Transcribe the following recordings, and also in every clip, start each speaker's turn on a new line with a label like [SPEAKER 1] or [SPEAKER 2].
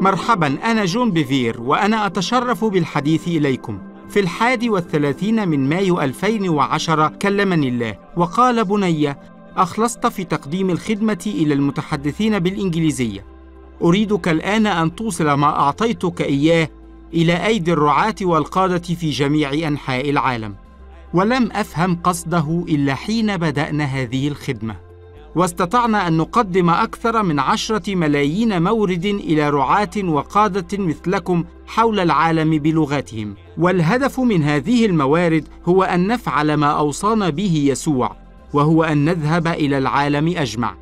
[SPEAKER 1] مرحبا أنا جون بيفير وأنا أتشرف بالحديث إليكم في الحادي والثلاثين من مايو 2010 كلمني الله وقال بني أخلصت في تقديم الخدمة إلى المتحدثين بالإنجليزية أريدك الآن أن توصل ما أعطيتك إياه إلى أيدي الرعاة والقادة في جميع أنحاء العالم ولم افهم قصده الا حين بدانا هذه الخدمه واستطعنا ان نقدم اكثر من عشره ملايين مورد الى رعاه وقاده مثلكم حول العالم بلغاتهم والهدف من هذه الموارد هو ان نفعل ما اوصانا به يسوع وهو ان نذهب الى العالم اجمع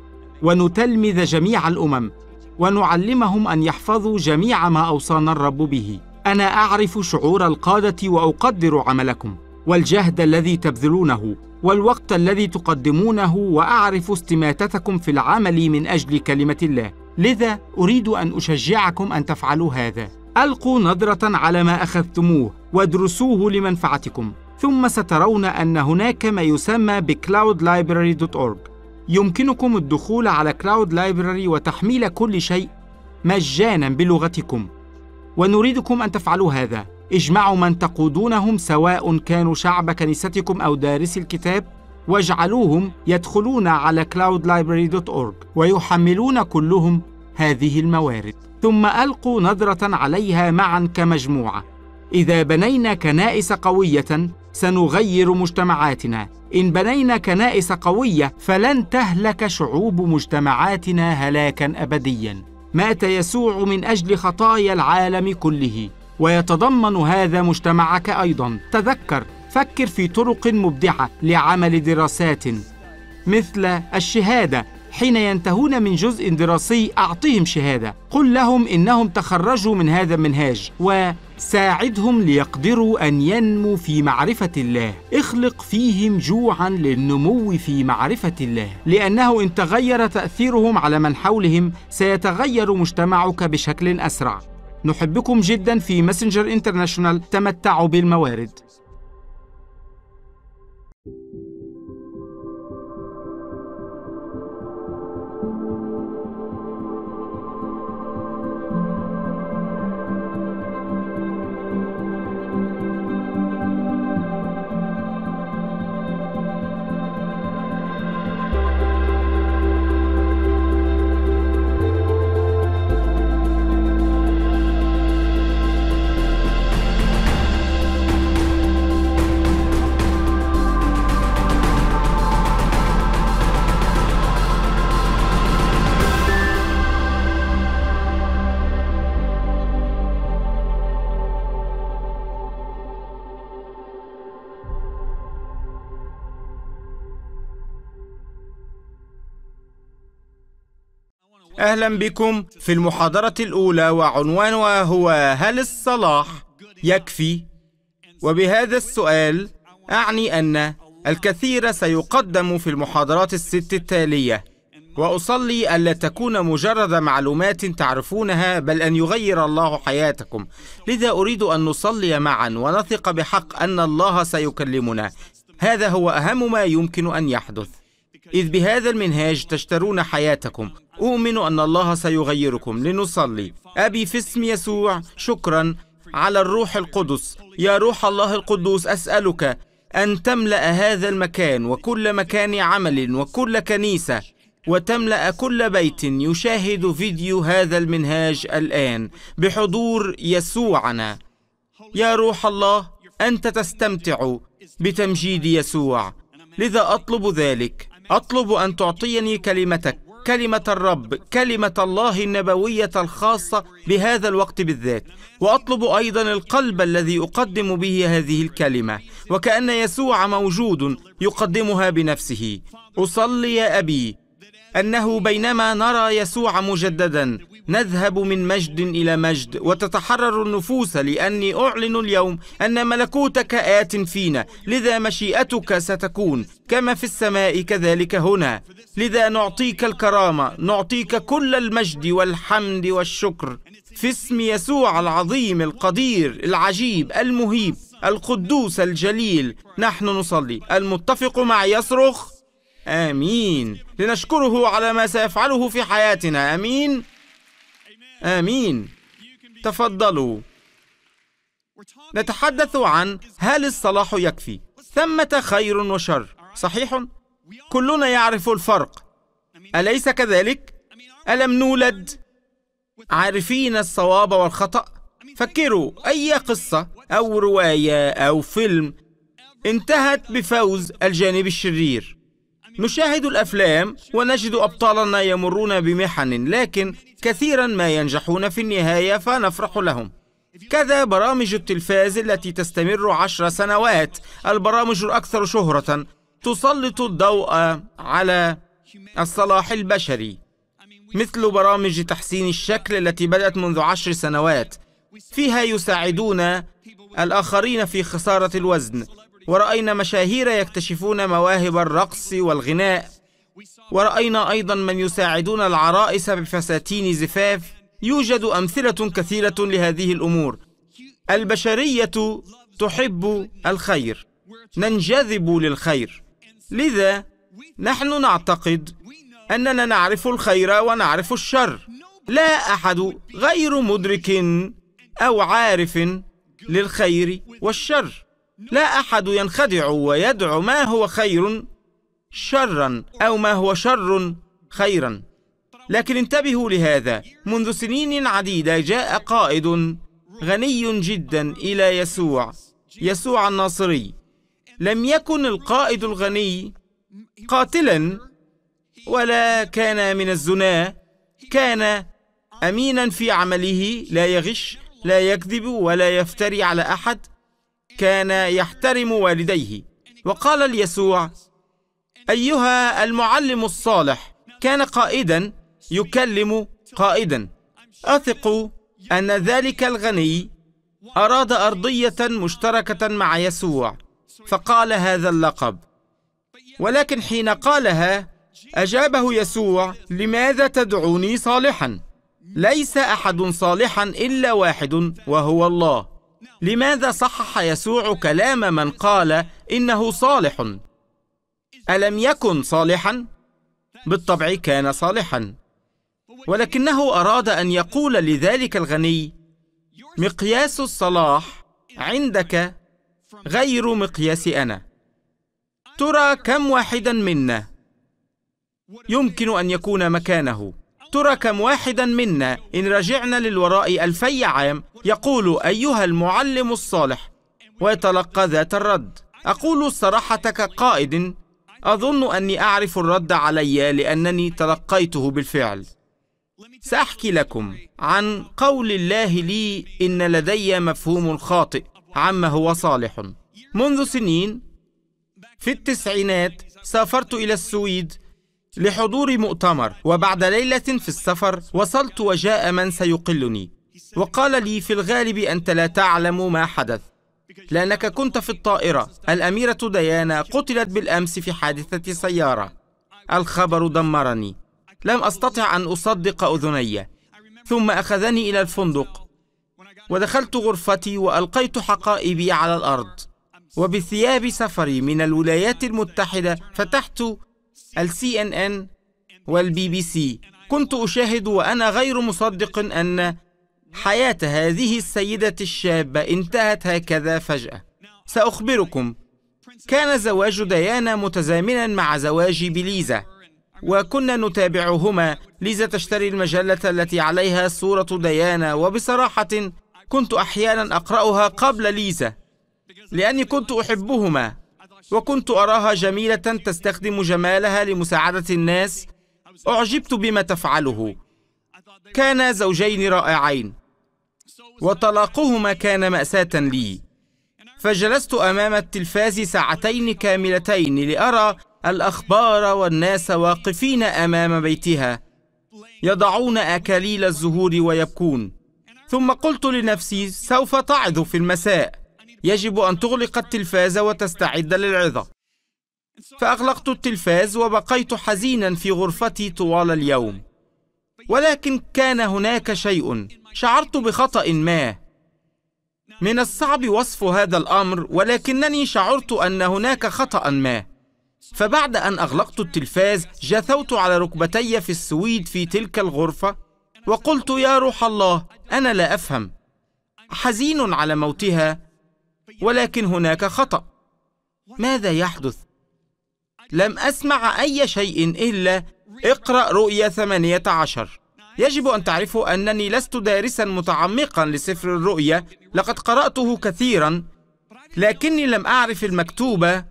[SPEAKER 1] ونتلمذ جميع الامم ونعلمهم ان يحفظوا جميع ما اوصانا الرب به انا اعرف شعور القاده واقدر عملكم والجهد الذي تبذلونه والوقت الذي تقدمونه واعرف استماتتكم في العمل من اجل كلمه الله لذا اريد ان اشجعكم ان تفعلوا هذا القوا نظره على ما اخذتموه وادرسوه لمنفعتكم ثم سترون ان هناك ما يسمى بcloudlibrary.org يمكنكم الدخول على كلاود لايبراري وتحميل كل شيء مجانا بلغتكم ونريدكم ان تفعلوا هذا اجمعوا من تقودونهم سواء كانوا شعب كنيستكم أو دارسي الكتاب واجعلوهم يدخلون على cloudlibrary.org ويحملون كلهم هذه الموارد ثم ألقوا نظرة عليها معا كمجموعة إذا بنينا كنائس قوية سنغير مجتمعاتنا إن بنينا كنائس قوية فلن تهلك شعوب مجتمعاتنا هلاكا أبديا مات يسوع من أجل خطايا العالم كله ويتضمن هذا مجتمعك أيضا تذكر فكر في طرق مبدعة لعمل دراسات مثل الشهادة حين ينتهون من جزء دراسي أعطهم شهادة قل لهم إنهم تخرجوا من هذا المنهاج وساعدهم ليقدروا أن ينموا في معرفة الله اخلق فيهم جوعا للنمو في معرفة الله لأنه إن تغير تأثيرهم على من حولهم سيتغير مجتمعك بشكل أسرع نحبكم جدا في ماسنجر انترناشونال تمتعوا بالموارد أهلا بكم في المحاضرة الأولى وعنوانها هو هل الصلاح يكفي؟ وبهذا السؤال أعني أن الكثير سيقدم في المحاضرات الست التالية وأصلي ألا تكون مجرد معلومات تعرفونها بل أن يغير الله حياتكم لذا أريد أن نصلي معا ونثق بحق أن الله سيكلمنا هذا هو أهم ما يمكن أن يحدث إذ بهذا المنهاج تشترون حياتكم أؤمن أن الله سيغيركم لنصلي أبي في اسم يسوع شكرا على الروح القدس يا روح الله القدوس أسألك أن تملأ هذا المكان وكل مكان عمل وكل كنيسة وتملأ كل بيت يشاهد فيديو هذا المنهاج الآن بحضور يسوعنا يا روح الله أنت تستمتع بتمجيد يسوع لذا أطلب ذلك أطلب أن تعطيني كلمتك كلمة الرب كلمة الله النبوية الخاصة بهذا الوقت بالذات وأطلب أيضا القلب الذي أقدم به هذه الكلمة وكأن يسوع موجود يقدمها بنفسه أصلي يا أبي أنه بينما نرى يسوع مجددا نذهب من مجد إلى مجد وتتحرر النفوس لأني أعلن اليوم أن ملكوتك آت فينا لذا مشيئتك ستكون كما في السماء كذلك هنا لذا نعطيك الكرامة نعطيك كل المجد والحمد والشكر في اسم يسوع العظيم القدير العجيب المهيب القدوس الجليل نحن نصلي المتفق مع يصرخ آمين لنشكره على ما سيفعله في حياتنا آمين آمين تفضلوا نتحدث عن هل الصلاح يكفي ثمة خير وشر صحيح؟ كلنا يعرف الفرق أليس كذلك؟ ألم نولد عارفين الصواب والخطأ؟ فكروا أي قصة أو رواية أو فيلم انتهت بفوز الجانب الشرير نشاهد الافلام ونجد ابطالنا يمرون بمحن لكن كثيرا ما ينجحون في النهايه فنفرح لهم كذا برامج التلفاز التي تستمر عشر سنوات البرامج الاكثر شهره تسلط الضوء على الصلاح البشري مثل برامج تحسين الشكل التي بدأت منذ عشر سنوات فيها يساعدون الآخرين في خسارة الوزن ورأينا مشاهير يكتشفون مواهب الرقص والغناء ورأينا أيضا من يساعدون العرائس بفساتين زفاف يوجد أمثلة كثيرة لهذه الأمور البشرية تحب الخير ننجذب للخير لذا نحن نعتقد أننا نعرف الخير ونعرف الشر لا أحد غير مدرك أو عارف للخير والشر لا أحد ينخدع ويدعو ما هو خير شرا أو ما هو شر خيرا لكن انتبهوا لهذا منذ سنين عديدة جاء قائد غني جدا إلى يسوع يسوع الناصري لم يكن القائد الغني قاتلا ولا كان من الزنا كان أمينا في عمله لا يغش لا يكذب ولا يفتري على أحد كان يحترم والديه وقال ليسوع أيها المعلم الصالح كان قائدا يكلم قائدا أثق أن ذلك الغني أراد أرضية مشتركة مع يسوع فقال هذا اللقب ولكن حين قالها أجابه يسوع لماذا تدعوني صالحا ليس أحد صالحا إلا واحد وهو الله لماذا صحح يسوع كلام من قال انه صالح الم يكن صالحا بالطبع كان صالحا ولكنه اراد ان يقول لذلك الغني مقياس الصلاح عندك غير مقياس انا ترى كم واحدا منا يمكن ان يكون مكانه ترى كم واحدا منا إن رجعنا للوراء ألفي عام يقول أيها المعلم الصالح ويتلقى ذات الرد أقول الصراحة كقائد أظن أني أعرف الرد علي لأنني تلقيته بالفعل سأحكي لكم عن قول الله لي إن لدي مفهوم خاطئ عما هو صالح منذ سنين في التسعينات سافرت إلى السويد لحضور مؤتمر وبعد ليلة في السفر وصلت وجاء من سيقلني وقال لي في الغالب أنت لا تعلم ما حدث لأنك كنت في الطائرة الأميرة ديانا قتلت بالأمس في حادثة سيارة الخبر دمرني لم أستطع أن أصدق أذني ثم أخذني إلى الفندق ودخلت غرفتي وألقيت حقائبي على الأرض وبثياب سفري من الولايات المتحدة فتحت السي ان ان والبي بي سي كنت أشاهد وأنا غير مصدق أن حياة هذه السيدة الشابة انتهت هكذا فجأة سأخبركم كان زواج ديانا متزامنا مع زواج بليزا وكنا نتابعهما ليزا تشتري المجلة التي عليها صورة ديانا وبصراحة كنت أحيانا أقرأها قبل ليزا لأني كنت أحبهما وكنت أراها جميلة تستخدم جمالها لمساعدة الناس أعجبت بما تفعله كانا زوجين رائعين وطلاقهما كان مأساة لي فجلست أمام التلفاز ساعتين كاملتين لأرى الأخبار والناس واقفين أمام بيتها يضعون أكاليل الزهور ويبكون ثم قلت لنفسي سوف تعظ في المساء يجب أن تغلق التلفاز وتستعد للعظة فأغلقت التلفاز وبقيت حزينا في غرفتي طوال اليوم ولكن كان هناك شيء شعرت بخطأ ما من الصعب وصف هذا الأمر ولكنني شعرت أن هناك خطأ ما فبعد أن أغلقت التلفاز جثوت على ركبتي في السويد في تلك الغرفة وقلت يا روح الله أنا لا أفهم حزين على موتها ولكن هناك خطأ ماذا يحدث؟ لم أسمع أي شيء إلا اقرأ رؤية 18 يجب أن تعرفوا أنني لست دارسا متعمقا لسفر الرؤية لقد قرأته كثيرا لكني لم أعرف المكتوبة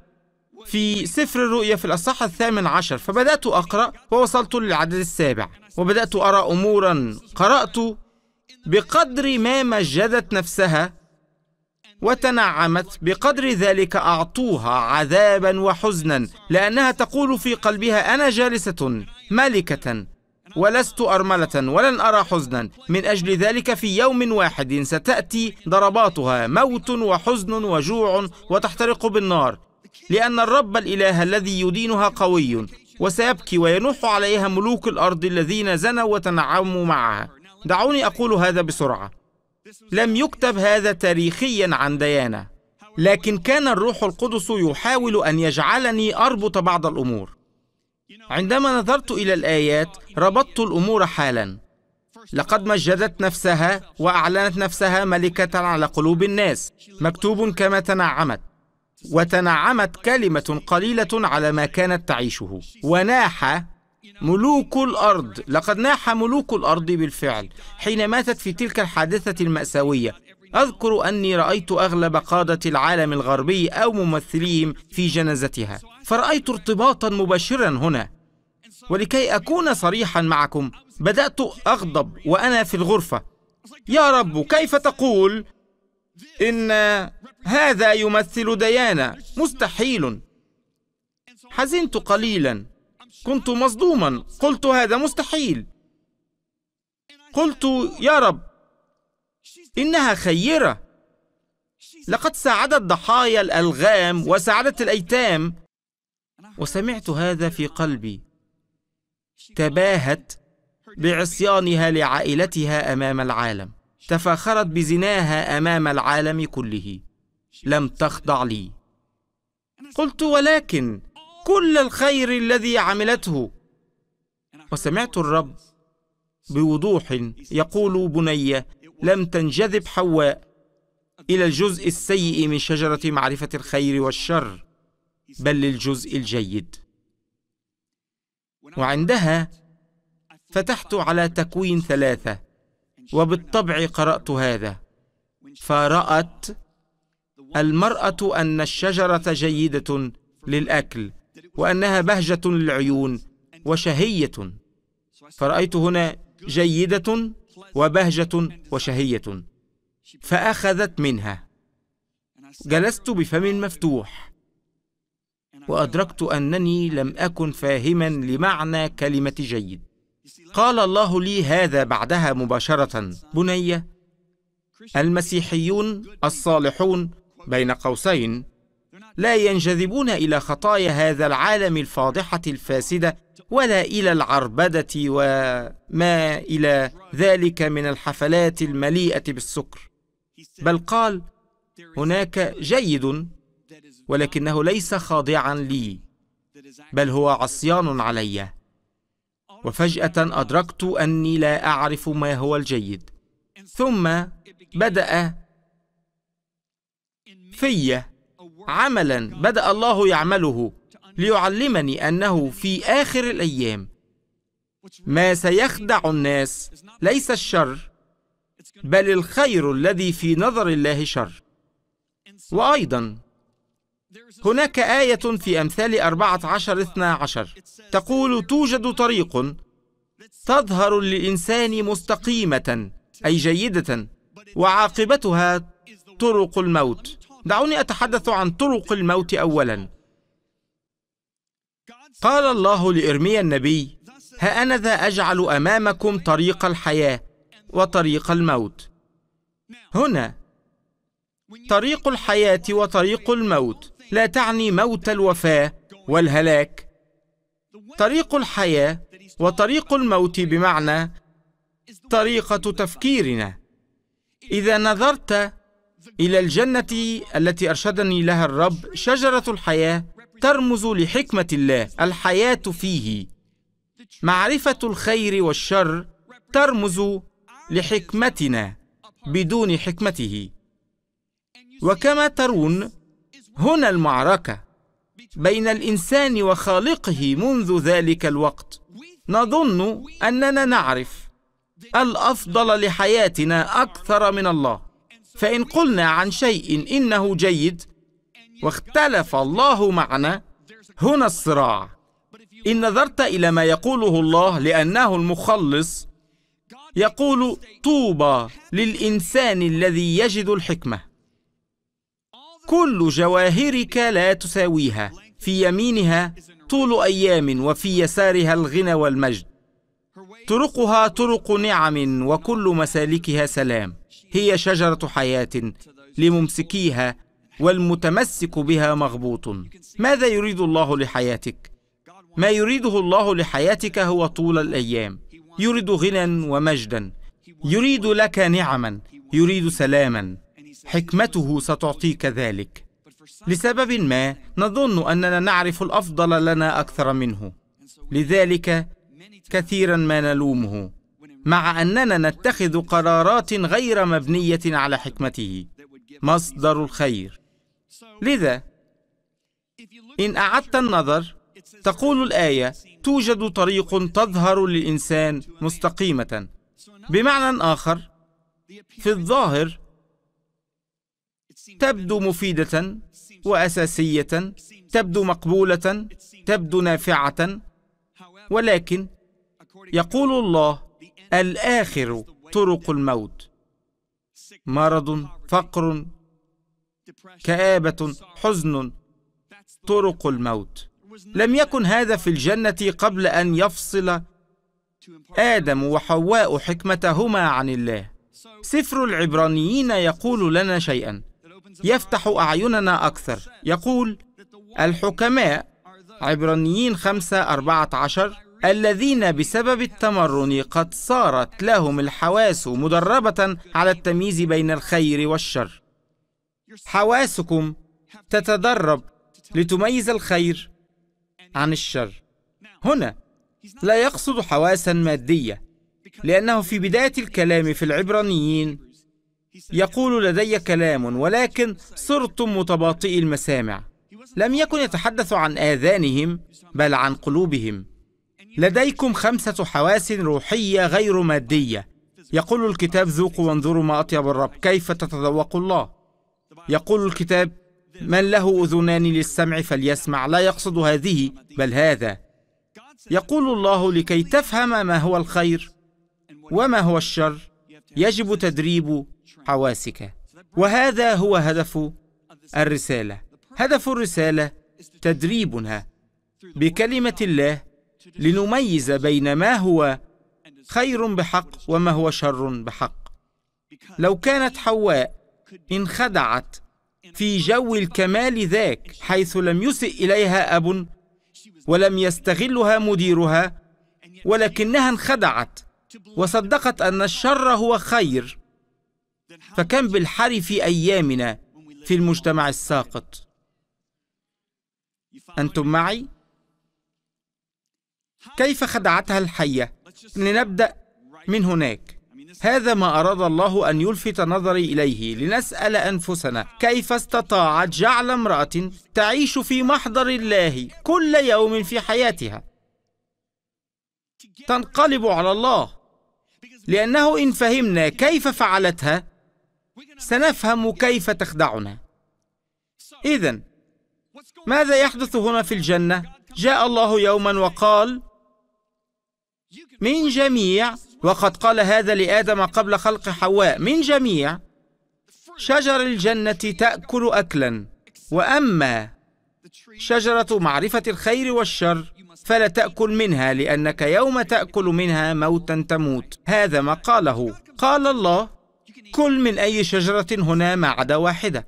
[SPEAKER 1] في سفر الرؤية في الأصحاح الثامن عشر فبدأت أقرأ ووصلت للعدد السابع وبدأت أرى أمورا قرأت بقدر ما مجدت نفسها وتنعمت بقدر ذلك أعطوها عذابا وحزنا لأنها تقول في قلبها أنا جالسة ملكة ولست أرملة ولن أرى حزنا من أجل ذلك في يوم واحد ستأتي ضرباتها موت وحزن وجوع وتحترق بالنار لأن الرب الإله الذي يدينها قوي وسيبكي وينوح عليها ملوك الأرض الذين زنوا وتنعموا معها دعوني أقول هذا بسرعة لم يكتب هذا تاريخيا عن ديانا لكن كان الروح القدس يحاول ان يجعلني اربط بعض الامور عندما نظرت الى الايات ربطت الامور حالا لقد مجدت نفسها واعلنت نفسها ملكه على قلوب الناس مكتوب كما تنعمت وتنعمت كلمه قليله على ما كانت تعيشه وناح ملوك الأرض لقد ناح ملوك الأرض بالفعل حين ماتت في تلك الحادثة المأساوية أذكر أني رأيت أغلب قادة العالم الغربي أو ممثليهم في جنازتها فرأيت ارتباطا مباشرا هنا ولكي أكون صريحا معكم بدأت أغضب وأنا في الغرفة يا رب كيف تقول إن هذا يمثل ديانا مستحيل حزنت قليلا كنت مصدوما قلت هذا مستحيل قلت يا رب إنها خيرة لقد ساعدت ضحايا الألغام وساعدت الأيتام وسمعت هذا في قلبي تباهت بعصيانها لعائلتها أمام العالم تفاخرت بزناها أمام العالم كله لم تخضع لي قلت ولكن كل الخير الذي عملته وسمعت الرب بوضوح يقول بني لم تنجذب حواء إلى الجزء السيء من شجرة معرفة الخير والشر بل للجزء الجيد وعندها فتحت على تكوين ثلاثة وبالطبع قرأت هذا فرأت المرأة أن الشجرة جيدة للأكل وانها بهجه للعيون وشهيه فرايت هنا جيده وبهجه وشهيه فاخذت منها جلست بفم مفتوح وادركت انني لم اكن فاهما لمعنى كلمه جيد قال الله لي هذا بعدها مباشره بني المسيحيون الصالحون بين قوسين لا ينجذبون إلى خطايا هذا العالم الفاضحة الفاسدة ولا إلى العربدة وما إلى ذلك من الحفلات المليئة بالسكر بل قال هناك جيد ولكنه ليس خاضعا لي بل هو عصيان علي وفجأة أدركت أني لا أعرف ما هو الجيد ثم بدأ في عملا بدا الله يعمله ليعلمني انه في اخر الايام ما سيخدع الناس ليس الشر بل الخير الذي في نظر الله شر وايضا هناك آية في أمثال أربعة عشر اثنى عشر تقول توجد طريق تظهر للإنسان مستقيمة أي جيدة وعاقبتها طرق الموت دعوني أتحدث عن طرق الموت أولا قال الله لإرميا النبي هأنذا أجعل أمامكم طريق الحياة وطريق الموت هنا طريق الحياة وطريق الموت لا تعني موت الوفاة والهلاك طريق الحياة وطريق الموت بمعنى طريقة تفكيرنا إذا نظرت إلى الجنة التي أرشدني لها الرب شجرة الحياة ترمز لحكمة الله الحياة فيه معرفة الخير والشر ترمز لحكمتنا بدون حكمته وكما ترون هنا المعركة بين الإنسان وخالقه منذ ذلك الوقت نظن أننا نعرف الأفضل لحياتنا أكثر من الله فإن قلنا عن شيء إنه جيد واختلف الله معنا هنا الصراع إن نظرت إلى ما يقوله الله لأنه المخلص يقول طوبى للإنسان الذي يجد الحكمة كل جواهرك لا تساويها في يمينها طول أيام وفي يسارها الغنى والمجد طرقها طرق نعم وكل مسالكها سلام هي شجرة حياة لممسكيها والمتمسك بها مغبوط ماذا يريد الله لحياتك ما يريده الله لحياتك هو طول الايام يريد غنى ومجدا يريد لك نعما يريد سلاما حكمته ستعطيك ذلك لسبب ما نظن اننا نعرف الافضل لنا اكثر منه لذلك كثيرا ما نلومه مع أننا نتخذ قرارات غير مبنية على حكمته مصدر الخير لذا إن أعدت النظر تقول الآية توجد طريق تظهر للإنسان مستقيمة بمعنى آخر في الظاهر تبدو مفيدة وأساسية تبدو مقبولة تبدو نافعة ولكن يقول الله الآخر طرق الموت مرض فقر كآبة حزن طرق الموت لم يكن هذا في الجنة قبل أن يفصل آدم وحواء حكمتهما عن الله سفر العبرانيين يقول لنا شيئا يفتح أعيننا أكثر يقول الحكماء عبرانيين خمسة أربعة عشر الذين بسبب التمرن قد صارت لهم الحواس مدربة على التمييز بين الخير والشر حواسكم تتدرب لتميز الخير عن الشر هنا لا يقصد حواسا مادية لأنه في بداية الكلام في العبرانيين يقول لدي كلام ولكن صرتم متباطئي المسامع لم يكن يتحدث عن آذانهم بل عن قلوبهم لديكم خمسة حواس روحية غير مادية يقول الكتاب ذوقوا وانظروا ما أطيب الرب كيف تتذوق الله يقول الكتاب من له أذنان للسمع فليسمع لا يقصد هذه بل هذا يقول الله لكي تفهم ما هو الخير وما هو الشر يجب تدريب حواسك وهذا هو هدف الرسالة هدف الرسالة تدريبها بكلمة الله لنميز بين ما هو خير بحق وما هو شر بحق لو كانت حواء انخدعت في جو الكمال ذاك حيث لم يسئ اليها اب ولم يستغلها مديرها ولكنها انخدعت وصدقت ان الشر هو خير فكم بالحر في ايامنا في المجتمع الساقط انتم معي كيف خدعتها الحية لنبدأ من هناك هذا ما أراد الله أن يلفت نظري إليه لنسأل أنفسنا كيف استطاعت جعل امرأة تعيش في محضر الله كل يوم في حياتها تنقلب على الله لأنه إن فهمنا كيف فعلتها سنفهم كيف تخدعنا إذا ماذا يحدث هنا في الجنة؟ جاء الله يوما وقال من جميع وقد قال هذا لآدم قبل خلق حواء من جميع شجر الجنة تأكل أكلا وأما شجرة معرفة الخير والشر فلا تأكل منها لأنك يوم تأكل منها موتا تموت هذا ما قاله قال الله كل من أي شجرة هنا ما عدا واحدة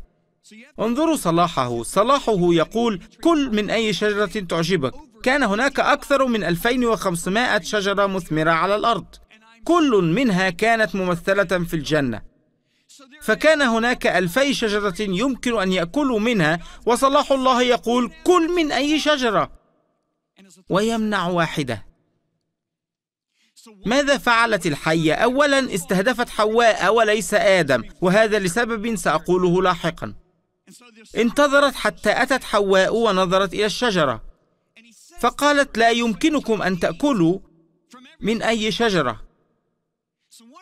[SPEAKER 1] انظروا صلاحه صلاحه يقول كل من أي شجرة تعجبك كان هناك أكثر من 2500 شجرة مثمرة على الأرض كل منها كانت ممثلة في الجنة فكان هناك ألفي شجرة يمكن أن يأكلوا منها وصلاح الله يقول كل من أي شجرة ويمنع واحدة ماذا فعلت الحية؟ أولا استهدفت حواء وليس آدم وهذا لسبب سأقوله لاحقا انتظرت حتى أتت حواء ونظرت إلى الشجرة فقالت لا يمكنكم أن تأكلوا من أي شجرة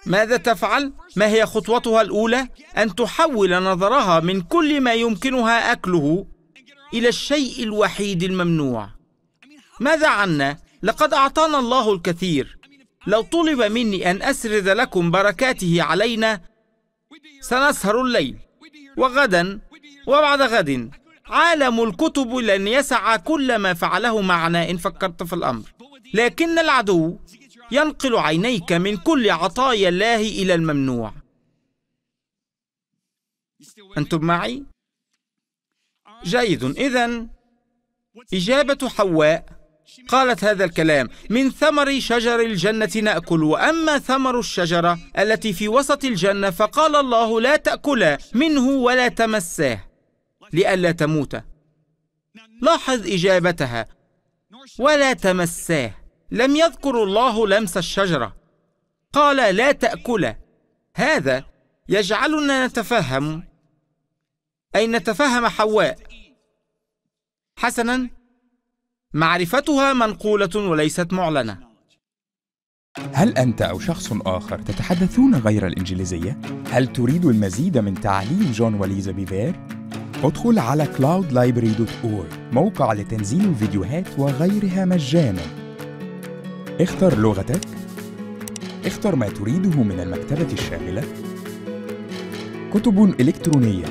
[SPEAKER 1] ماذا تفعل؟ ما هي خطوتها الأولى؟ أن تحول نظرها من كل ما يمكنها أكله إلى الشيء الوحيد الممنوع ماذا عنا؟ لقد أعطانا الله الكثير لو طلب مني أن أسرد لكم بركاته علينا سنسهر الليل وغدا وبعد غد عالم الكتب لن يسع كل ما فعله معنا إن فكرت في الأمر لكن العدو ينقل عينيك من كل عطايا الله إلى الممنوع أنتم معي؟ جيد إذا إجابة حواء قالت هذا الكلام من ثمر شجر الجنة نأكل وأما ثمر الشجرة التي في وسط الجنة فقال الله لا تأكلا منه ولا تمساه لئلا تموت لاحظ إجابتها ولا تمساه لم يذكر الله لمس الشجرة قال لا تاكل هذا يجعلنا نتفهم أي نتفهم حواء حسنا معرفتها منقولة وليست معلنة
[SPEAKER 2] هل أنت أو شخص آخر تتحدثون غير الإنجليزية؟ هل تريد المزيد من تعليم جون وليزا بيفير؟ ادخل على cloudlibrary.org موقع لتنزيل الفيديوهات وغيرها مجانا اختر لغتك اختر ما تريده من المكتبة الشاملة كتب إلكترونية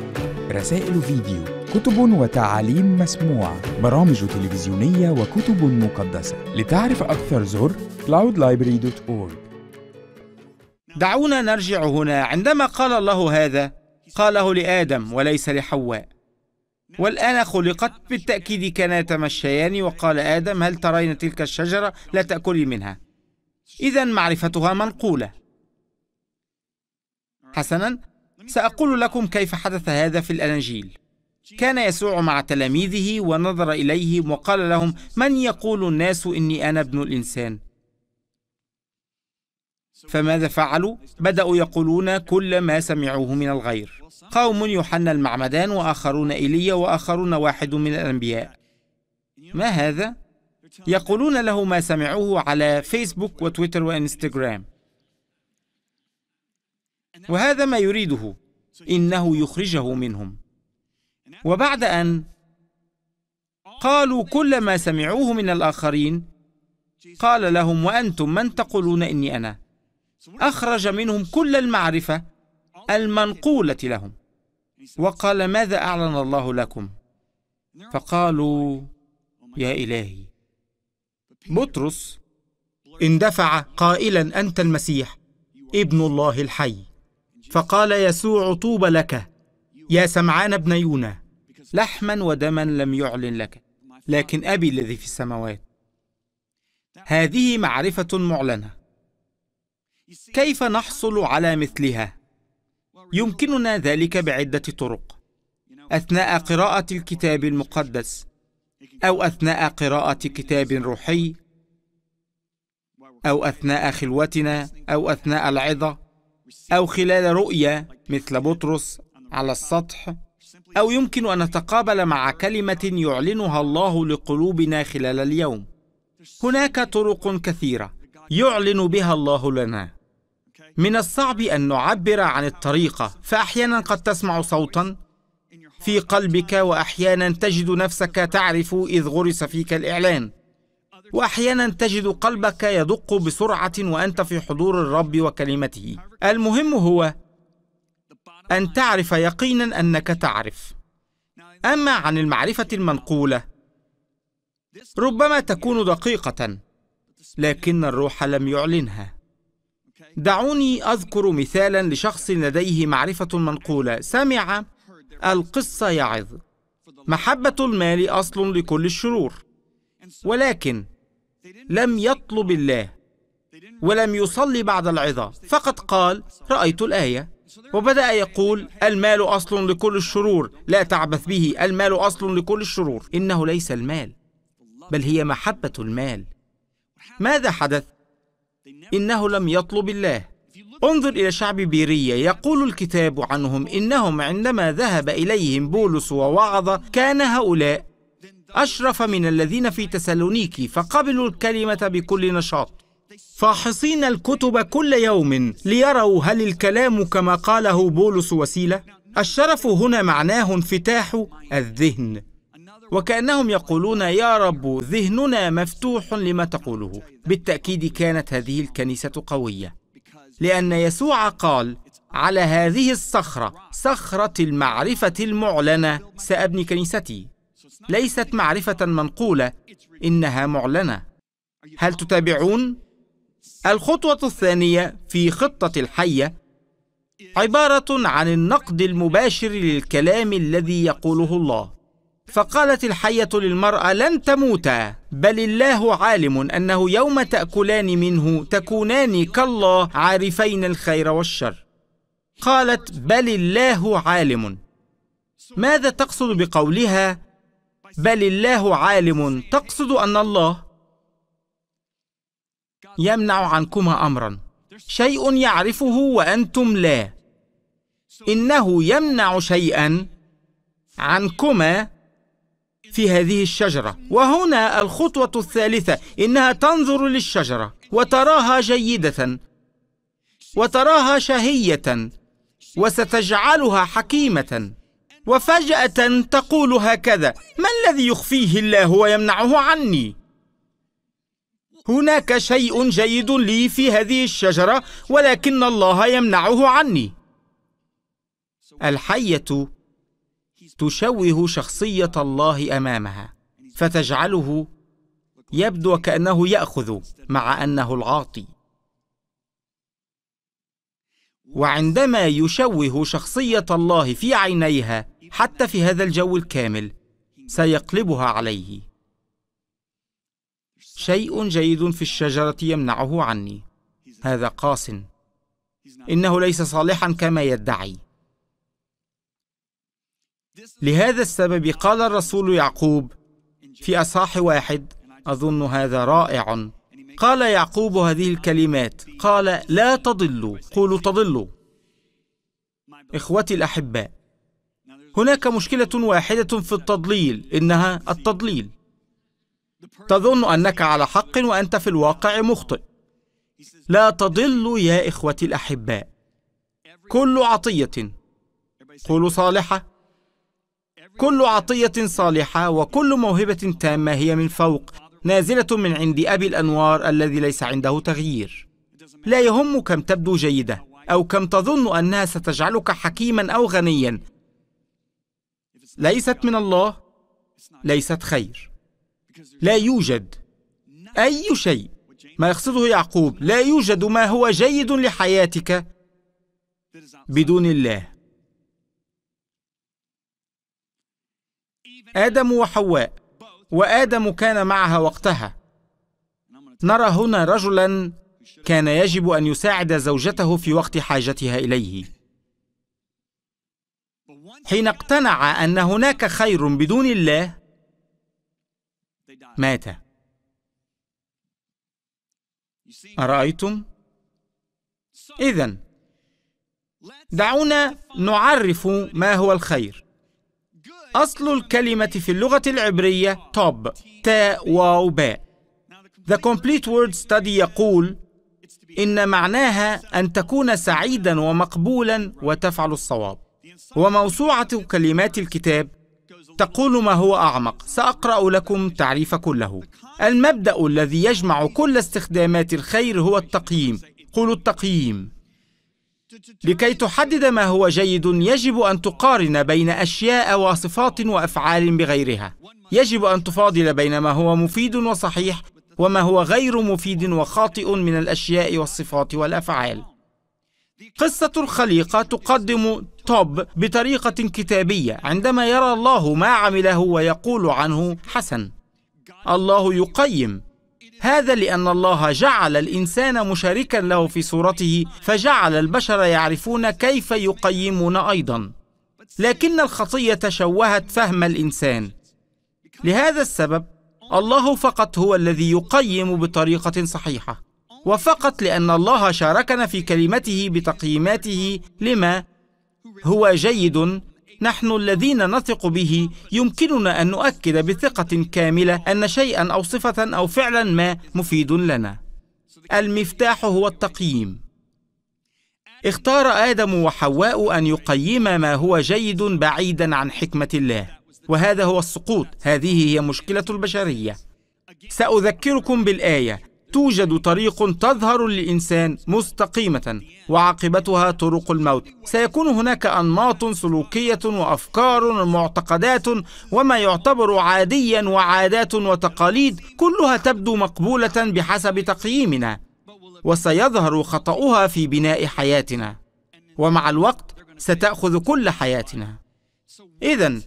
[SPEAKER 2] رسائل فيديو كتب وتعاليم مسموعة برامج تلفزيونية وكتب مقدسة لتعرف أكثر زر cloudlibrary.org دعونا نرجع هنا عندما
[SPEAKER 1] قال الله هذا قاله لآدم وليس لحواء والآن خلقت بالتأكيد كانا يتمشيان وقال آدم هل ترين تلك الشجرة لا تأكلي منها إذا معرفتها منقولة حسنا سأقول لكم كيف حدث هذا في الأناجيل كان يسوع مع تلاميذه ونظر إليهم وقال لهم من يقول الناس إني أنا ابن الإنسان فماذا فعلوا؟ بدأوا يقولون كل ما سمعوه من الغير قوم يوحنا المعمدان وآخرون إيليا وآخرون واحد من الأنبياء ما هذا؟ يقولون له ما سمعوه على فيسبوك وتويتر وإنستغرام وهذا ما يريده إنه يخرجه منهم وبعد أن قالوا كل ما سمعوه من الآخرين قال لهم وأنتم من تقولون إني أنا أخرج منهم كل المعرفة المنقولة لهم وقال ماذا أعلن الله لكم فقالوا يا إلهي بطرس اندفع قائلا أنت المسيح ابن الله الحي فقال يسوع طوبى لك يا سمعان ابن يونا لحما ودما لم يعلن لك لكن أبي الذي في السماوات هذه معرفة معلنة كيف نحصل على مثلها يمكننا ذلك بعده طرق اثناء قراءه الكتاب المقدس او اثناء قراءه كتاب روحي او اثناء خلوتنا او اثناء العظه او خلال رؤيه مثل بطرس على السطح او يمكن ان نتقابل مع كلمه يعلنها الله لقلوبنا خلال اليوم هناك طرق كثيره يعلن بها الله لنا من الصعب أن نعبر عن الطريقة فأحيانا قد تسمع صوتا في قلبك وأحيانا تجد نفسك تعرف إذ غرس فيك الإعلان واحيانا تجد قلبك يدق بسرعه وانت في حضور الرب وكلمته المهم هو ان تعرف يقينا انك تعرف اما عن المعرفه المنقوله ربما تكون دقيقه لكن الروح لم يعلنها دعوني أذكر مثالا لشخص لديه معرفة منقولة سمع القصة يعظ محبة المال أصل لكل الشرور ولكن لم يطلب الله ولم يصلي بعد العظة فقد قال رأيت الآية وبدأ يقول المال أصل لكل الشرور لا تعبث به المال أصل لكل الشرور إنه ليس المال بل هي محبة المال ماذا حدث؟ إنه لم يطلب الله انظر إلى شعب بيرية يقول الكتاب عنهم إنهم عندما ذهب إليهم بولس ووعظ كان هؤلاء أشرف من الذين في تسالونيكي فقبلوا الكلمة بكل نشاط فاحصين الكتب كل يوم ليروا هل الكلام كما قاله بولس وسيلة الشرف هنا معناه انفتاح الذهن وكأنهم يقولون يا رب ذهننا مفتوح لما تقوله بالتأكيد كانت هذه الكنيسة قوية لأن يسوع قال على هذه الصخرة صخرة المعرفة المعلنة سأبني كنيستي ليست معرفة منقولة إنها معلنة هل تتابعون؟ الخطوة الثانية في خطة الحية عبارة عن النقد المباشر للكلام الذي يقوله الله فقالت الحية للمرأة لن تموتا بل الله عالم أنه يوم تأكلان منه تكونان كالله عارفين الخير والشر قالت بل الله عالم ماذا تقصد بقولها بل الله عالم تقصد أن الله يمنع عنكما أمرا شيء يعرفه وأنتم لا إنه يمنع شيئا عنكما في هذه الشجرة وهنا الخطوة الثالثة إنها تنظر للشجرة وتراها جيدة وتراها شهية وستجعلها حكيمة وفجأة تقول هكذا ما الذي يخفيه الله ويمنعه عني؟ هناك شيء جيد لي في هذه الشجرة ولكن الله يمنعه عني الحية تشوه شخصيه الله امامها فتجعله يبدو وكانه ياخذ مع انه العاطي وعندما يشوه شخصيه الله في عينيها حتى في هذا الجو الكامل سيقلبها عليه شيء جيد في الشجره يمنعه عني هذا قاس انه ليس صالحا كما يدعي لهذا السبب قال الرسول يعقوب في أصحاح واحد أظن هذا رائع قال يعقوب هذه الكلمات قال لا تضلوا قولوا تضلوا إخوتي الأحباء هناك مشكلة واحدة في التضليل إنها التضليل تظن أنك على حق وأنت في الواقع مخطئ لا تضلوا يا إخوتي الأحباء كل عطية قولوا صالحة كل عطية صالحة وكل موهبة تامة هي من فوق نازلة من عند أبي الأنوار الذي ليس عنده تغيير لا يهم كم تبدو جيدة أو كم تظن أنها ستجعلك حكيما أو غنيا ليست من الله ليست خير لا يوجد أي شيء ما يقصده يعقوب لا يوجد ما هو جيد لحياتك بدون الله آدم وحواء وآدم كان معها وقتها نرى هنا رجلا كان يجب أن يساعد زوجته في وقت حاجتها إليه حين اقتنع أن هناك خير بدون الله مات أرأيتم؟ إذا دعونا نعرف ما هو الخير أصل الكلمة في اللغة العبرية توب تاء واو باء The Complete Word Study يقول إن معناها أن تكون سعيدا ومقبولا وتفعل الصواب وموسوعة كلمات الكتاب تقول ما هو أعمق سأقرأ لكم تعريف كله المبدأ الذي يجمع كل استخدامات الخير هو التقييم قولوا التقييم لكي تحدد ما هو جيد يجب أن تقارن بين أشياء وصفات وأفعال بغيرها يجب أن تفاضل بين ما هو مفيد وصحيح وما هو غير مفيد وخاطئ من الأشياء والصفات والأفعال قصة الخليقة تقدم توب بطريقة كتابية عندما يرى الله ما عمله ويقول عنه حسن الله يقيم هذا لأن الله جعل الإنسان مشاركا له في صورته فجعل البشر يعرفون كيف يقيمون أيضا لكن الخطية شوهت فهم الإنسان لهذا السبب الله فقط هو الذي يقيم بطريقة صحيحة وفقط لأن الله شاركنا في كلمته بتقييماته لما هو جيد نحن الذين نثق به يمكننا أن نؤكد بثقة كاملة أن شيئا أو صفة أو فعلا ما مفيد لنا المفتاح هو التقييم اختار آدم وحواء أن يقيما ما هو جيد بعيدا عن حكمة الله وهذا هو السقوط هذه هي مشكلة البشرية سأذكركم بالآية توجد طريق تظهر للإنسان مستقيمة وعاقبتها طرق الموت سيكون هناك أنماط سلوكية وأفكار ومعتقدات وما يعتبر عاديا وعادات وتقاليد كلها تبدو مقبولة بحسب تقييمنا وسيظهر خطأها في بناء حياتنا ومع الوقت ستأخذ كل حياتنا إذا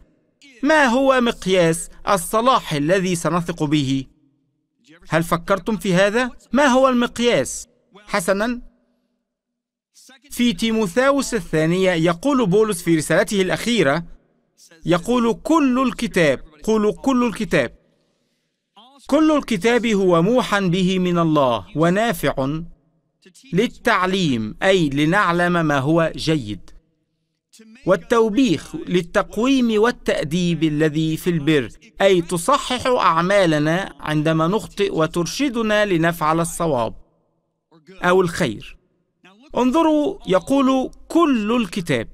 [SPEAKER 1] ما هو مقياس الصلاح الذي سنثق به هل فكرتم في هذا؟ ما هو المقياس؟ حسنا في تيموثاوس الثانية يقول بولس في رسالته الأخيرة يقول كل الكتاب قولوا كل الكتاب كل الكتاب هو موحى به من الله ونافع للتعليم أي لنعلم ما هو جيد والتوبيخ للتقويم والتأديب الذي في البر أي تصحح أعمالنا عندما نخطئ وترشدنا لنفعل الصواب أو الخير انظروا يقول كل الكتاب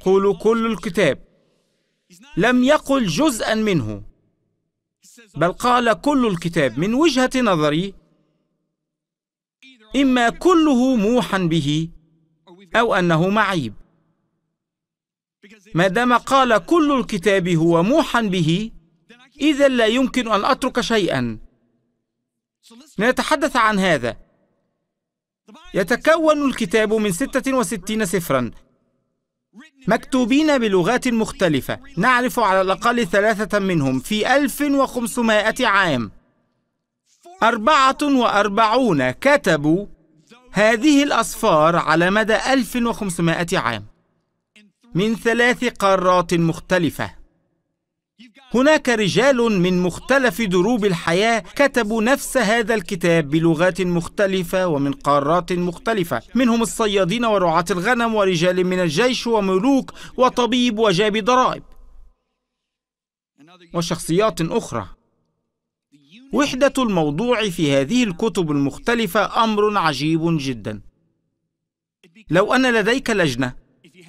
[SPEAKER 1] قولوا كل الكتاب لم يقل جزءا منه بل قال كل الكتاب من وجهة نظري إما كله موحى به أو أنه معيب ما دام قال كل الكتاب هو موحى به إذا لا يمكن أن أترك شيئا نتحدث عن هذا يتكون الكتاب من 66 سفرا مكتوبين بلغات مختلفة نعرف على الأقل ثلاثة منهم في 1500 عام أربعة وأربعون كتبوا هذه الأصفار على مدى 1500 عام من ثلاث قارات مختلفة هناك رجال من مختلف دروب الحياة كتبوا نفس هذا الكتاب بلغات مختلفة ومن قارات مختلفة منهم الصيادين ورعاة الغنم ورجال من الجيش وملوك وطبيب وجاب ضرائب وشخصيات أخرى وحدة الموضوع في هذه الكتب المختلفة أمر عجيب جدا لو أن لديك لجنة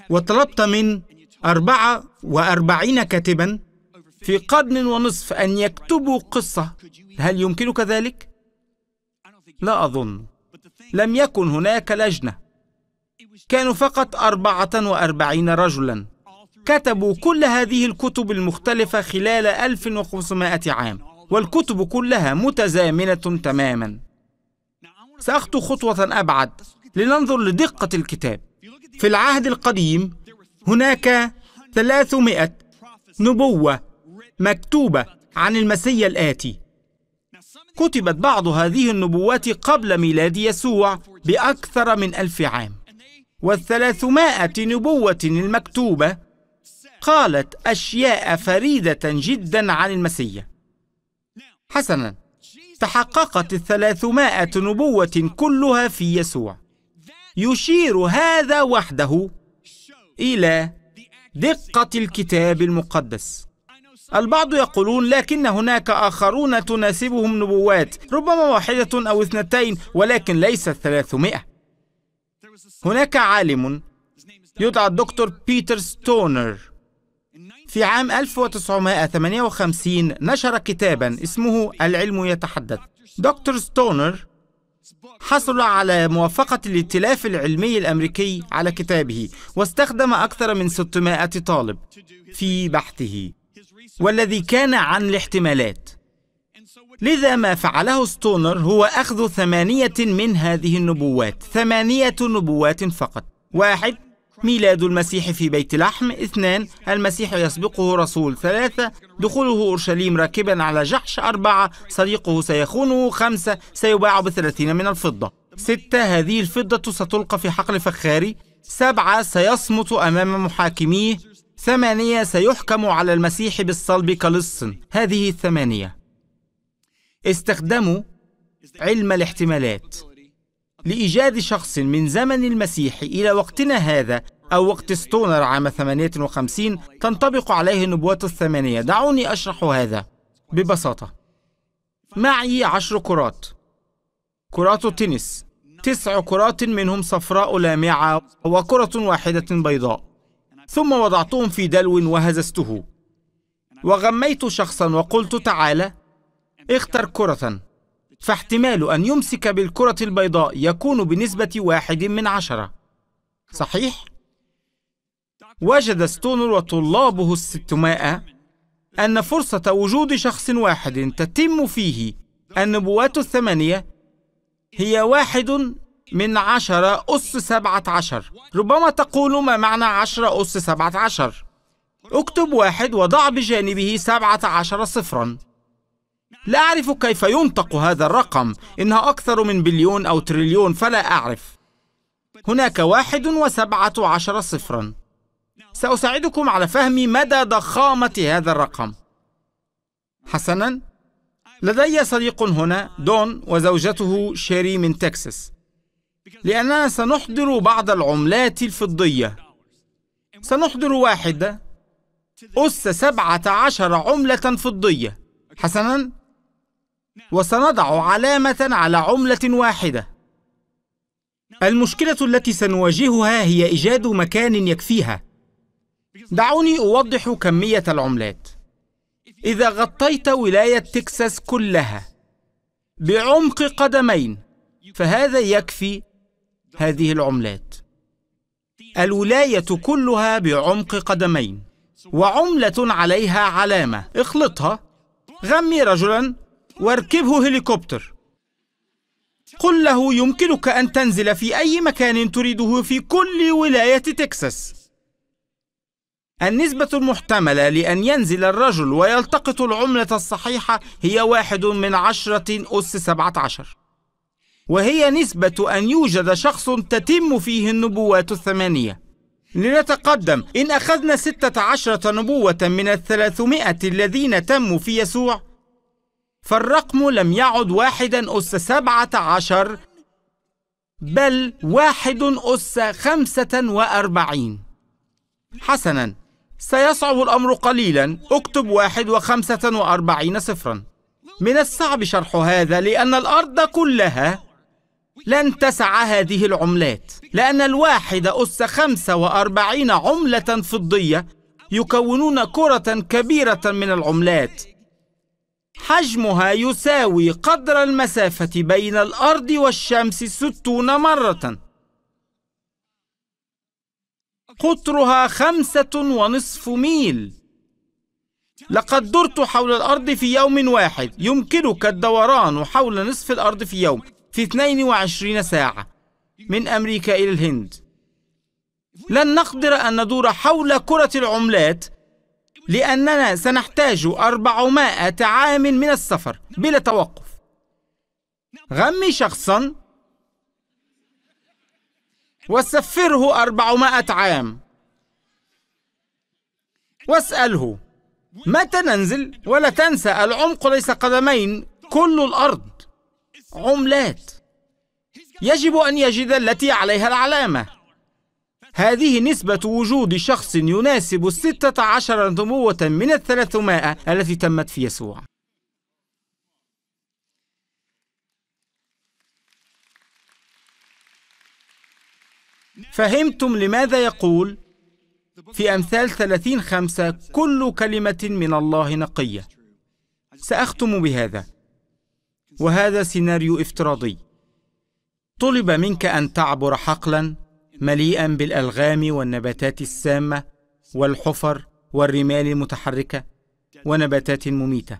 [SPEAKER 1] وطلبت من أربعة وأربعين كاتبا في قرن ونصف أن يكتبوا قصة هل يمكنك ذلك؟ لا أظن لم يكن هناك لجنة كانوا فقط أربعة وأربعين رجلا كتبوا كل هذه الكتب المختلفة خلال 1500 عام والكتب كلها متزامنة تماما سأخطو خطوة أبعد لننظر لدقة الكتاب في العهد القديم هناك ثلاثمائة نبوة مكتوبة عن المسيا الآتي كتبت بعض هذه النبوات قبل ميلاد يسوع بأكثر من ألف عام والثلاثمائة نبوة المكتوبة قالت أشياء فريدة جدا عن المسيا حسنا تحققت الثلاثمائة نبوة كلها في يسوع يشير هذا وحده إلى دقة الكتاب المقدس البعض يقولون لكن هناك آخرون تناسبهم نبوات ربما واحدة أو اثنتين ولكن ليس ثلاثمائة هناك عالم يدعى الدكتور بيتر ستونر في عام 1958 نشر كتابا اسمه العلم يتحدث دكتور ستونر حصل على موافقة الائتلاف العلمي الأمريكي على كتابه واستخدم أكثر من 600 طالب في بحثه والذي كان عن الاحتمالات لذا ما فعله ستونر هو أخذ ثمانية من هذه النبوات ثمانية نبوات فقط واحد ميلاد المسيح في بيت لحم اثنان المسيح يسبقه رسول ثلاثة دخوله أورشليم راكبا على جحش أربعة صديقه سيخونه خمسة سيباع بثلاثين من الفضة ستة هذه الفضة ستلقى في حقل فخاري سبعة سيصمت أمام محاكميه ثمانية سيحكم على المسيح بالصلب كلص هذه الثمانية استخدموا علم الاحتمالات لإيجاد شخص من زمن المسيح إلى وقتنا هذا أو وقت ستونر عام 58 تنطبق عليه النبوات الثمانية دعوني أشرح هذا ببساطة معي عشر كرات كرات التنس تسع كرات منهم صفراء لامعة وكرة واحدة بيضاء ثم وضعتهم في دلو وهززته وغميت شخصا وقلت تعالى اختر كرة فاحتمال أن يمسك بالكرة البيضاء يكون بنسبة واحد من عشرة صحيح؟ وجد ستونر وطلابه الستمائة أن فرصة وجود شخص واحد تتم فيه النبوات الثمانية هي واحد من عشرة أس سبعة عشر ربما تقول ما معنى عشرة أس سبعة عشر اكتب واحد وضع بجانبه سبعة عشر صفراً لا أعرف كيف ينطق هذا الرقم إنها أكثر من بليون أو تريليون فلا أعرف هناك واحد وسبعة عشر صفرا سأساعدكم على فهم مدى ضخامة هذا الرقم حسنا لدي صديق هنا دون وزوجته شيري من تكساس لأننا سنحضر بعض العملات الفضية سنحضر واحدة أس سبعة عشر عملة فضية حسنا وسنضع علامة على عملة واحدة المشكلة التي سنواجهها هي إيجاد مكان يكفيها دعوني أوضح كمية العملات إذا غطيت ولاية تكساس كلها بعمق قدمين فهذا يكفي هذه العملات الولاية كلها بعمق قدمين وعملة عليها علامة اخلطها غمي رجلا واركبه هليكوبتر قل له يمكنك أن تنزل في أي مكان تريده في كل ولاية تكساس النسبة المحتملة لأن ينزل الرجل ويلتقط العملة الصحيحة هي واحد من عشرة أس سبعة عشر وهي نسبة أن يوجد شخص تتم فيه النبوات الثمانية لنتقدم إن أخذنا ستة عشرة نبوة من الثلاثمائة الذين تموا في يسوع فالرقم لم يعد واحدا أس سبعة عشر بل واحد أس خمسة وأربعين حسنا سيصعب الأمر قليلا اكتب واحد وخمسة وأربعين صفرا من الصعب شرح هذا لأن الأرض كلها لن تسع هذه العملات لأن الواحد أس خمسة وأربعين عملة فضية يكونون كرة كبيرة من العملات حجمها يساوي قدر المسافة بين الأرض والشمس ستون مرة قطرها خمسة ونصف ميل لقد درت حول الأرض في يوم واحد يمكنك الدوران حول نصف الأرض في يوم في 22 ساعة من أمريكا إلى الهند لن نقدر أن ندور حول كرة العملات لأننا سنحتاج 400 عام من السفر بلا توقف غمي شخصا وسفره 400 عام واسأله متى ننزل ولا تنسى العمق ليس قدمين كل الأرض عملات يجب أن يجد التي عليها العلامة هذه نسبة وجود شخص يناسب الستة عشر نموة من الثلاثمائة التي تمت في يسوع فهمتم لماذا يقول في أمثال ثلاثين خمسة كل كلمة من الله نقية سأختم بهذا وهذا سيناريو افتراضي طلب منك أن تعبر حقلاً مليئا بالالغام والنباتات السامه والحفر والرمال المتحركه ونباتات مميته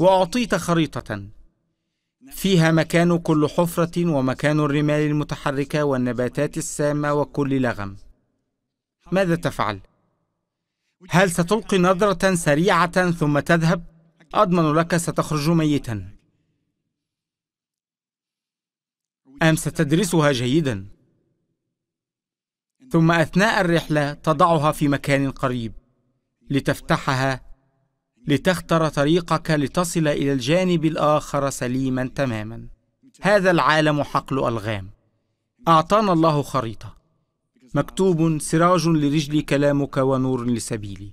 [SPEAKER 1] واعطيت خريطه فيها مكان كل حفره ومكان الرمال المتحركه والنباتات السامه وكل لغم ماذا تفعل هل ستلقي نظره سريعه ثم تذهب اضمن لك ستخرج ميتا ام ستدرسها جيدا ثم اثناء الرحله تضعها في مكان قريب لتفتحها لتختر طريقك لتصل الى الجانب الاخر سليما تماما هذا العالم حقل الغام اعطانا الله خريطه مكتوب سراج لرجلي كلامك ونور لسبيلي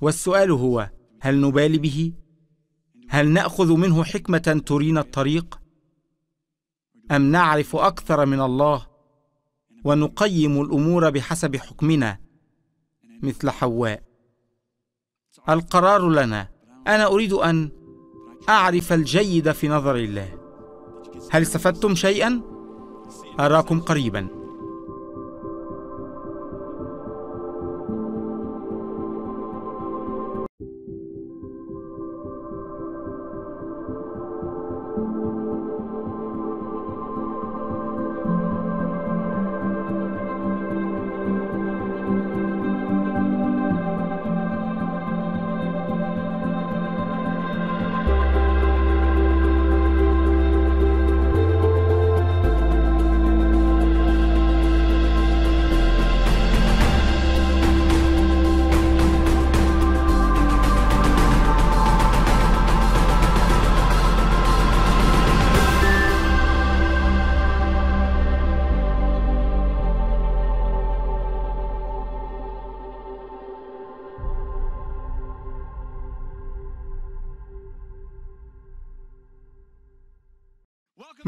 [SPEAKER 1] والسؤال هو هل نبالي به هل ناخذ منه حكمه ترينا الطريق ام نعرف اكثر من الله ونقيم الامور بحسب حكمنا مثل حواء القرار لنا انا اريد ان اعرف الجيد في نظر الله هل استفدتم شيئا اراكم قريبا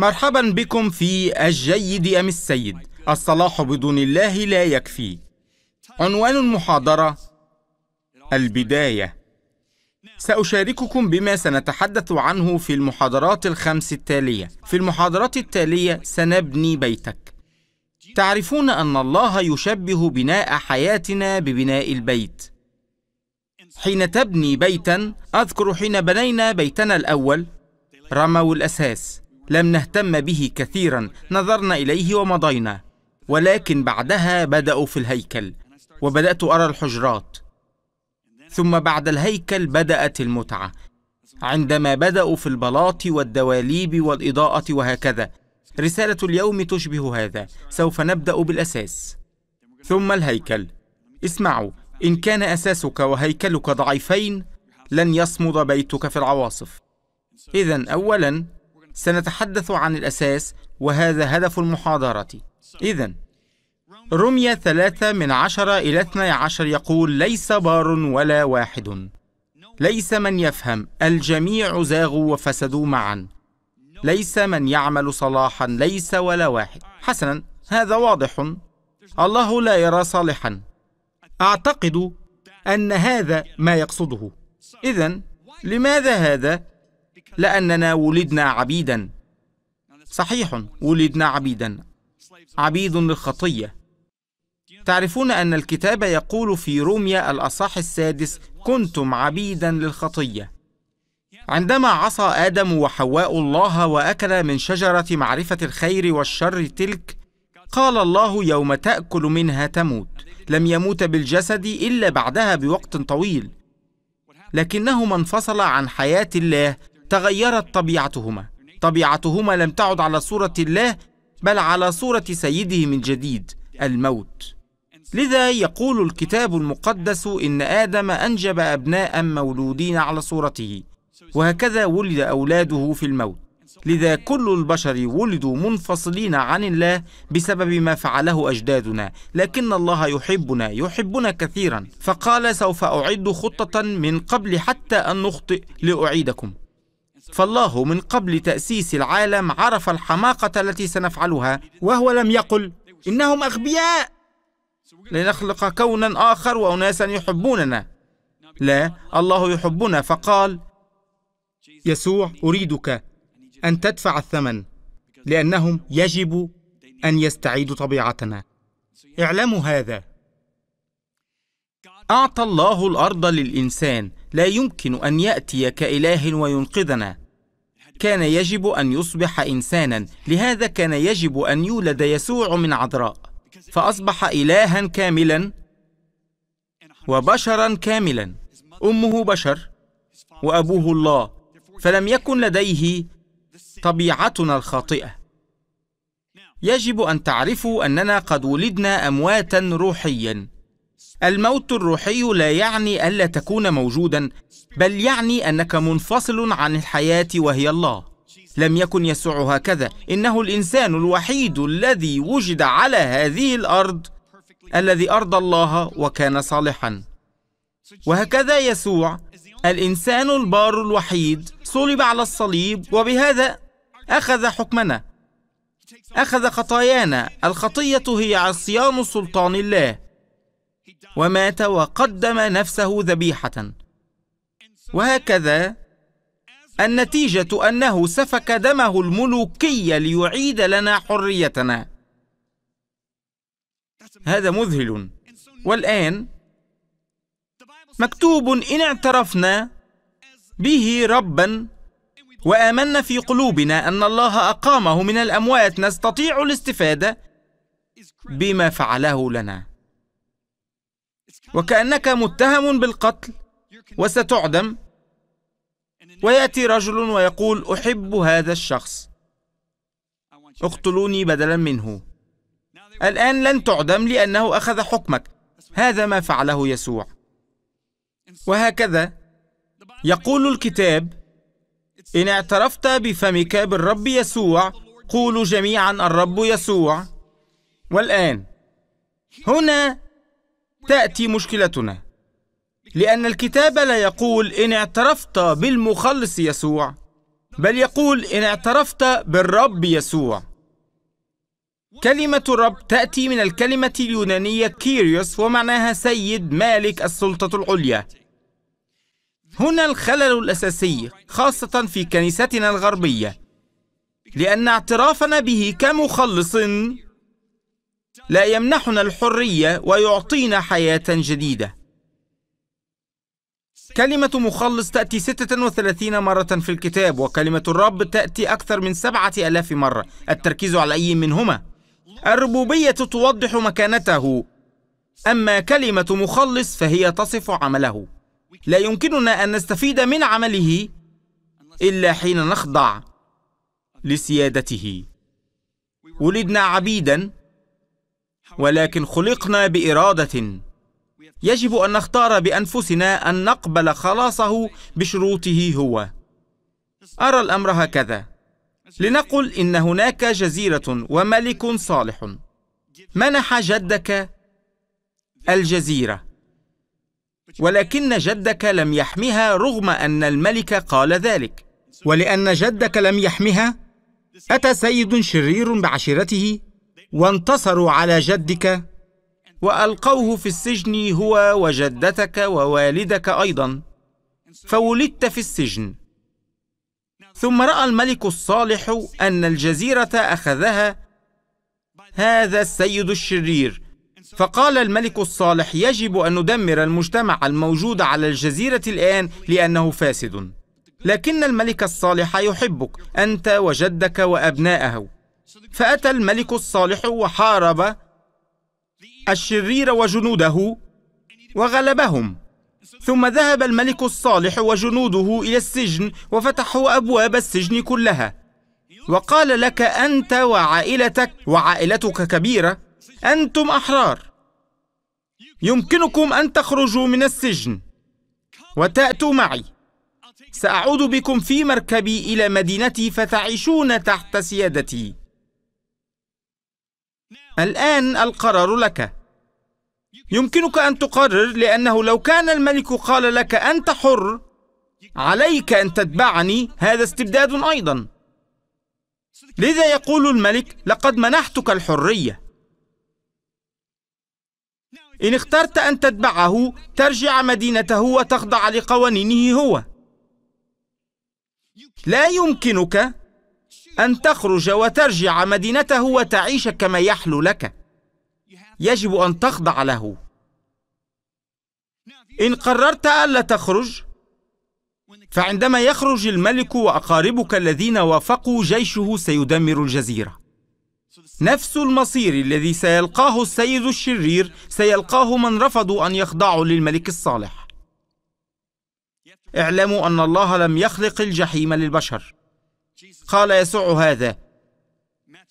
[SPEAKER 1] مرحبا بكم في الجيد أم السيد الصلاح بدون الله لا يكفي عنوان المحاضرة البداية سأشارككم بما سنتحدث عنه في المحاضرات الخمس التالية في المحاضرات التالية سنبني بيتك تعرفون أن الله يشبه بناء حياتنا ببناء البيت حين تبني بيتا أذكر حين بنينا بيتنا الأول رموا الأساس لم نهتم به كثيرا نظرنا إليه ومضينا ولكن بعدها بدأوا في الهيكل وبدأت أرى الحجرات ثم بعد الهيكل بدأت المتعة عندما بدأوا في البلاط والدواليب والإضاءة وهكذا رسالة اليوم تشبه هذا سوف نبدأ بالأساس ثم الهيكل اسمعوا إن كان أساسك وهيكلك ضعيفين لن يصمد بيتك في العواصف إذا أولا سنتحدث عن الأساس وهذا هدف المحاضرة إذا رمية ثلاثة من عشرة إلى اثني عشر يقول ليس بار ولا واحد ليس من يفهم الجميع زاغوا وفسدوا معا ليس من يعمل صلاحا ليس ولا واحد حسنا هذا واضح الله لا يرى صالحا أعتقد أن هذا ما يقصده إذا لماذا هذا لأننا ولدنا عبيدا صحيح ولدنا عبيدا عبيد للخطية تعرفون أن الكتاب يقول في روميا الأصح السادس كنتم عبيدا للخطية عندما عصى آدم وحواء الله وأكلا من شجرة معرفة الخير والشر تلك قال الله يوم تأكل منها تموت لم يموت بالجسد إلا بعدها بوقت طويل لكنهما انفصل عن حياة الله تغيرت طبيعتهما طبيعتهما لم تعد على صورة الله بل على صورة سيده من جديد الموت لذا يقول الكتاب المقدس إن آدم أنجب أبناء مولودين على صورته وهكذا ولد أولاده في الموت لذا كل البشر ولدوا منفصلين عن الله بسبب ما فعله أجدادنا لكن الله يحبنا يحبنا كثيرا فقال سوف أعد خطة من قبل حتى أن نخطئ لأعيدكم فالله من قبل تأسيس العالم عرف الحماقة التي سنفعلها وهو لم يقل إنهم أغبياء لنخلق كونا آخر وأناسا يحبوننا لا الله يحبنا فقال يسوع أريدك أن تدفع الثمن لأنهم يجب أن يستعيدوا طبيعتنا اعلموا هذا أعطى الله الأرض للإنسان لا يمكن أن يأتي كإله وينقذنا كان يجب أن يصبح إنسانا لهذا كان يجب أن يولد يسوع من عذراء فأصبح إلها كاملا وبشرا كاملا أمه بشر وأبوه الله فلم يكن لديه طبيعتنا الخاطئة يجب أن تعرفوا أننا قد ولدنا أمواتا روحيا الموت الروحي لا يعني ألا تكون موجودا بل يعني أنك منفصل عن الحياة وهي الله لم يكن يسوع هكذا إنه الإنسان الوحيد الذي وجد على هذه الأرض الذي أرضى الله وكان صالحا وهكذا يسوع الإنسان البار الوحيد صلب على الصليب وبهذا أخذ حكمنا أخذ خطايانا الخطية هي عصيان سلطان الله ومات وقدم نفسه ذبيحة وهكذا النتيجة أنه سفك دمه الملوكي ليعيد لنا حريتنا هذا مذهل والآن مكتوب إن اعترفنا به ربا وآمنا في قلوبنا أن الله أقامه من الأموات نستطيع الاستفادة بما فعله لنا وكأنك متهم بالقتل وستعدم ويأتي رجل ويقول أحب هذا الشخص اقتلوني بدلا منه الآن لن تعدم لأنه أخذ حكمك هذا ما فعله يسوع وهكذا يقول الكتاب إن اعترفت بفمك بالرب يسوع قولوا جميعا الرب يسوع والآن هنا تأتي مشكلتنا لأن الكتاب لا يقول إن اعترفت بالمخلص يسوع بل يقول إن اعترفت بالرب يسوع كلمة الرب تأتي من الكلمة اليونانية كيريوس ومعناها سيد مالك السلطة العليا هنا الخلل الأساسي خاصة في كنيستنا الغربية لأن اعترافنا به كمخلص لا يمنحنا الحريه ويعطينا حياه جديده كلمة مخلص تأتي 36 مرة في الكتاب وكلمة الرب تأتي أكثر من سبعة ألاف مرة التركيز على أي منهما الربوبية توضح مكانته أما كلمة مخلص فهي تصف عمله لا يمكننا أن نستفيد من عمله إلا حين نخضع لسيادته ولدنا عبيدا ولكن خلقنا باراده يجب ان نختار بانفسنا ان نقبل خلاصه بشروطه هو ارى الامر هكذا لنقل ان هناك جزيره وملك صالح منح جدك الجزيره ولكن جدك لم يحمها رغم ان الملك قال ذلك ولان جدك لم يحمها اتى سيد شرير بعشيرته وانتصروا على جدك والقوه في السجن هو وجدتك ووالدك ايضا فولدت في السجن ثم راى الملك الصالح ان الجزيره اخذها هذا السيد الشرير فقال الملك الصالح يجب ان ندمر المجتمع الموجود على الجزيره الان لانه فاسد لكن الملك الصالح يحبك انت وجدك وابناءه فأتى الملك الصالح وحارب الشرير وجنوده وغلبهم ثم ذهب الملك الصالح وجنوده إلى السجن وفتحوا أبواب السجن كلها وقال لك أنت وعائلتك وعائلتك كبيرة أنتم أحرار يمكنكم أن تخرجوا من السجن وتأتوا معي سأعود بكم في مركبي إلى مدينتي فتعيشون تحت سيادتي الآن القرار لك يمكنك أن تقرر لأنه لو كان الملك قال لك أنت حر عليك أن تتبعني هذا استبداد أيضا لذا يقول الملك لقد منحتك الحرية إن اخترت أن تتبعه ترجع مدينته وتخضع لقوانينه هو لا يمكنك أن تخرج وترجع مدينته وتعيش كما يحلو لك يجب أن تخضع له إن قررت ألا تخرج فعندما يخرج الملك وأقاربك الذين وافقوا جيشه سيدمر الجزيرة نفس المصير الذي سيلقاه السيد الشرير سيلقاه من رفضوا أن يخضعوا للملك الصالح اعلموا أن الله لم يخلق الجحيم للبشر قال يسوع هذا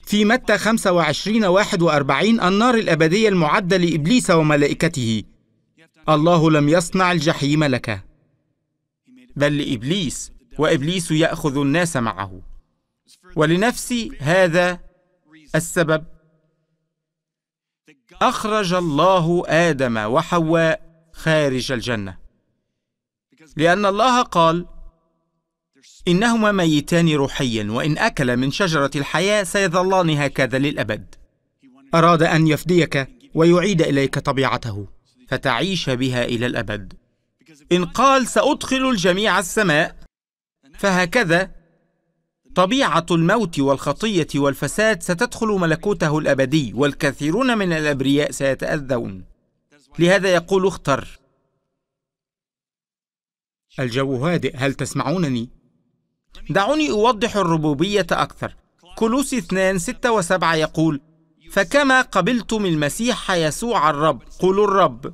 [SPEAKER 1] في متى 25 41 النار الأبدية المعدة لإبليس وملائكته الله لم يصنع الجحيم لك بل لإبليس وإبليس يأخذ الناس معه ولنفسي هذا السبب أخرج الله آدم وحواء خارج الجنة لأن الله قال إنهما ميتان روحيا وإن أكل من شجرة الحياة سيظلان هكذا للأبد أراد أن يفديك ويعيد إليك طبيعته فتعيش بها إلى الأبد إن قال سأدخل الجميع السماء فهكذا طبيعة الموت والخطية والفساد ستدخل ملكوته الأبدي والكثيرون من الأبرياء سيتأذون لهذا يقول اختر الجو هادئ هل تسمعونني؟ دعوني أوضح الربوبية أكثر كلوس 2 6 و7 يقول فكما قبلتم المسيح يسوع الرب قولوا الرب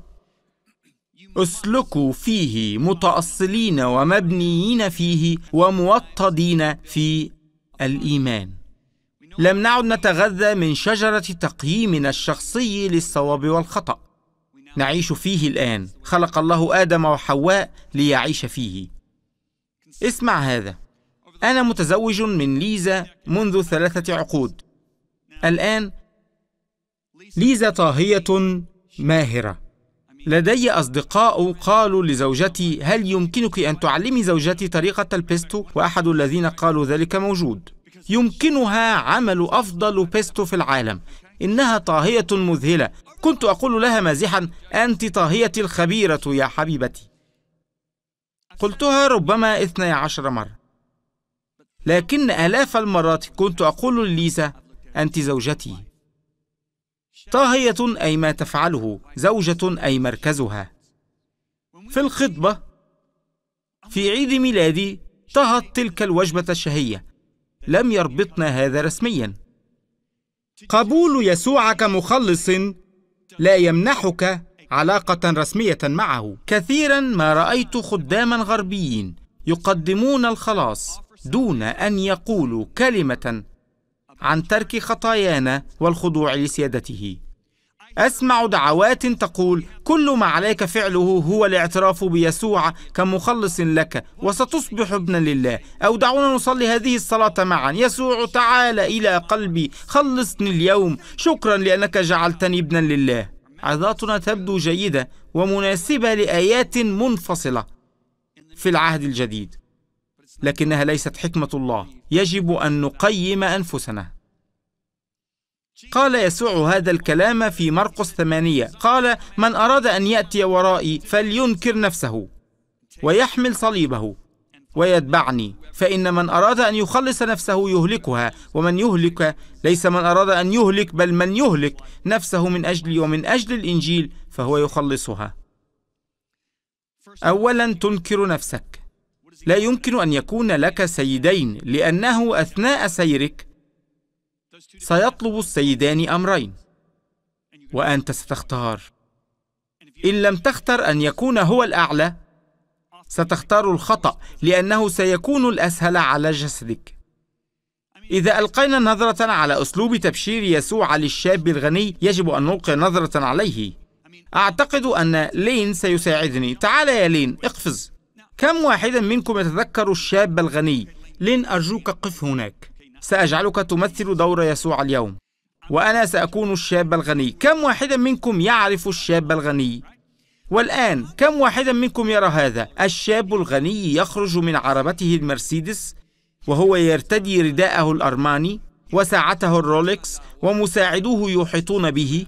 [SPEAKER 1] اسلكوا فيه متأصلين ومبنيين فيه وموطدين في الإيمان لم نعد نتغذى من شجرة تقييمنا الشخصي للصواب والخطأ نعيش فيه الآن خلق الله آدم وحواء ليعيش فيه اسمع هذا أنا متزوج من ليزا منذ ثلاثة عقود الآن ليزا طاهية ماهرة لدي أصدقاء قالوا لزوجتي هل يمكنك أن تعلمي زوجتي طريقة البيستو؟ وأحد الذين قالوا ذلك موجود يمكنها عمل أفضل بيستو في العالم إنها طاهية مذهلة كنت أقول لها مازحا أنت طاهيتي الخبيرة يا حبيبتي قلتها ربما 12 مرة لكن آلاف المرات كنت أقول لليزا أنت زوجتي طاهية أي ما تفعله زوجة أي مركزها في الخطبة في عيد ميلادي طهت تلك الوجبة الشهية لم يربطنا هذا رسميا قبول يسوع كمخلص لا يمنحك علاقة رسمية معه كثيرا ما رأيت خداما غربيين يقدمون الخلاص دون أن يقولوا كلمة عن ترك خطايانا والخضوع لسيادته أسمع دعوات تقول كل ما عليك فعله هو الاعتراف بيسوع كمخلص لك وستصبح ابنا لله أو دعونا نصلي هذه الصلاة معا يسوع تعال إلى قلبي خلصني اليوم شكرا لأنك جعلتني ابنا لله عظاتنا تبدو جيدة ومناسبة لآيات منفصلة في العهد الجديد لكنها ليست حكمة الله يجب أن نقيم أنفسنا قال يسوع هذا الكلام في مرقس ثمانية قال من أراد أن يأتي ورائي فلينكر نفسه ويحمل صليبه ويتبعني فإن من أراد أن يخلص نفسه يهلكها ومن يهلك ليس من أراد أن يهلك بل من يهلك نفسه من أجلي ومن أجل الإنجيل فهو يخلصها أولا تنكر نفسك لا يمكن أن يكون لك سيدين لأنه أثناء سيرك سيطلب السيدان أمرين وأنت ستختار إن لم تختر أن يكون هو الأعلى ستختار الخطأ لأنه سيكون الأسهل على جسدك إذا ألقينا نظرة على أسلوب تبشير يسوع للشاب الغني يجب أن نلقي نظرة عليه أعتقد أن لين سيساعدني تعال يا لين اقفز كم واحدا منكم يتذكر الشاب الغني لن أرجوك قف هناك سأجعلك تمثل دور يسوع اليوم وأنا سأكون الشاب الغني كم واحدا منكم يعرف الشاب الغني والآن كم واحدا منكم يرى هذا الشاب الغني يخرج من عربته المرسيدس وهو يرتدي رداءه الأرماني وساعته الرولكس ومساعدوه يحيطون به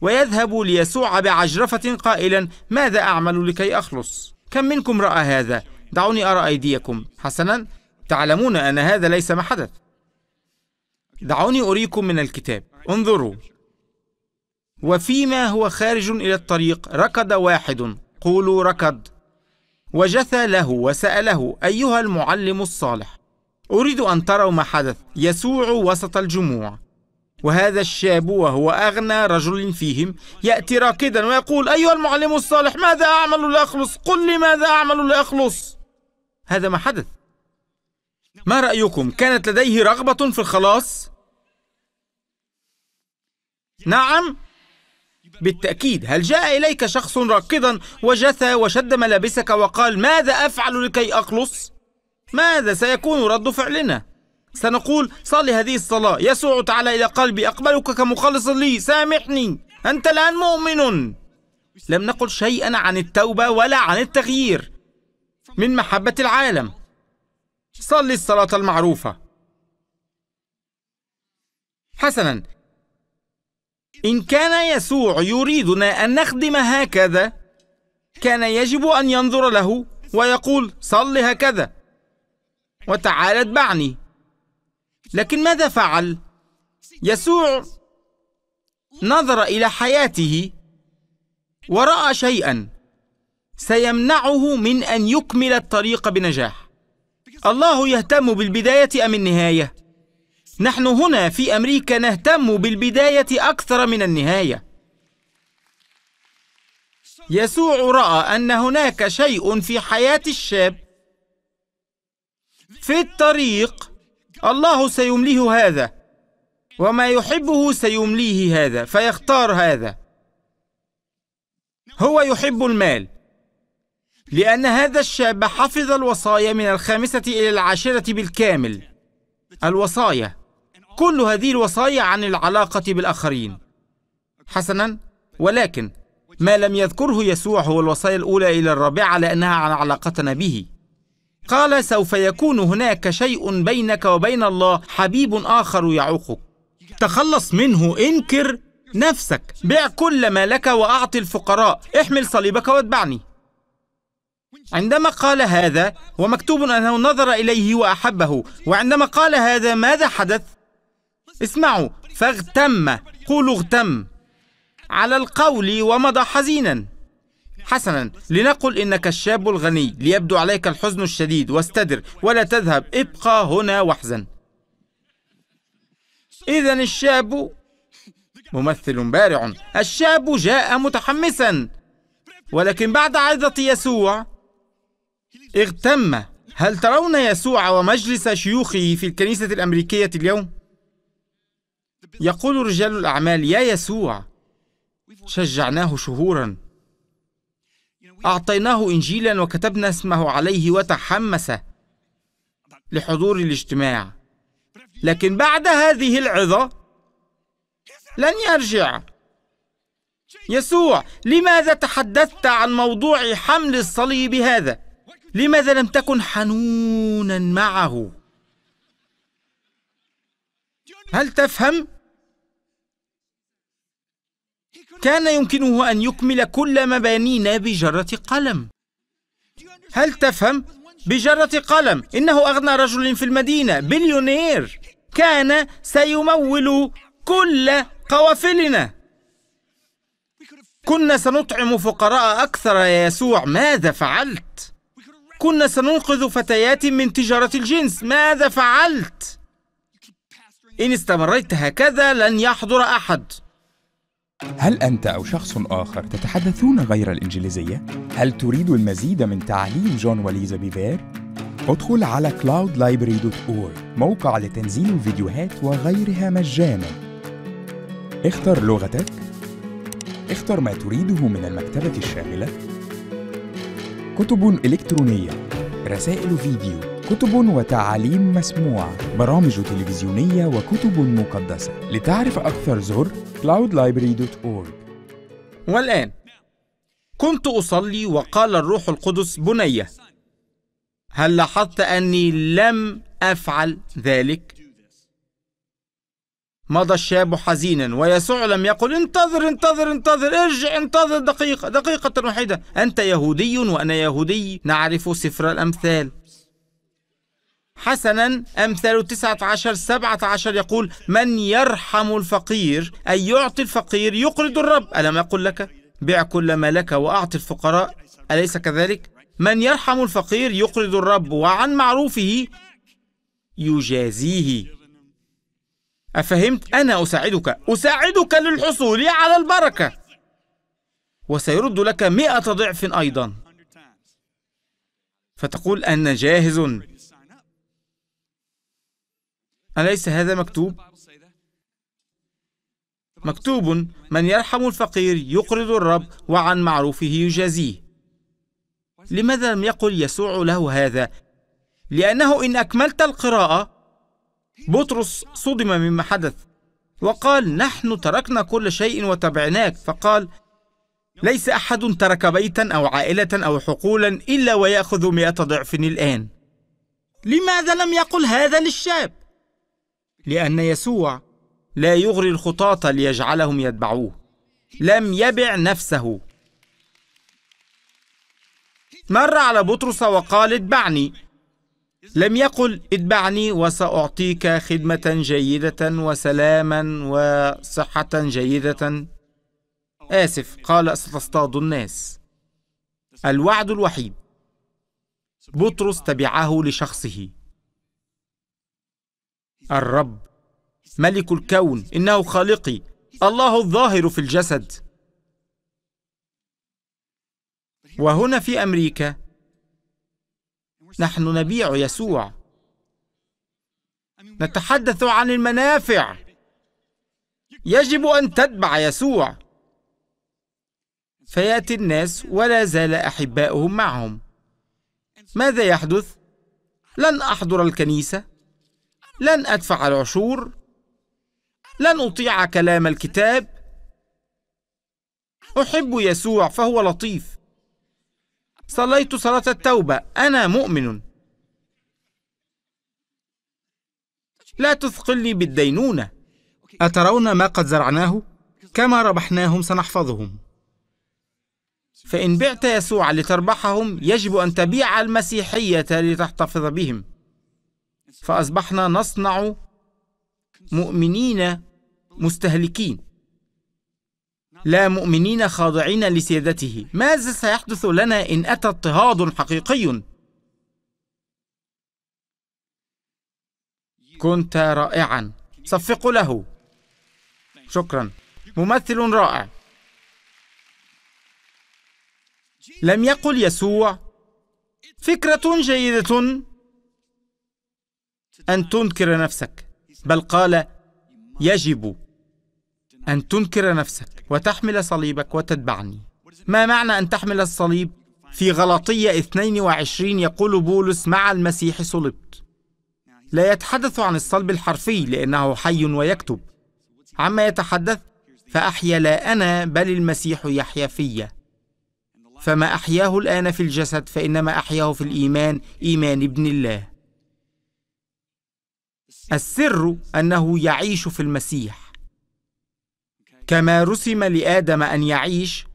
[SPEAKER 1] ويذهب ليسوع بعجرفة قائلا ماذا أعمل لكي أخلص كم منكم رأى هذا دعوني أرى أيديكم حسنا تعلمون أن هذا ليس ما حدث دعوني أريكم من الكتاب انظروا وفيما هو خارج إلى الطريق ركض واحد قولوا ركض وجثى له وسأله أيها المعلم الصالح أريد أن تروا ما حدث يسوع وسط الجموع وهذا الشاب وهو أغنى رجل فيهم يأتي راكدا ويقول أيها المعلم الصالح ماذا أعمل لأخلص قل لي ماذا أعمل لأخلص هذا ما حدث ما رأيكم كانت لديه رغبة في الخلاص نعم بالتأكيد هل جاء إليك شخص راكضا وجثى وشد ملابسك وقال ماذا أفعل لكي أخلص؟ ماذا سيكون رد فعلنا؟ سنقول صلي هذه الصلاة يسوع تعالى إلى قلبي أقبلك كمخلص لي سامحني أنت الآن مؤمن لم نقل شيئا عن التوبة ولا عن التغيير من محبة العالم صلي الصلاة المعروفة حسنا إن كان يسوع يريدنا أن نخدم هكذا كان يجب أن ينظر له ويقول صلي هكذا وتعال اتبعني لكن ماذا فعل؟ يسوع نظر إلى حياته ورأى شيئا سيمنعه من أن يكمل الطريق بنجاح الله يهتم بالبداية أم النهاية؟ نحن هنا في أمريكا نهتم بالبداية أكثر من النهاية يسوع رأى أن هناك شيء في حياة الشاب في الطريق الله سيمليه هذا وما يحبه سيمليه هذا فيختار هذا هو يحب المال لأن هذا الشاب حفظ الوصايا من الخامسة إلى العاشرة بالكامل الوصايا كل هذه الوصايا عن العلاقة بالآخرين حسنا ولكن ما لم يذكره يسوع هو الوصايا الأولى إلى الرابعة لأنها عن علاقتنا به قال سوف يكون هناك شيء بينك وبين الله حبيب آخر يعوقك تخلص منه انكر نفسك بيع كل ما لك وأعطي الفقراء احمل صليبك واتبعني عندما قال هذا ومكتوب أنه نظر إليه وأحبه وعندما قال هذا ماذا حدث؟ اسمعوا فاغتم قولوا اغتم على القول ومضى حزينا حسنا لنقل إنك الشاب الغني ليبدو عليك الحزن الشديد واستدر ولا تذهب ابقى هنا واحزن إذا الشاب ممثل بارع الشاب جاء متحمسا ولكن بعد عظة يسوع اغتم هل ترون يسوع ومجلس شيوخه في الكنيسة الأمريكية اليوم؟ يقول رجال الأعمال يا يسوع شجعناه شهورا أعطيناه إنجيلا وكتبنا اسمه عليه وتحمس لحضور الاجتماع لكن بعد هذه العظة لن يرجع يسوع لماذا تحدثت عن موضوع حمل الصليب هذا لماذا لم تكن حنونا معه هل تفهم كان يمكنه أن يكمل كل مبانينا بجرة قلم هل تفهم؟ بجرة قلم إنه أغنى رجل في المدينة بليونير كان سيمول كل قوافلنا كنا سنطعم فقراء أكثر يا يسوع ماذا فعلت؟ كنا سننقذ فتيات من تجارة الجنس ماذا فعلت؟ إن استمريت هكذا لن يحضر أحد
[SPEAKER 2] هل أنت أو شخص آخر تتحدثون غير الإنجليزية؟ هل تريد المزيد من تعليم جون وليزا بيفير؟ ادخل على cloudlibrary.org موقع لتنزيل الفيديوهات وغيرها مجانا اختر لغتك اختر ما تريده من المكتبة الشاملة كتب إلكترونية رسائل فيديو كتب وتعاليم مسموعة برامج تلفزيونية وكتب مقدسة لتعرف أكثر زر cloudlibrary.org
[SPEAKER 1] والآن كنت أصلي وقال الروح القدس بنية هل لاحظت أني لم أفعل ذلك؟ مضى الشاب حزينا ويسوع لم يقل انتظر انتظر انتظر ارجع انتظر دقيقة دقيقة واحدة أنت يهودي وأنا يهودي نعرف سفر الأمثال حسنا أمثال تسعة عشر سبعة عشر يقول من يرحم الفقير أي يعطي الفقير يقرض الرب ألم أقل لك بع كل ما لك وأعطي الفقراء أليس كذلك؟ من يرحم الفقير يقرض الرب وعن معروفه يجازيه أفهمت؟ أنا أساعدك أساعدك للحصول على البركة وسيرد لك مئة ضعف أيضا فتقول أنا جاهز أليس هذا مكتوب؟ مكتوب من يرحم الفقير يقرض الرب وعن معروفه يجازيه لماذا لم يقل يسوع له هذا لانه ان اكملت القراءه بطرس صدم مما حدث وقال نحن تركنا كل شيء وتبعناك فقال ليس احد ترك بيتا او عائله او حقولا الا وياخذ مئة ضعف الان لماذا لم يقل هذا للشاب لأن يسوع لا يغري الخطاة ليجعلهم يتبعوه لم يبع نفسه مر على بطرس وقال اتبعني لم يقل اتبعني وسأعطيك خدمة جيدة وسلاما وصحة جيدة آسف قال ستصطاد الناس الوعد الوحيد بطرس تبعه لشخصه الرب ملك الكون إنه خالقي الله الظاهر في الجسد وهنا في أمريكا نحن نبيع يسوع نتحدث عن المنافع يجب أن تتبع يسوع فيأتي الناس ولا زال أحباؤهم معهم ماذا يحدث؟ لن أحضر الكنيسة لن أدفع العشور لن أطيع كلام الكتاب أحب يسوع فهو لطيف صليت صلاة التوبة أنا مؤمن لا تثقلني بالدينونة أترون ما قد زرعناه؟ كما ربحناهم سنحفظهم فإن بعت يسوع لتربحهم يجب أن تبيع المسيحية لتحتفظ بهم فأصبحنا نصنع مؤمنين مستهلكين لا مؤمنين خاضعين لسيادته ماذا سيحدث لنا إن أتى اضطهاد حقيقي كنت رائعا صفقوا له شكرا ممثل رائع لم يقل يسوع فكرة جيدة أن تنكر نفسك بل قال يجب أن تنكر نفسك وتحمل صليبك وتتبعني ما معنى أن تحمل الصليب؟ في غلطية 22 يقول بولس مع المسيح صلبت لا يتحدث عن الصلب الحرفي لأنه حي ويكتب عما يتحدث فأحيا لا أنا بل المسيح يحيا فيا فما أحياه الآن في الجسد فإنما أحياه في الإيمان إيمان ابن الله السر أنه يعيش في المسيح كما رسم لآدم أن يعيش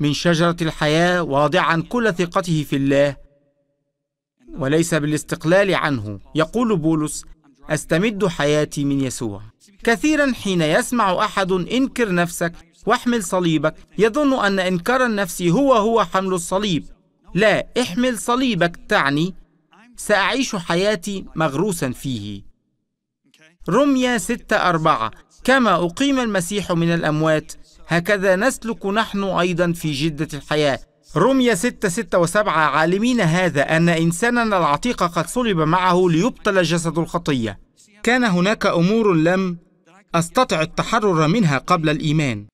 [SPEAKER 1] من شجرة الحياة واضعا كل ثقته في الله وليس بالاستقلال عنه يقول بولس أستمد حياتي من يسوع كثيرا حين يسمع أحد انكر نفسك واحمل صليبك يظن أن إنكار النفس هو هو حمل الصليب لا احمل صليبك تعني سأعيش حياتي مغروسا فيه رمية ستة أربعة كما أقيم المسيح من الأموات هكذا نسلك نحن أيضا في جدة الحياة رمية ستة ستة وسبعة عالمين هذا أن إنساننا العتيق قد صلب معه ليبطل جسد الخطية كان هناك أمور لم أستطع التحرر منها قبل الإيمان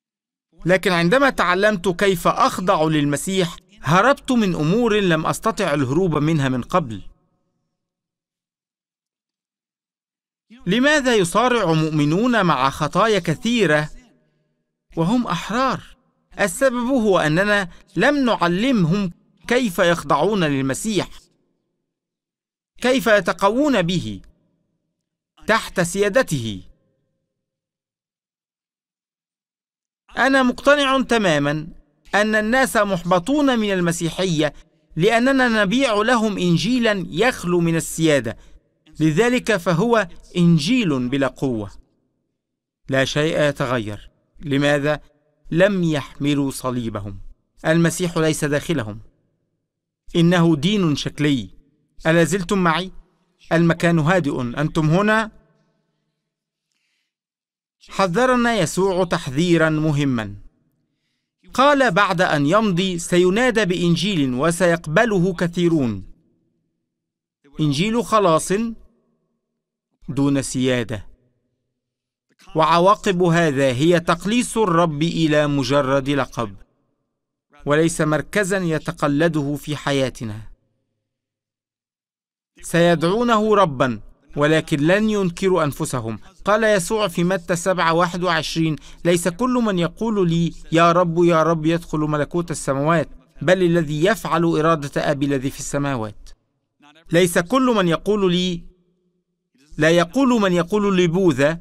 [SPEAKER 1] لكن عندما تعلمت كيف أخضع للمسيح هربت من أمور لم أستطع الهروب منها من قبل لماذا يصارع مؤمنون مع خطايا كثيرة وهم أحرار؟ السبب هو أننا لم نعلمهم كيف يخضعون للمسيح، كيف يتقوون به تحت سيادته. أنا مقتنع تماما أن الناس محبطون من المسيحية لأننا نبيع لهم إنجيلا يخلو من السيادة لذلك فهو إنجيل بلا قوة لا شيء يتغير لماذا؟ لم يحملوا صليبهم المسيح ليس داخلهم إنه دين شكلي ألا زلتم معي؟ المكان هادئ أنتم هنا؟ حذرنا يسوع تحذيرا مهما قال بعد أن يمضي سينادى بإنجيل وسيقبله كثيرون إنجيل خلاص دون سياده وعواقب هذا هي تقليص الرب الى مجرد لقب وليس مركزا يتقلده في حياتنا سيدعونه ربا ولكن لن ينكروا أنفسهم قال يسوع في متى 7 21 ليس كل من يقول لي يا رب يا رب يدخل ملكوت السماوات بل الذي يفعل إرادة أبي الذي في السماوات ليس كل من يقول لي لا يقول من يقول لبوذا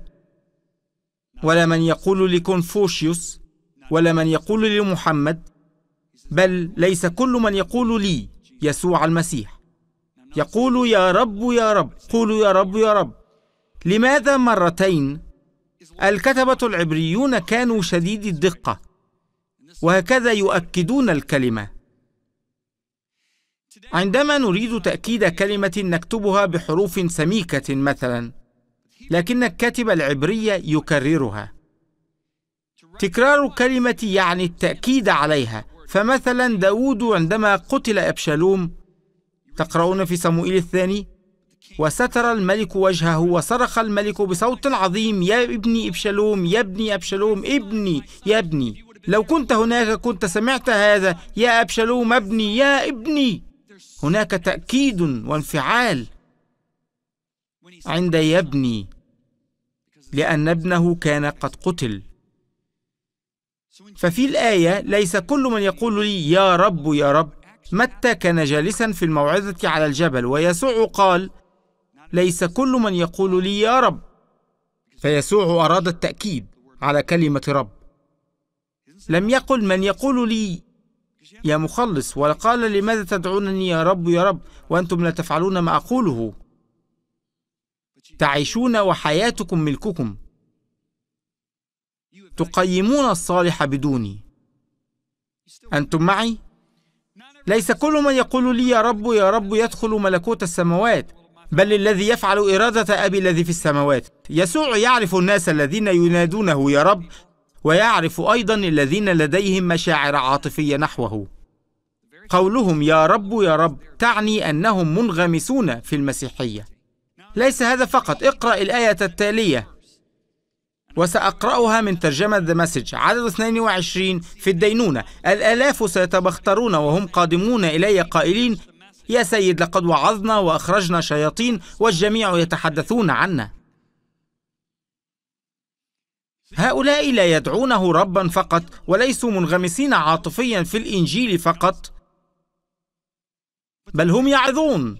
[SPEAKER 1] ولا من يقول لكونفوشيوس ولا من يقول لمحمد بل ليس كل من يقول لي يسوع المسيح يقول يا رب يا رب قولوا يا رب يا رب لماذا مرتين الكتبة العبريون كانوا شديد الدقة وهكذا يؤكدون الكلمة عندما نريد تأكيد كلمة نكتبها بحروف سميكة مثلا لكن الكاتب العبري يكررها تكرار كلمة يعني التأكيد عليها فمثلا داود عندما قتل أبشالوم تقرؤون في سموئيل الثاني وستر الملك وجهه وصرخ الملك بصوت عظيم يا ابني أبشالوم يا ابني أبشالوم ابني يا ابني لو كنت هناك كنت سمعت هذا يا أبشالوم ابني يا ابني هناك تأكيد وانفعال عند يبني لأن ابنه كان قد قتل ففي الآية ليس كل من يقول لي يا رب يا رب متى كان جالسا في الموعظة على الجبل ويسوع قال ليس كل من يقول لي يا رب فيسوع أراد التأكيد على كلمة رب لم يقل من يقول لي يا مخلص ولقال لماذا تدعونني يا رب يا رب وأنتم لا تفعلون ما أقوله تعيشون وحياتكم ملككم تقيمون الصالح بدوني أنتم معي؟ ليس كل من يقول لي يا رب يا رب يدخل ملكوت السماوات بل الذي يفعل إرادة أبي الذي في السماوات يسوع يعرف الناس الذين ينادونه يا رب ويعرف ايضا الذين لديهم مشاعر عاطفيه نحوه قولهم يا رب يا رب تعني انهم منغمسون في المسيحيه ليس هذا فقط اقرا الايه التاليه وسأقرأها من ترجمة ذا مسج عدد 22 في الدينونة الآلاف سيتبخترون وهم قادمون إلي قائلين يا سيد لقد وعظنا وأخرجنا شياطين والجميع يتحدثون عنا هؤلاء لا يدعونه ربا فقط وليسوا منغمسين عاطفيا في الانجيل فقط بل هم يعظون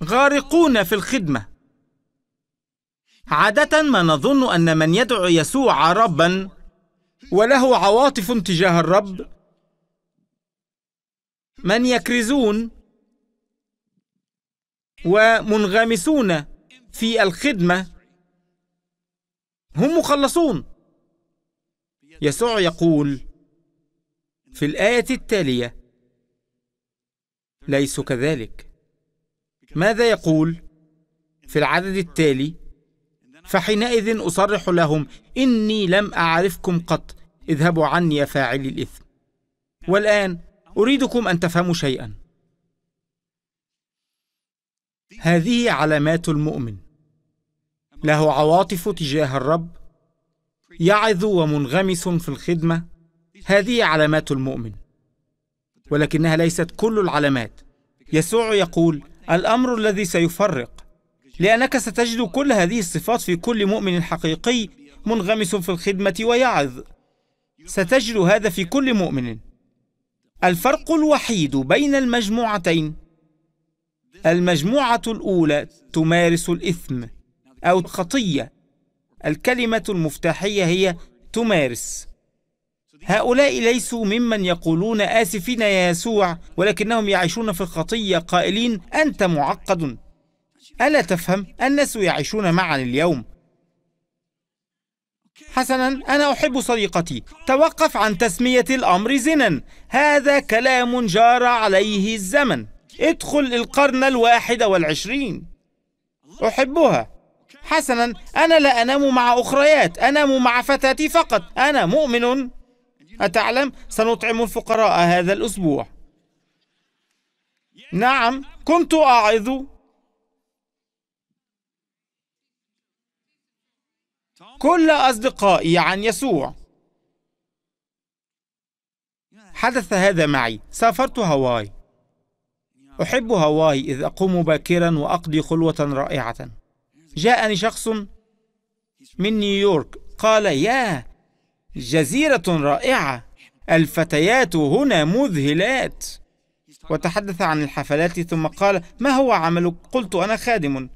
[SPEAKER 1] وغارقون في الخدمه عاده ما نظن ان من يدعو يسوع ربا وله عواطف تجاه الرب من يكرزون ومنغمسون في الخدمة هم مخلصون يسوع يقول في الآية التالية ليسوا كذلك ماذا يقول في العدد التالي فحينئذ أصرح لهم إني لم أعرفكم قط اذهبوا عني يا فاعلي الإثم والآن أريدكم أن تفهموا شيئا هذه علامات المؤمن له عواطف تجاه الرب يعظ ومنغمس في الخدمه هذه علامات المؤمن ولكنها ليست كل العلامات يسوع يقول الامر الذي سيفرق لانك ستجد كل هذه الصفات في كل مؤمن حقيقي منغمس في الخدمه ويعظ ستجد هذا في كل مؤمن الفرق الوحيد بين المجموعتين المجموعة الأولى تمارس الإثم أو الخطية الكلمة المفتاحية هي تمارس هؤلاء ليسوا ممن يقولون آسفين يا يسوع ولكنهم يعيشون في الخطية قائلين أنت معقد ألا تفهم الناس يعيشون معا اليوم حسنا أنا أحب صديقتي توقف عن تسمية الأمر زنا هذا كلام جار عليه الزمن ادخل القرن الواحد والعشرين أحبها حسنا أنا لا أنام مع أخريات أنام مع فتاتي فقط أنا مؤمن أتعلم سنطعم الفقراء هذا الأسبوع نعم كنت أعظ كل أصدقائي عن يسوع حدث هذا معي سافرت هاواي نعم. أحب هواي إذ أقوم باكرا وأقضي خلوة رائعة جاءني شخص من نيويورك قال يا جزيرة رائعة الفتيات هنا مذهلات وتحدث عن الحفلات ثم قال ما هو عملك قلت أنا خادم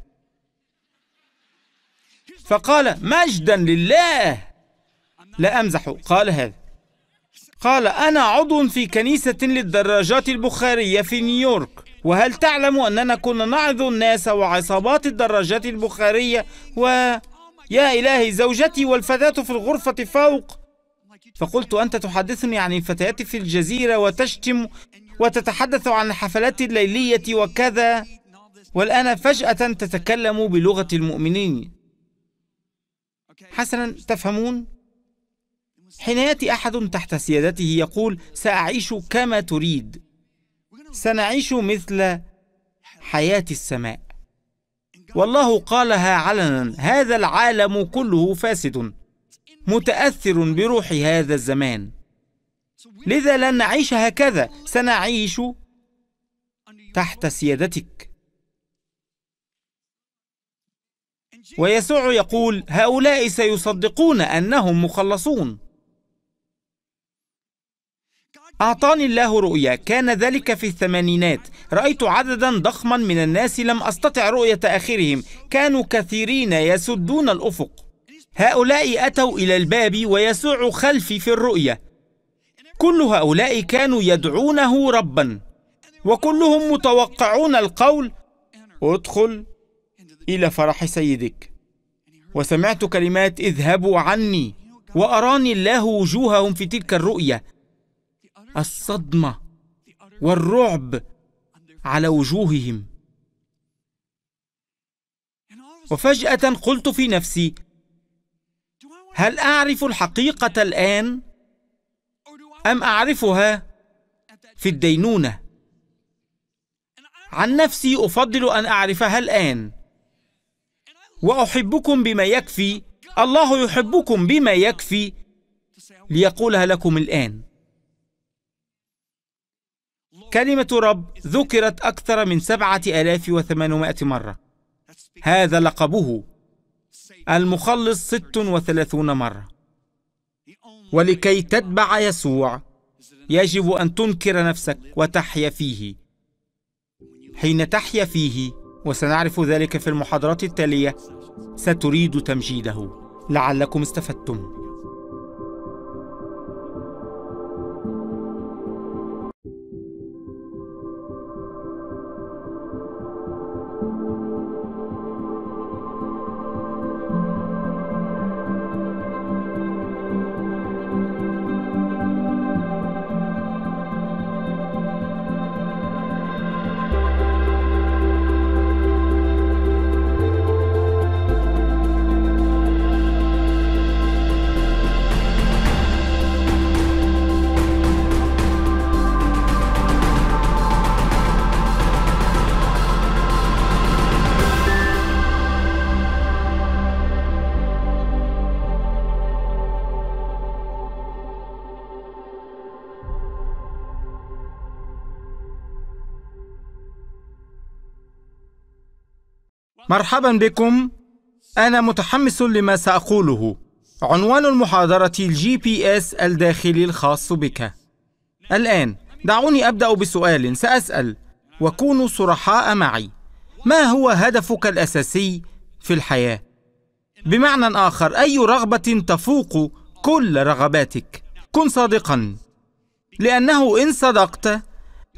[SPEAKER 1] فقال مجدا لله لا أمزح قال هذا قال أنا عضو في كنيسة للدراجات البخارية في نيويورك وهل تعلم أننا كنا نعظ الناس وعصابات الدراجات البخارية و... يا إلهي زوجتي والفتاة في الغرفة فوق فقلت أنت تحدثني عن الفتيات في الجزيرة وتشتم وتتحدث عن الحفلات الليلية وكذا والآن فجأة تتكلم بلغة المؤمنين حسنا تفهمون؟ حين يأتي أحد تحت سيادته يقول سأعيش كما تريد سنعيش مثل حياة السماء والله قالها علنا هذا العالم كله فاسد متأثر بروح هذا الزمان لذا لن نعيش هكذا سنعيش تحت سيادتك ويسوع يقول هؤلاء سيصدقون أنهم مخلصون أعطاني الله رؤيا كان ذلك في الثمانينات رأيت عددا ضخما من الناس لم أستطع رؤية آخرهم كانوا كثيرين يسدون الأفق هؤلاء أتوا إلى الباب ويسوع خلفي في الرؤيا كل هؤلاء كانوا يدعونه ربا وكلهم متوقعون القول ادخل إلى فرح سيدك وسمعت كلمات اذهبوا عني وأراني الله وجوههم في تلك الرؤيا الصدمه والرعب على وجوههم وفجاه قلت في نفسي هل اعرف الحقيقه الان ام اعرفها في الدينونه عن نفسي افضل ان اعرفها الان واحبكم بما يكفي الله يحبكم بما يكفي ليقولها لكم الان كلمة رب ذكرت أكثر من سبعة آلاف وثمانمائة مرة هذا لقبه المخلص ست وثلاثون مرة ولكي تتبع يسوع يجب أن تنكر نفسك وتحيا فيه حين تحيا فيه وسنعرف ذلك في المحاضرات التالية ستريد تمجيده لعلكم استفدتم مرحبا بكم أنا متحمس لما سأقوله عنوان المحاضرة الجي بي اس الداخلي الخاص بك الآن دعوني أبدأ بسؤال سأسأل وكونوا صرحاء معي ما هو هدفك الأساسي في الحياة؟ بمعنى آخر أي رغبة تفوق كل رغباتك كن صادقا لأنه إن صدقت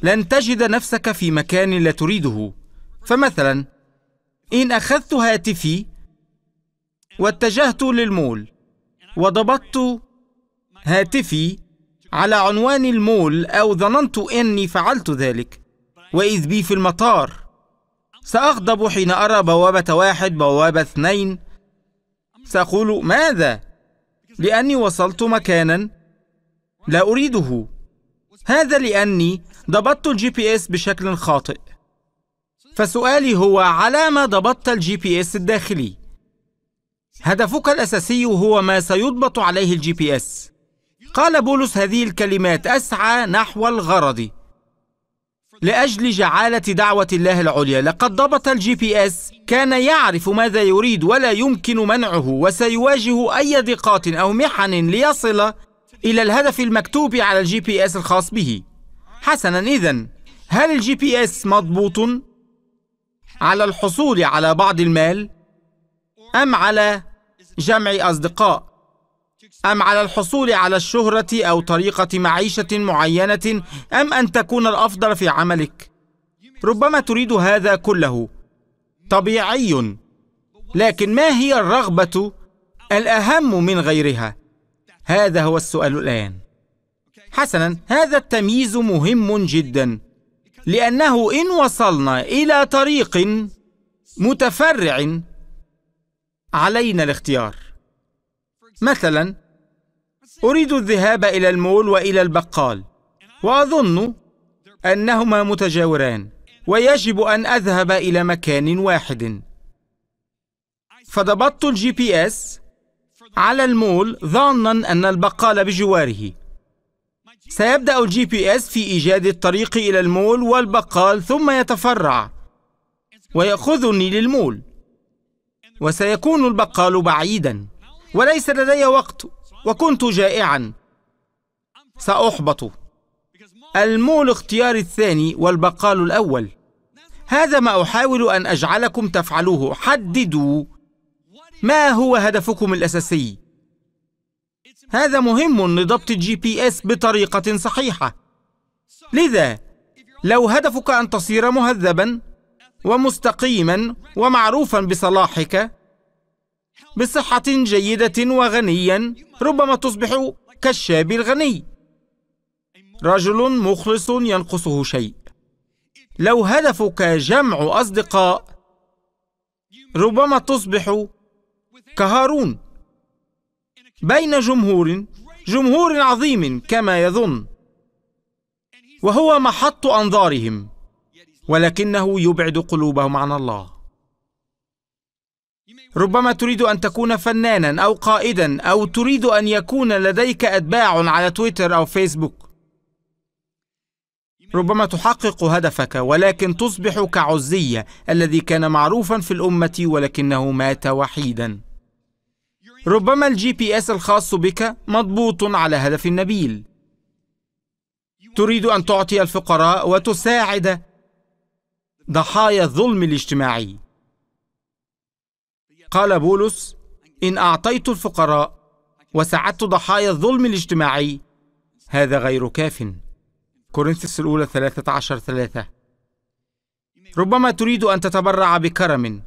[SPEAKER 1] لن تجد نفسك في مكان لا تريده فمثلا إن أخذت هاتفي واتجهت للمول وضبطت هاتفي على عنوان المول أو ظننت أني فعلت ذلك وإذ بي في المطار سأغضب حين أرى بوابة واحد بوابة اثنين سأقول ماذا؟ لأني وصلت مكانا لا أريده هذا لأني ضبطت الجي بي اس بشكل خاطئ فسؤالي هو على ما ضبطت الجي بي اس الداخلي هدفك الأساسي هو ما سيضبط عليه الجي بي اس قال بولس هذه الكلمات أسعى نحو الغرض لأجل جعالة دعوة الله العليا لقد ضبط الجي بي اس كان يعرف ماذا يريد ولا يمكن منعه وسيواجه أي ضيقات أو محن ليصل إلى الهدف المكتوب على الجي بي اس الخاص به حسنا إذا هل الجي بي اس مضبوط؟ على الحصول على بعض المال أم على جمع أصدقاء أم على الحصول على الشهرة أو طريقة معيشة معينة أم أن تكون الأفضل في عملك ربما تريد هذا كله طبيعي لكن ما هي الرغبة الأهم من غيرها؟ هذا هو السؤال الآن حسنا هذا التمييز مهم جدا لأنه إن وصلنا إلى طريق متفرع علينا الاختيار مثلا أريد الذهاب إلى المول وإلى البقال وأظن أنهما متجاوران ويجب أن أذهب إلى مكان واحد فضبطت الجي بي اس على المول ظانا أن البقال بجواره سيبدأ الجي بي اس في إيجاد الطريق إلى المول والبقال ثم يتفرع ويأخذني للمول وسيكون البقال بعيدا وليس لدي وقت وكنت جائعا سأحبط المول اختياري الثاني والبقال الأول هذا ما أحاول أن أجعلكم تفعلوه حددوا ما هو هدفكم الأساسي هذا مهم لضبط الجي بي اس بطريقة صحيحة لذا لو هدفك أن تصير مهذبا ومستقيما ومعروفا بصلاحك بصحة جيدة وغنيا ربما تصبح كالشاب الغني رجل مخلص ينقصه شيء لو هدفك جمع أصدقاء ربما تصبح كهارون بين جمهور جمهور عظيم كما يظن وهو محط أنظارهم ولكنه يبعد قلوبهم عن الله ربما تريد أن تكون فنانا أو قائدا أو تريد أن يكون لديك أتباع على تويتر أو فيسبوك ربما تحقق هدفك ولكن تصبح كعزية الذي كان معروفا في الأمة ولكنه مات وحيدا ربما الجي بي اس الخاص بك مضبوط على هدف نبيل تريد أن تعطي الفقراء وتساعد ضحايا الظلم الاجتماعي قال بولس إن أعطيت الفقراء وساعدت ضحايا الظلم الاجتماعي هذا غير كاف كورنثس الأولى 13 3 ربما تريد أن تتبرع بكرم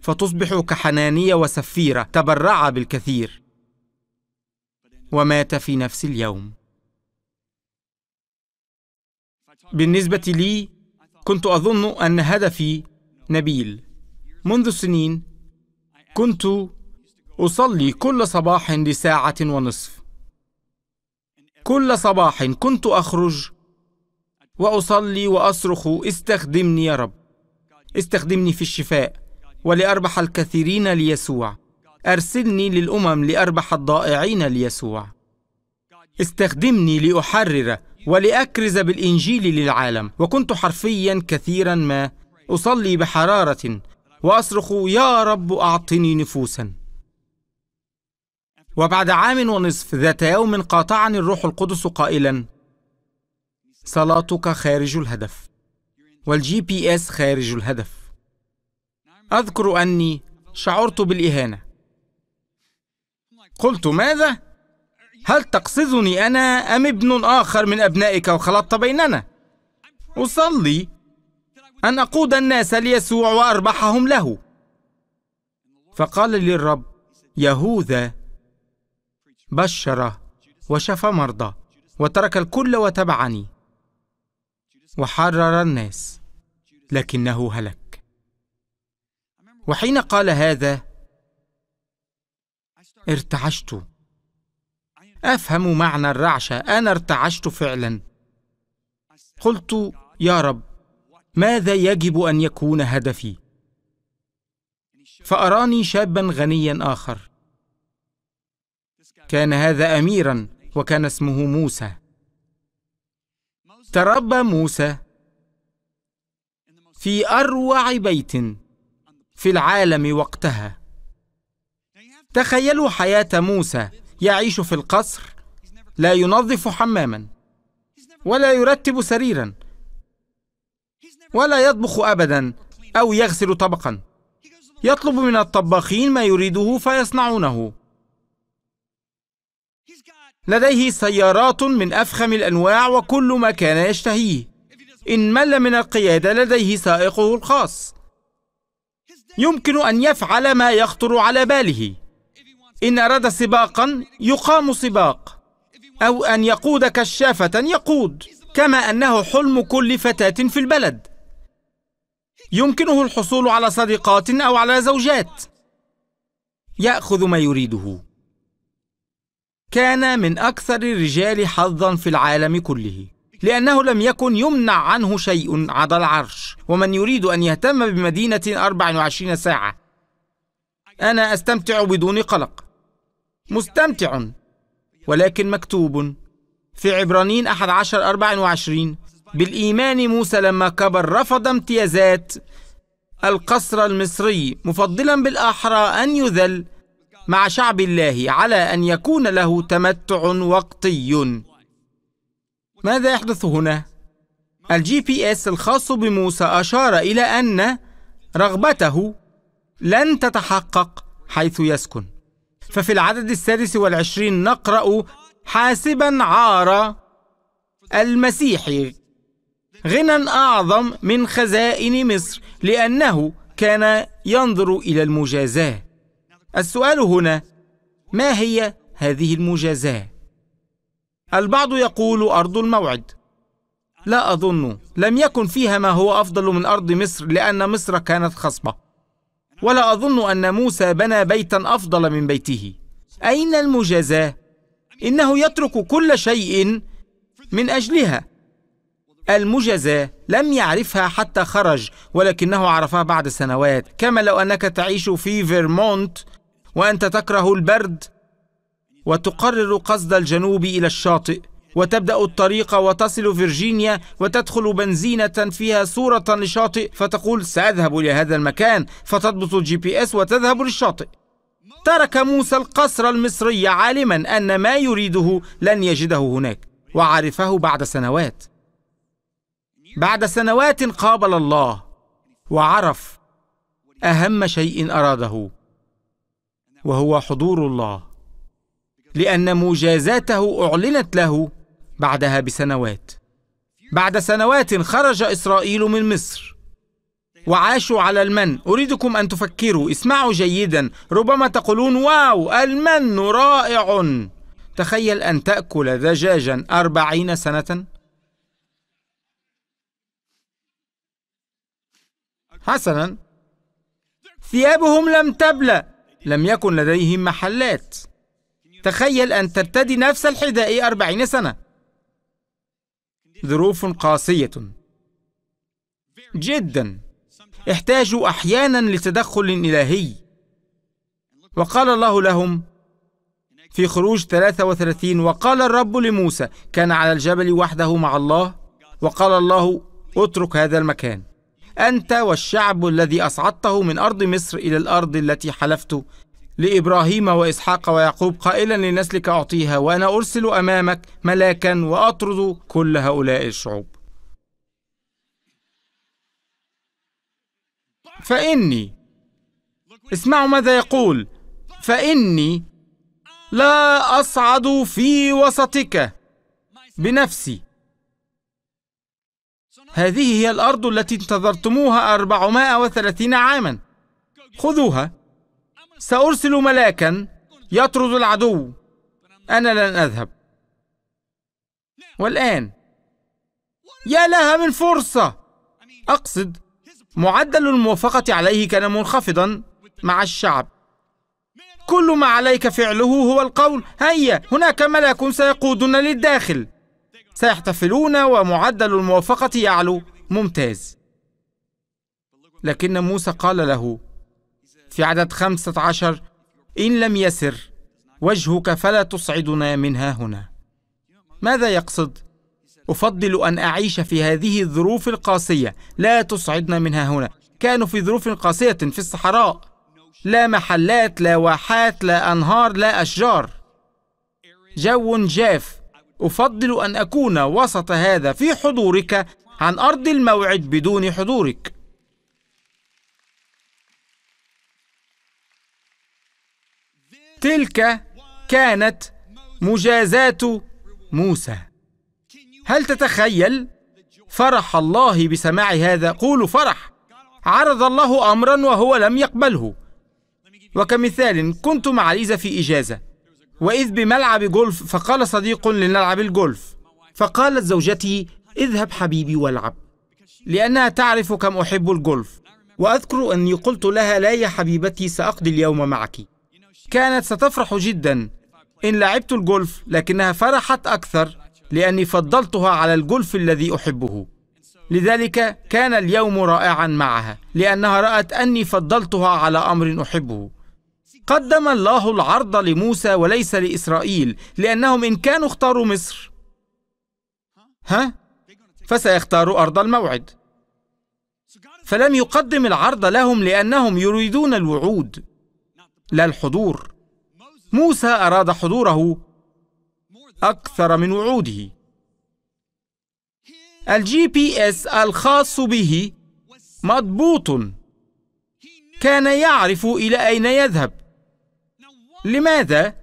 [SPEAKER 1] فتصبح كحنانية وسفيرة تبرع بالكثير ومات في نفس اليوم بالنسبة لي كنت أظن أن هدفي نبيل منذ سنين كنت أصلي كل صباح لساعة ونصف كل صباح كنت أخرج وأصلي وأصرخ استخدمني يا رب استخدمني في الشفاء ولأربح الكثيرين ليسوع أرسلني للأمم لأربح الضائعين ليسوع استخدمني لأحرر ولأكرز بالإنجيل للعالم وكنت حرفيا كثيرا ما أصلي بحرارة وأصرخ يا رب أعطني نفوسا وبعد عام ونصف ذات يوم قاطعني الروح القدس قائلا صلاتك خارج الهدف والجي بي اس خارج الهدف أذكر أني شعرت بالإهانة قلت ماذا؟ هل تقصدني أنا أم ابن آخر من أبنائك وخلطت بيننا؟ أصلي أن أقود الناس ليسوع وأربحهم له فقال لي الرب يهوذا بشر وشفى مرضى وترك الكل وتبعني وحرر الناس لكنه هلك وحين قال هذا ارتعشت افهم معنى الرعشه انا ارتعشت فعلا قلت يا رب ماذا يجب ان يكون هدفي فاراني شابا غنيا اخر كان هذا اميرا وكان اسمه موسى تربى موسى في اروع بيت في العالم وقتها تخيلوا حياة موسى يعيش في القصر لا ينظف حماما ولا يرتب سريرا ولا يطبخ أبدا أو يغسل طبقا يطلب من الطباخين ما يريده فيصنعونه لديه سيارات من أفخم الأنواع وكل ما كان يشتهيه إن مل من القيادة لديه سائقه الخاص يمكن أن يفعل ما يخطر على باله إن أراد سباقا يقام سباق أو أن يقود كشافة يقود كما أنه حلم كل فتاة في البلد يمكنه الحصول على صديقات أو على زوجات يأخذ ما يريده كان من أكثر الرجال حظا في العالم كله لأنه لم يكن يمنع عنه شيء عدا العرش ومن يريد أن يهتم بمدينة 24 ساعة أنا أستمتع بدون قلق مستمتع ولكن مكتوب في عبرانين 11 24 بالإيمان موسى لما كبر رفض امتيازات القصر المصري مفضلا بالأحرى أن يذل مع شعب الله على أن يكون له تمتع وقتي ماذا يحدث هنا؟ الجي بي اس الخاص بموسى أشار إلى أن رغبته لن تتحقق حيث يسكن ففي العدد السادس والعشرين نقرأ حاسبا عار المسيحي غنى أعظم من خزائن مصر لأنه كان ينظر إلى المجازاة السؤال هنا ما هي هذه المجازاه البعض يقول أرض الموعد لا أظن لم يكن فيها ما هو أفضل من أرض مصر لأن مصر كانت خصبة ولا أظن أن موسى بنى بيتا أفضل من بيته أين المجازاة؟ إنه يترك كل شيء من أجلها المجازاة لم يعرفها حتى خرج ولكنه عرفها بعد سنوات كما لو أنك تعيش في فيرمونت وأنت تكره البرد وتقرر قصد الجنوب إلى الشاطئ وتبدأ الطريق وتصل فيرجينيا وتدخل بنزينة فيها صورة لشاطئ فتقول سأذهب إلى هذا المكان فتضبط الجي بي اس وتذهب للشاطئ ترك موسى القصر المصري عالما أن ما يريده لن يجده هناك وعرفه بعد سنوات بعد سنوات قابل الله وعرف أهم شيء أراده وهو حضور الله لأن مجازاته أعلنت له بعدها بسنوات بعد سنوات خرج إسرائيل من مصر وعاشوا على المن أريدكم أن تفكروا اسمعوا جيدا ربما تقولون واو المن رائع تخيل أن تأكل دجاجا أربعين سنة حسنا ثيابهم لم تبلى لم يكن لديهم محلات تخيل أن ترتدي نفس الحذاء أربعين سنة ظروف قاسية جدا احتاج أحيانا لتدخل إلهي وقال الله لهم في خروج 33 وقال الرب لموسى كان على الجبل وحده مع الله وقال الله اترك هذا المكان أنت والشعب الذي أصعدته من أرض مصر إلى الأرض التي حلفت لإبراهيم وإسحاق ويعقوب قائلا لنسلك أعطيها وأنا أرسل أمامك ملاكا وأطرد كل هؤلاء الشعوب فإني اسمعوا ماذا يقول فإني لا أصعد في وسطك بنفسي هذه هي الأرض التي انتظرتموها أربعمائة وثلاثين عاما خذوها سأرسل ملاكا يطرد العدو أنا لن أذهب والآن يا لها من فرصة أقصد معدل الموافقة عليه كان منخفضا مع الشعب كل ما عليك فعله هو القول هيا هناك ملاك سيقودنا للداخل سيحتفلون ومعدل الموافقة يعلو ممتاز لكن موسى قال له في عدد خمسة عشر إن لم يسر وجهك فلا تصعدنا منها هنا ماذا يقصد؟ أفضل أن أعيش في هذه الظروف القاسية لا تصعدنا منها هنا كانوا في ظروف قاسية في الصحراء لا محلات لا واحات لا أنهار لا أشجار جو جاف أفضل أن أكون وسط هذا في حضورك عن أرض الموعد بدون حضورك تلك كانت مجازاه موسى هل تتخيل فرح الله بسماع هذا قولوا فرح عرض الله امرا وهو لم يقبله وكمثال كنت مع ليزا في اجازه واذ بملعب جولف فقال صديق لنلعب الجولف فقالت زوجتي اذهب حبيبي والعب لانها تعرف كم احب الجولف واذكر اني قلت لها لا يا حبيبتي ساقضي اليوم معك كانت ستفرح جدا إن لعبت الجولف لكنها فرحت أكثر لأني فضلتها على الجولف الذي أحبه لذلك كان اليوم رائعا معها لأنها رأت أني فضلتها على أمر أحبه قدم الله العرض لموسى وليس لإسرائيل لأنهم إن كانوا اختاروا مصر ها؟ فسيختاروا أرض الموعد فلم يقدم العرض لهم لأنهم يريدون الوعود لا الحضور موسى اراد حضوره اكثر من وعوده الجي بي اس الخاص به مضبوط كان يعرف الى اين يذهب لماذا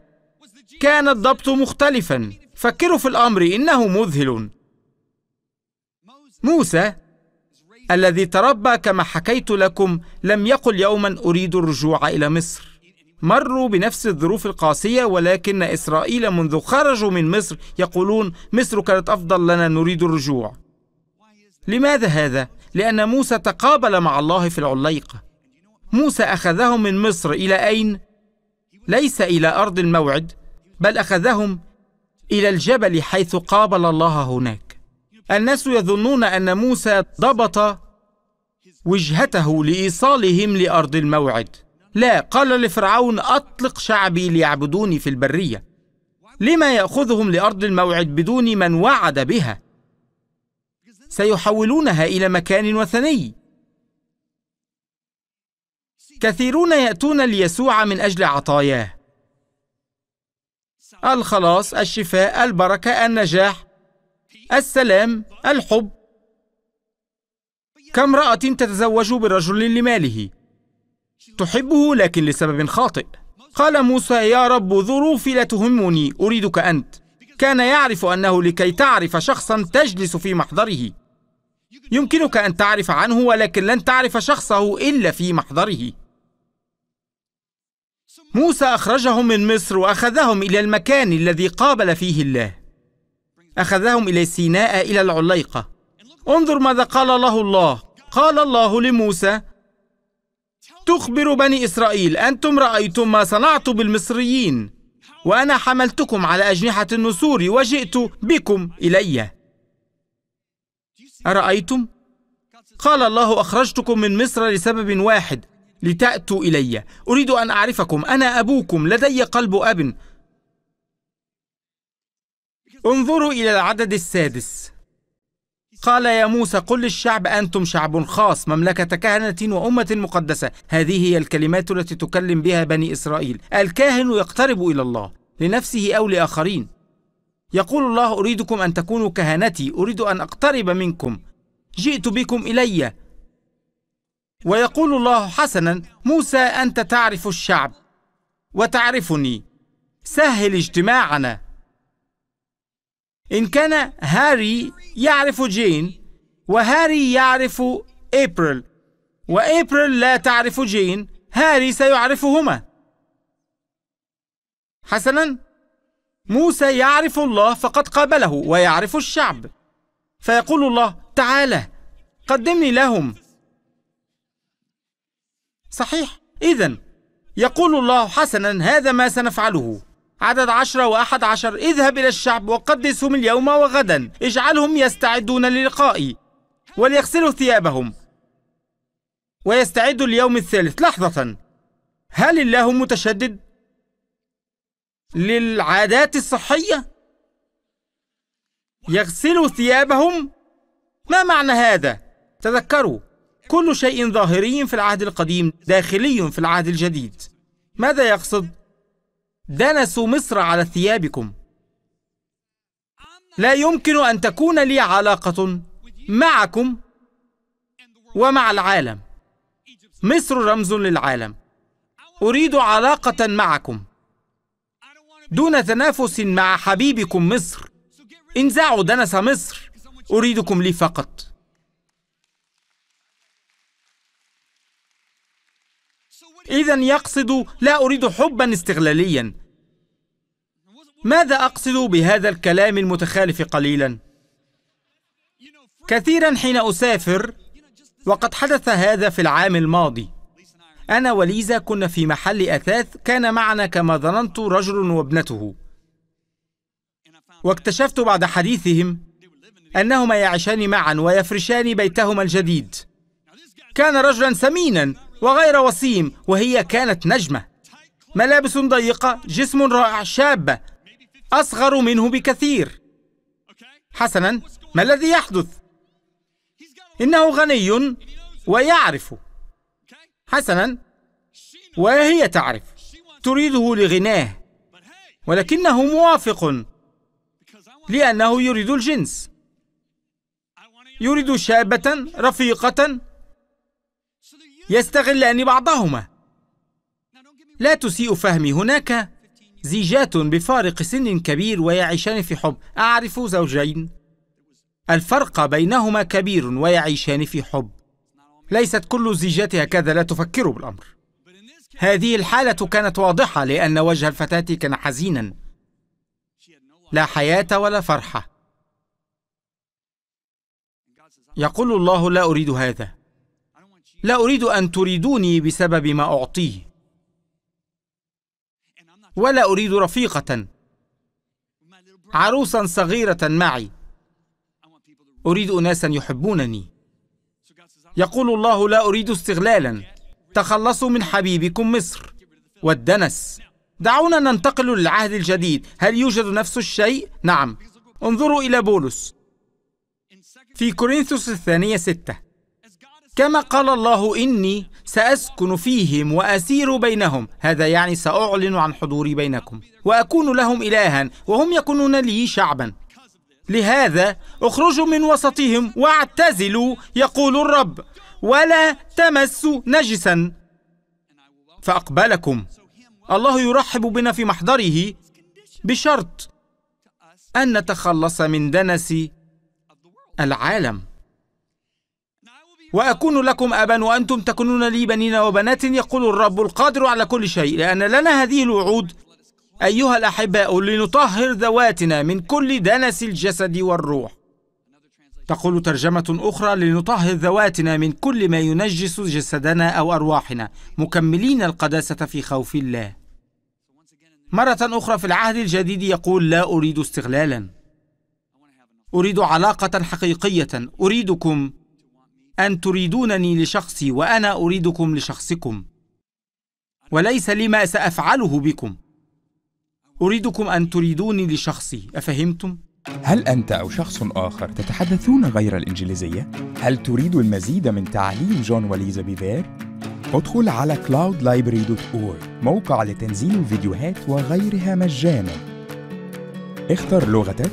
[SPEAKER 1] كان الضبط مختلفا فكروا في الامر انه مذهل موسى الذي تربى كما حكيت لكم لم يقل يوما اريد الرجوع الى مصر مروا بنفس الظروف القاسية ولكن إسرائيل منذ خرجوا من مصر يقولون مصر كانت أفضل لنا نريد الرجوع لماذا هذا؟ لأن موسى تقابل مع الله في العليقة موسى أخذهم من مصر إلى أين؟ ليس إلى أرض الموعد بل أخذهم إلى الجبل حيث قابل الله هناك الناس يظنون أن موسى ضبط وجهته لإيصالهم لأرض الموعد لا قال لفرعون أطلق شعبي ليعبدوني في البرية لما يأخذهم لأرض الموعد بدون من وعد بها سيحولونها إلى مكان وثني كثيرون يأتون ليسوع من أجل عطاياه الخلاص الشفاء البركة النجاح السلام الحب كامرأة تتزوج برجل لماله تحبه لكن لسبب خاطئ قال موسى يا رب ظروفي لا تهمني أريدك أنت كان يعرف أنه لكي تعرف شخصا تجلس في محضره يمكنك أن تعرف عنه ولكن لن تعرف شخصه إلا في محضره موسى أخرجهم من مصر وأخذهم إلى المكان الذي قابل فيه الله أخذهم إلى سيناء إلى العليقة انظر ماذا قال له الله قال الله لموسى تخبر بني إسرائيل أنتم رأيتم ما صنعت بالمصريين وأنا حملتكم على أجنحة النسور وجئت بكم إلي أرأيتم؟ قال الله أخرجتكم من مصر لسبب واحد لتأتوا إلي أريد أن أعرفكم أنا أبوكم لدي قلب أب انظروا إلى العدد السادس قال يا موسى قل للشعب أنتم شعب خاص مملكة كهنة وأمة مقدسة هذه هي الكلمات التي تكلم بها بني إسرائيل الكاهن يقترب إلى الله لنفسه أو لآخرين يقول الله أريدكم أن تكونوا كهنتي أريد أن أقترب منكم جئت بكم إلي ويقول الله حسنا موسى أنت تعرف الشعب وتعرفني سهل اجتماعنا إن كان هاري يعرف جين وهاري يعرف إبريل وإبريل لا تعرف جين هاري سيعرفهما حسنا موسى يعرف الله فقد قابله ويعرف الشعب فيقول الله تعالى قدمني لهم صحيح إذا يقول الله حسنا هذا ما سنفعله عدد عشرة وأحد عشر اذهب إلى الشعب وقدسهم اليوم وغدا اجعلهم يستعدون للقائي وليغسلوا ثيابهم ويستعدوا اليوم الثالث لحظة هل الله متشدد للعادات الصحية؟ يغسلوا ثيابهم؟ ما معنى هذا؟ تذكروا كل شيء ظاهري في العهد القديم داخلي في العهد الجديد ماذا يقصد؟ دنسوا مصر على ثيابكم لا يمكن أن تكون لي علاقة معكم ومع العالم مصر رمز للعالم أريد علاقة معكم دون تنافس مع حبيبكم مصر انزعوا دنس مصر أريدكم لي فقط إذا يقصد لا أريد حبا استغلاليا ماذا أقصد بهذا الكلام المتخالف قليلا؟ كثيرا حين أسافر وقد حدث هذا في العام الماضي أنا وليزا كنا في محل أثاث كان معنا كما ظننت رجل وابنته واكتشفت بعد حديثهم أنهما يعيشان معا ويفرشان بيتهما الجديد كان رجلا سمينا وغير وسيم وهي كانت نجمة ملابس ضيقة جسم رائع شابة أصغر منه بكثير حسنا ما الذي يحدث؟ إنه غني ويعرف حسنا وهي تعرف تريده لغناه ولكنه موافق لأنه يريد الجنس يريد شابة رفيقة يستغلان بعضهما لا تسيء فهمي هناك زيجات بفارق سن كبير ويعيشان في حب أعرف زوجين الفرق بينهما كبير ويعيشان في حب ليست كل الزيجات هكذا لا تفكر بالأمر هذه الحالة كانت واضحة لأن وجه الفتاة كان حزينا لا حياة ولا فرحة يقول الله لا أريد هذا لا أريد أن تريدوني بسبب ما أعطيه ولا أريد رفيقة عروسا صغيرة معي أريد أناسا يحبونني يقول الله لا أريد استغلالا تخلصوا من حبيبكم مصر والدنس دعونا ننتقل للعهد الجديد هل يوجد نفس الشيء؟ نعم انظروا إلى بولس في كورنثوس الثانية ستة كما قال الله إني سأسكن فيهم وأسير بينهم هذا يعني سأعلن عن حضوري بينكم وأكون لهم إلها وهم يكونون لي شعبا لهذا اخرجوا من وسطهم واعتزلوا يقول الرب ولا تمسوا نجسا فأقبلكم الله يرحب بنا في محضره بشرط أن نتخلص من دنس العالم وأكون لكم أبا وأنتم تكونون لي بنين وبنات يقول الرب القادر على كل شيء لأن لنا هذه الوعود أيها الأحباء لنطهر ذواتنا من كل دنس الجسد والروح تقول ترجمة أخرى لنطهر ذواتنا من كل ما ينجس جسدنا أو أرواحنا مكملين القداسة في خوف الله مرة أخرى في العهد الجديد يقول لا أريد استغلالا أريد علاقة حقيقية أريدكم أن تريدونني لشخصي وأنا أريدكم لشخصكم وليس لما سأفعله بكم أريدكم أن تريدوني لشخصي
[SPEAKER 2] أفهمتم؟ هل أنت أو شخص آخر تتحدثون غير الإنجليزية؟ هل تريد المزيد من تعليم جون وليزا بيفير؟ ادخل على cloudlibrary.org موقع لتنزيل الفيديوهات وغيرها مجانا اختر لغتك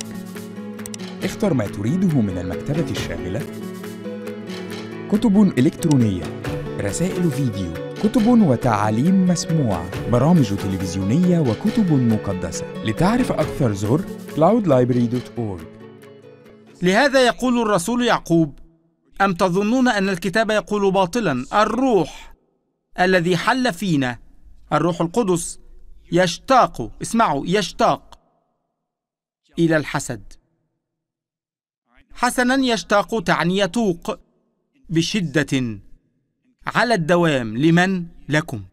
[SPEAKER 2] اختر ما تريده من المكتبة الشاملة كتب إلكترونية رسائل فيديو كتب وتعاليم مسموعة برامج تلفزيونية وكتب مقدسة لتعرف أكثر زر cloudlibrary.org
[SPEAKER 1] لهذا يقول الرسول يعقوب أم تظنون أن الكتاب يقول باطلا الروح الذي حل فينا الروح القدس يشتاق اسمعوا يشتاق إلى الحسد حسنا يشتاق تعني يتوق بشدة على الدوام لمن؟ لكم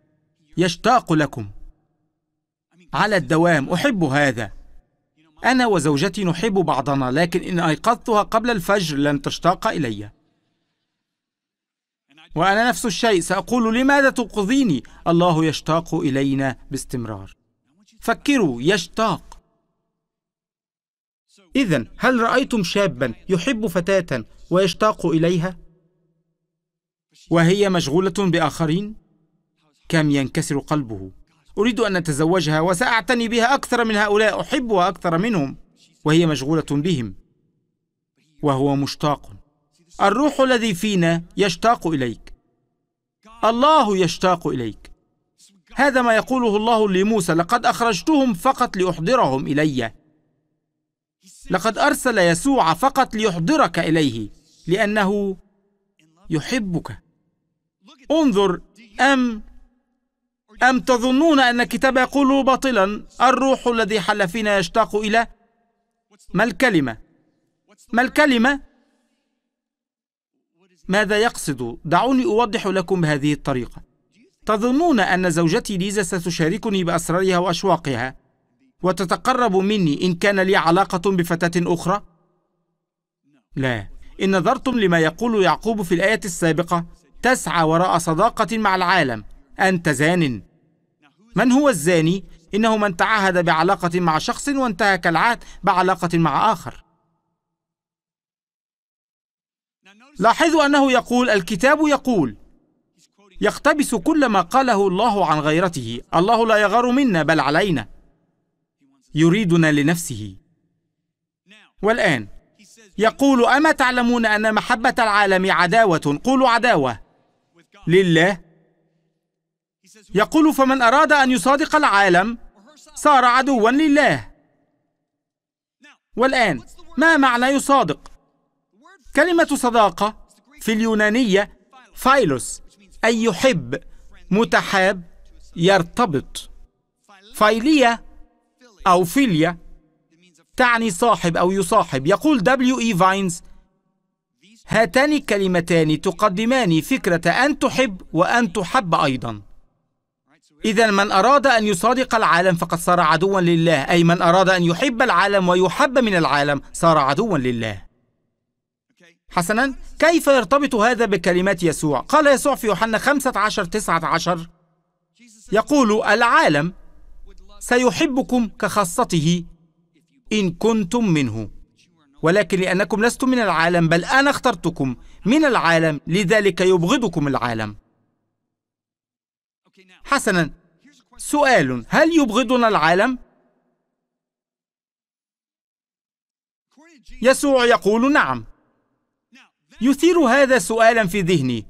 [SPEAKER 1] يشتاق لكم على الدوام أحب هذا أنا وزوجتي نحب بعضنا لكن إن أيقظتها قبل الفجر لن تشتاق إلي وأنا نفس الشيء سأقول لماذا توقظيني؟ الله يشتاق إلينا باستمرار فكروا يشتاق إذا هل رأيتم شابا يحب فتاة ويشتاق إليها؟ وهي مشغولة بآخرين كم ينكسر قلبه أريد أن أتزوجها وسأعتني بها أكثر من هؤلاء أحبها أكثر منهم وهي مشغولة بهم وهو مشتاق الروح الذي فينا يشتاق إليك الله يشتاق إليك هذا ما يقوله الله لموسى لقد أخرجتهم فقط لأحضرهم إلي لقد أرسل يسوع فقط ليحضرك إليه لأنه يحبك انظر أم أم تظنون أن الكتاب يقول باطلا الروح الذي حل فينا يشتاق إلى ما الكلمة ما الكلمة ماذا يقصد دعوني أوضح لكم بهذه الطريقة تظنون أن زوجتي ليزا ستشاركني بأسرارها وأشواقها وتتقرب مني إن كان لي علاقة بفتاة أخرى؟ لا إن نظرتم لما يقول يعقوب في الآية السابقة تسعى وراء صداقة مع العالم أنت زان من هو الزاني؟ إنه من تعهد بعلاقة مع شخص وانتهك العهد بعلاقة مع آخر لاحظوا أنه يقول الكتاب يقول يقتبس كل ما قاله الله عن غيرته الله لا يغار منا بل علينا يريدنا لنفسه والآن يقول أما تعلمون أن محبة العالم عداوة قولوا عداوة لله يقول فمن أراد أن يصادق العالم صار عدوا لله والآن ما معنى يصادق؟ كلمة صداقة في اليونانية فايلوس أي يحب متحاب يرتبط فايلية أو فيليا تعني صاحب أو يصاحب يقول دبليو إي فاينز هاتان الكلمتان تقدمان فكرة أن تحب وأن تحب أيضا إذا من أراد أن يصادق العالم فقد صار عدوا لله أي من أراد أن يحب العالم ويحب من العالم صار عدوا لله حسنا كيف يرتبط هذا بكلمات يسوع قال يسوع في يوحنا 15 19 يقول العالم سيحبكم كخاصته إن كنتم منه ولكن لأنكم لستم من العالم بل أنا اخترتكم من العالم لذلك يبغضكم العالم حسنا سؤال هل يبغضنا العالم؟ يسوع يقول نعم يثير هذا سؤالا في ذهني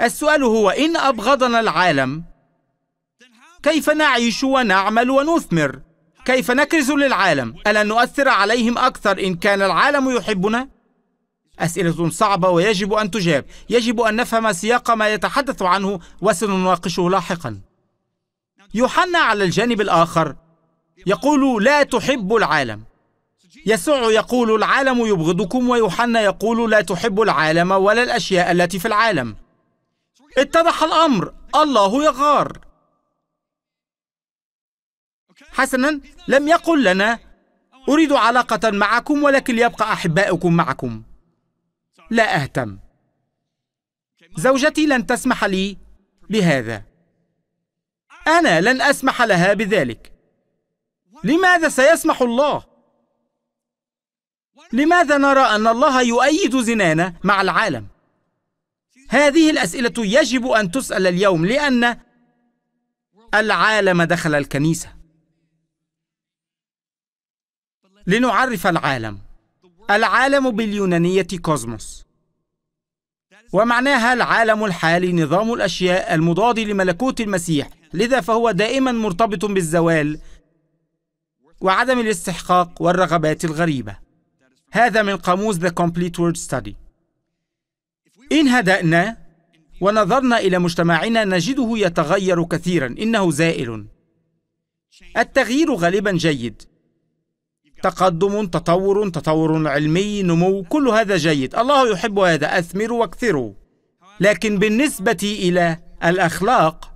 [SPEAKER 1] السؤال هو إن أبغضنا العالم كيف نعيش ونعمل ونثمر كيف نكرز للعالم ألا نؤثر عليهم أكثر إن كان العالم يحبنا؟ أسئلة صعبة ويجب أن تجاب يجب أن نفهم سياق ما يتحدث عنه وسنناقشه لاحقا يوحنا على الجانب الآخر يقول لا تحب العالم يسوع يقول العالم يبغضكم ويوحنا يقول لا تحب العالم ولا الأشياء التي في العالم اتضح الأمر الله يغار حسنا لم يقل لنا أريد علاقة معكم ولكن ليبقى أحبائكم معكم لا أهتم زوجتي لن تسمح لي بهذا أنا لن أسمح لها بذلك لماذا سيسمح الله؟ لماذا نرى أن الله يؤيد زنانا مع العالم؟ هذه الأسئلة يجب أن تسأل اليوم لأن العالم دخل الكنيسة لنعرف العالم العالم باليونانية كوزموس ومعناها العالم الحالي نظام الأشياء المضاد لملكوت المسيح لذا فهو دائما مرتبط بالزوال وعدم الاستحقاق والرغبات الغريبة هذا من قاموس The Complete World Study إن هدأنا ونظرنا إلى مجتمعنا نجده يتغير كثيرا إنه زائل التغيير غالبا جيد تقدم تطور تطور علمي نمو كل هذا جيد الله يحب هذا أثمروا واكثروا لكن بالنسبة إلى الأخلاق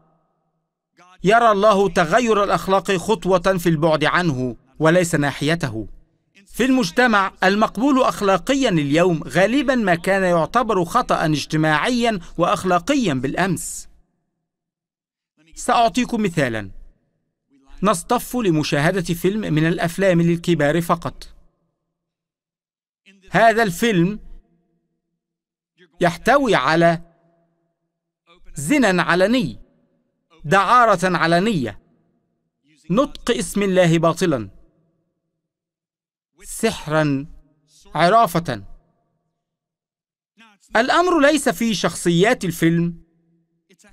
[SPEAKER 1] يرى الله تغير الأخلاق خطوة في البعد عنه وليس ناحيته في المجتمع المقبول أخلاقيا اليوم غالبا ما كان يعتبر خطأ اجتماعيا وأخلاقيا بالأمس سأعطيكم مثالا نصطف لمشاهدة فيلم من الأفلام للكبار فقط هذا الفيلم يحتوي على زنا علني دعارة علنية نطق اسم الله باطلا سحرا عرافة الأمر ليس في شخصيات الفيلم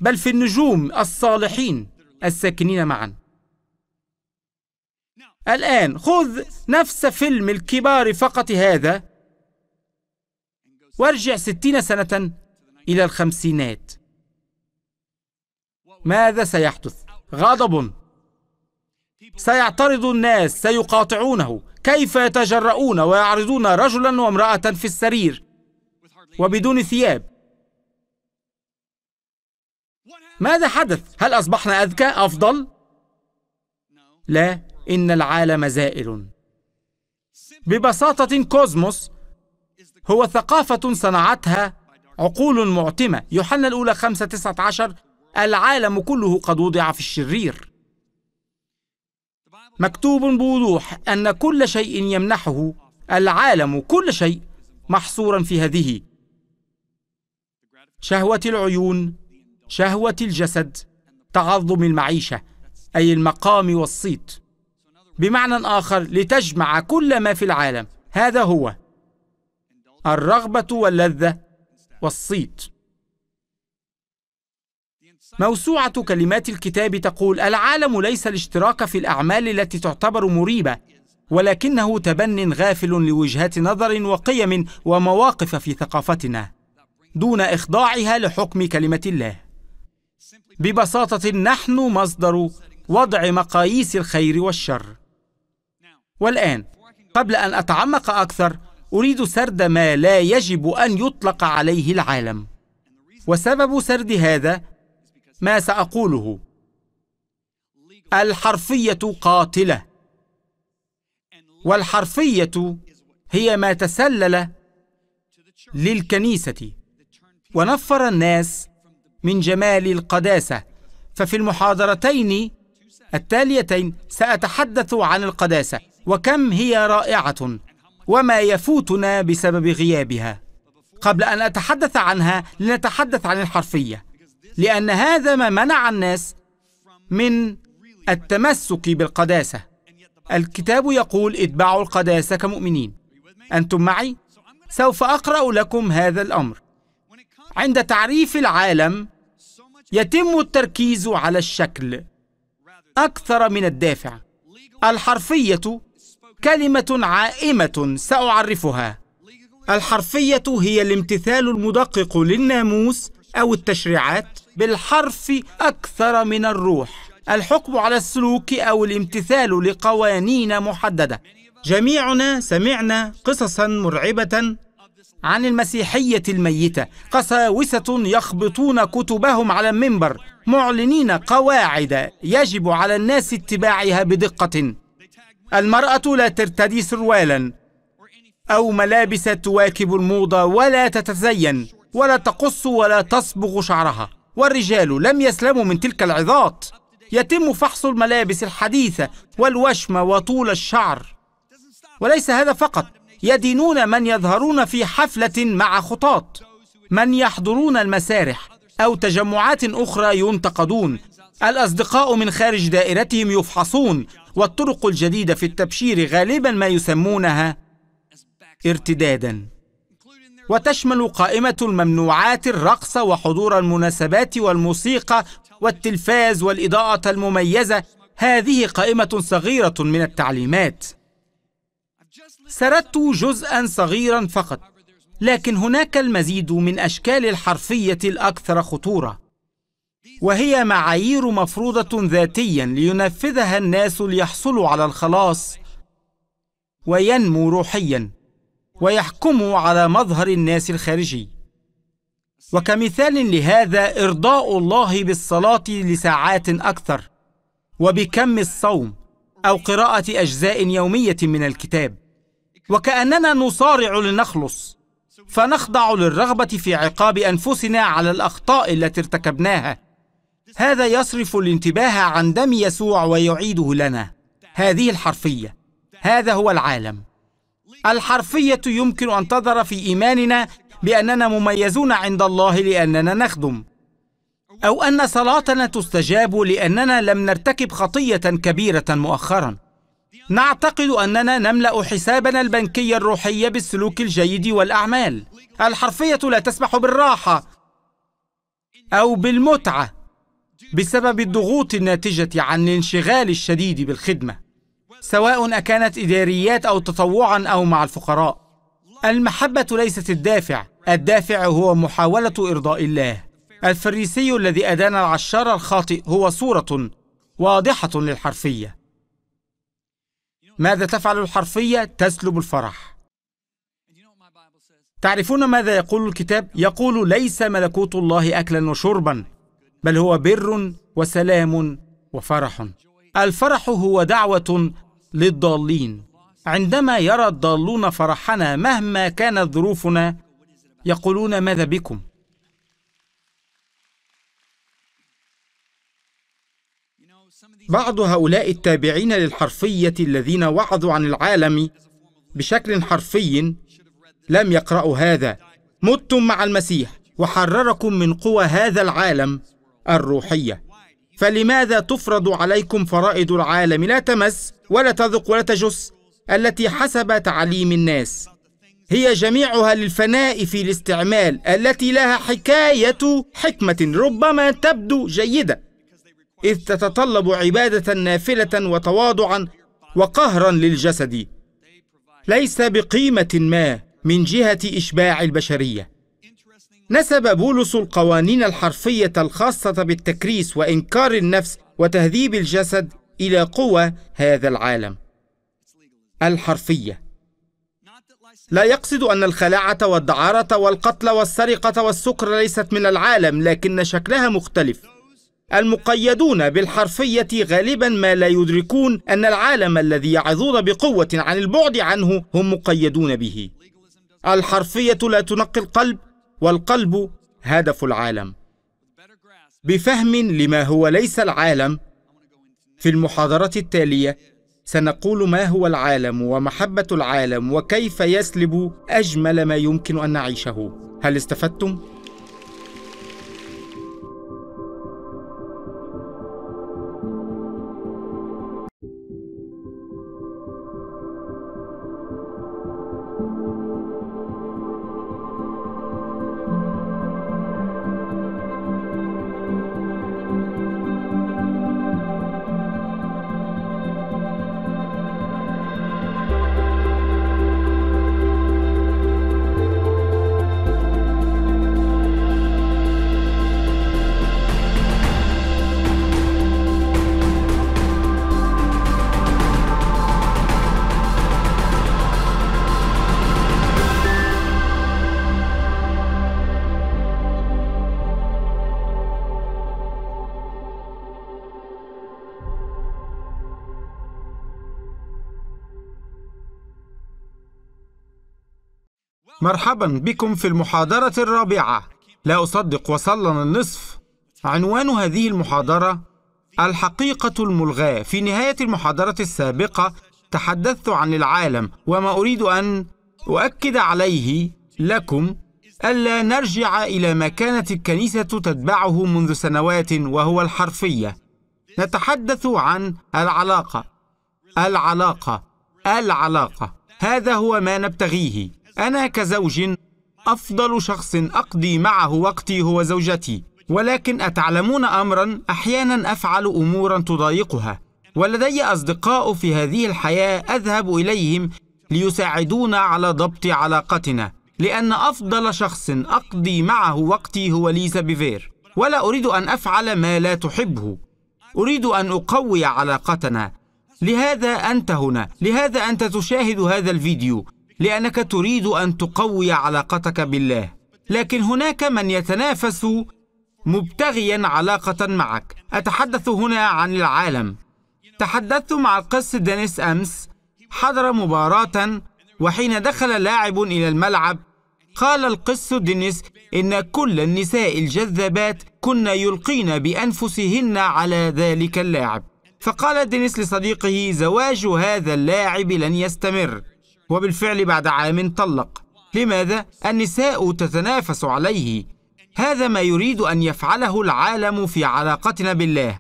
[SPEAKER 1] بل في النجوم الصالحين الساكنين معاً الآن خذ نفس فيلم الكبار فقط هذا وارجع ستين سنة إلى الخمسينات ماذا سيحدث؟ غضب سيعترض الناس سيقاطعونه كيف يتجرؤون ويعرضون رجلا وامرأة في السرير وبدون ثياب ماذا حدث؟ هل أصبحنا أذكى أفضل؟ لا إن العالم زائل ببساطة كوزموس هو ثقافة صنعتها عقول معتمة يوحنا الأولى خمسة تسعة عشر العالم كله قد وضع في الشرير مكتوب بوضوح أن كل شيء يمنحه العالم كل شيء محصورا في هذه شهوة العيون شهوة الجسد تعظم المعيشة أي المقام والصيت بمعنى آخر لتجمع كل ما في العالم هذا هو الرغبة واللذة والصيت موسوعة كلمات الكتاب تقول العالم ليس الاشتراك في الأعمال التي تعتبر مريبة ولكنه تبن غافل لوجهات نظر وقيم ومواقف في ثقافتنا دون إخضاعها لحكم كلمة الله ببساطة نحن مصدر وضع مقاييس الخير والشر والآن قبل أن أتعمق أكثر أريد سرد ما لا يجب أن يطلق عليه العالم وسبب سرد هذا ما سأقوله الحرفية قاتلة والحرفية هي ما تسلل للكنيسة ونفر الناس من جمال القداسة ففي المحاضرتين التاليتين سأتحدث عن القداسة وكم هي رائعة وما يفوتنا بسبب غيابها قبل أن أتحدث عنها لنتحدث عن الحرفية لأن هذا ما منع الناس من التمسك بالقداسة الكتاب يقول اتبعوا القداسة كمؤمنين أنتم معي؟ سوف أقرأ لكم هذا الأمر عند تعريف العالم يتم التركيز على الشكل أكثر من الدافع الحرفية كلمة عائمة سأعرفها الحرفية هي الامتثال المدقق للناموس أو التشريعات بالحرف أكثر من الروح الحكم على السلوك أو الامتثال لقوانين محددة جميعنا سمعنا قصصا مرعبة عن المسيحية الميتة قساوسة يخبطون كتبهم على المنبر معلنين قواعد يجب على الناس اتباعها بدقة المرأة لا ترتدي سروالا أو ملابس تواكب الموضة ولا تتزين ولا تقص ولا تصبغ شعرها والرجال لم يسلموا من تلك العظات يتم فحص الملابس الحديثة والوشم وطول الشعر وليس هذا فقط يدينون من يظهرون في حفلة مع خطاط من يحضرون المسارح أو تجمعات أخرى ينتقدون الأصدقاء من خارج دائرتهم يفحصون والطرق الجديدة في التبشير غالبا ما يسمونها ارتدادا وتشمل قائمة الممنوعات الرقص وحضور المناسبات والموسيقى والتلفاز والإضاءة المميزة هذه قائمة صغيرة من التعليمات سردت جزءا صغيرا فقط لكن هناك المزيد من أشكال الحرفية الأكثر خطورة وهي معايير مفروضة ذاتيا لينفذها الناس ليحصلوا على الخلاص وينمو روحيا ويحكموا على مظهر الناس الخارجي وكمثال لهذا إرضاء الله بالصلاة لساعات أكثر وبكم الصوم أو قراءة أجزاء يومية من الكتاب وكأننا نصارع لنخلص فنخضع للرغبة في عقاب أنفسنا على الأخطاء التي ارتكبناها هذا يصرف الانتباه عن دم يسوع ويعيده لنا هذه الحرفيه هذا هو العالم الحرفيه يمكن ان تظهر في ايماننا باننا مميزون عند الله لاننا نخدم او ان صلاتنا تستجاب لاننا لم نرتكب خطيه كبيره مؤخرا نعتقد اننا نملا حسابنا البنكي الروحي بالسلوك الجيد والاعمال الحرفيه لا تسمح بالراحه او بالمتعه بسبب الضغوط الناتجة عن الانشغال الشديد بالخدمة سواء أكانت إداريات أو تطوعا أو مع الفقراء المحبة ليست الدافع الدافع هو محاولة إرضاء الله الفريسي الذي أدان العشار الخاطئ هو صورة واضحة للحرفية ماذا تفعل الحرفية؟ تسلب الفرح تعرفون ماذا يقول الكتاب؟ يقول ليس ملكوت الله أكلا وشربا بل هو بر وسلام وفرح الفرح هو دعوه للضالين عندما يرى الضالون فرحنا مهما كانت ظروفنا يقولون ماذا بكم بعض هؤلاء التابعين للحرفيه الذين وعظوا عن العالم بشكل حرفي لم يقرأوا هذا متم مع المسيح وحرركم من قوى هذا العالم الروحية فلماذا تفرض عليكم فرائض العالم لا تمس ولا تذق ولا تجس التي حسب تعليم الناس هي جميعها للفناء في الاستعمال التي لها حكاية حكمة ربما تبدو جيدة إذ تتطلب عبادة نافلة وتواضعا وقهرا للجسد ليس بقيمة ما من جهة إشباع البشرية نسب بولس القوانين الحرفية الخاصة بالتكريس وإنكار النفس وتهذيب الجسد إلى قوى هذا العالم. الحرفية لا يقصد أن الخلاعة والدعارة والقتل والسرقة والسكر ليست من العالم لكن شكلها مختلف. المقيدون بالحرفية غالبا ما لا يدركون أن العالم الذي يعظون بقوة عن البعد عنه هم مقيدون به. الحرفية لا تنقي القلب والقلب هدف العالم بفهم لما هو ليس العالم في المحاضرة التالية سنقول ما هو العالم ومحبة العالم وكيف يسلب أجمل ما يمكن أن نعيشه هل استفدتم؟ مرحبا بكم في المحاضرة الرابعة لا أصدق وصلنا النصف عنوان هذه المحاضرة الحقيقة الملغاة في نهاية المحاضرة السابقة تحدثت عن العالم وما أريد أن أؤكد عليه لكم ألا نرجع إلى ما كانت الكنيسة تتبعه منذ سنوات وهو الحرفية نتحدث عن العلاقة العلاقة العلاقة هذا هو ما نبتغيه أنا كزوج أفضل شخص أقضي معه وقتي هو زوجتي ولكن أتعلمون أمرا أحيانا أفعل أمورا تضايقها ولدي أصدقاء في هذه الحياة أذهب إليهم ليساعدونا على ضبط علاقتنا لأن أفضل شخص أقضي معه وقتي هو ليزا بيفير ولا أريد أن أفعل ما لا تحبه أريد أن أقوي علاقتنا لهذا أنت هنا لهذا أنت تشاهد هذا الفيديو لانك تريد ان تقوي علاقتك بالله لكن هناك من يتنافس مبتغيا علاقه معك اتحدث هنا عن العالم تحدثت مع القس دينيس امس حضر مباراه وحين دخل لاعب الى الملعب قال القس دينيس إن كل النساء الجذابات كن يلقين بأنفسهن على ذلك اللاعب فقال دينيس لصديقه زواج هذا اللاعب لن يستمر وبالفعل بعد عام طلق لماذا؟ النساء تتنافس عليه هذا ما يريد أن يفعله العالم في علاقتنا بالله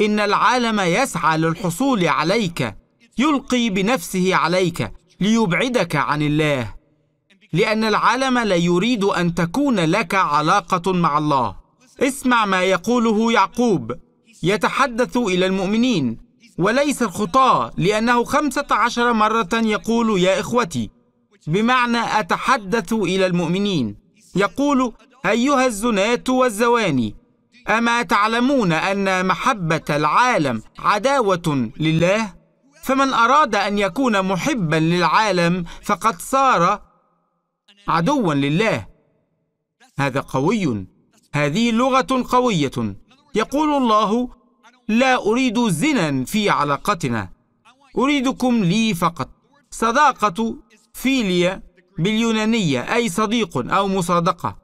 [SPEAKER 1] إن العالم يسعى للحصول عليك يلقي بنفسه عليك ليبعدك عن الله لأن العالم لا يريد أن تكون لك علاقة مع الله اسمع ما يقوله يعقوب يتحدث إلى المؤمنين وليس الخطاة لأنه خمسة عشر مرة يقول يا إخوتي بمعنى أتحدث إلى المؤمنين يقول أيها الزناة والزواني أما تعلمون أن محبة العالم عداوة لله؟ فمن أراد أن يكون محبا للعالم فقد صار عدوا لله هذا قوي هذه لغة قوية يقول الله لا أريد زنا في علاقتنا أريدكم لي فقط صداقة فيليا باليونانية أي صديق أو مصادقة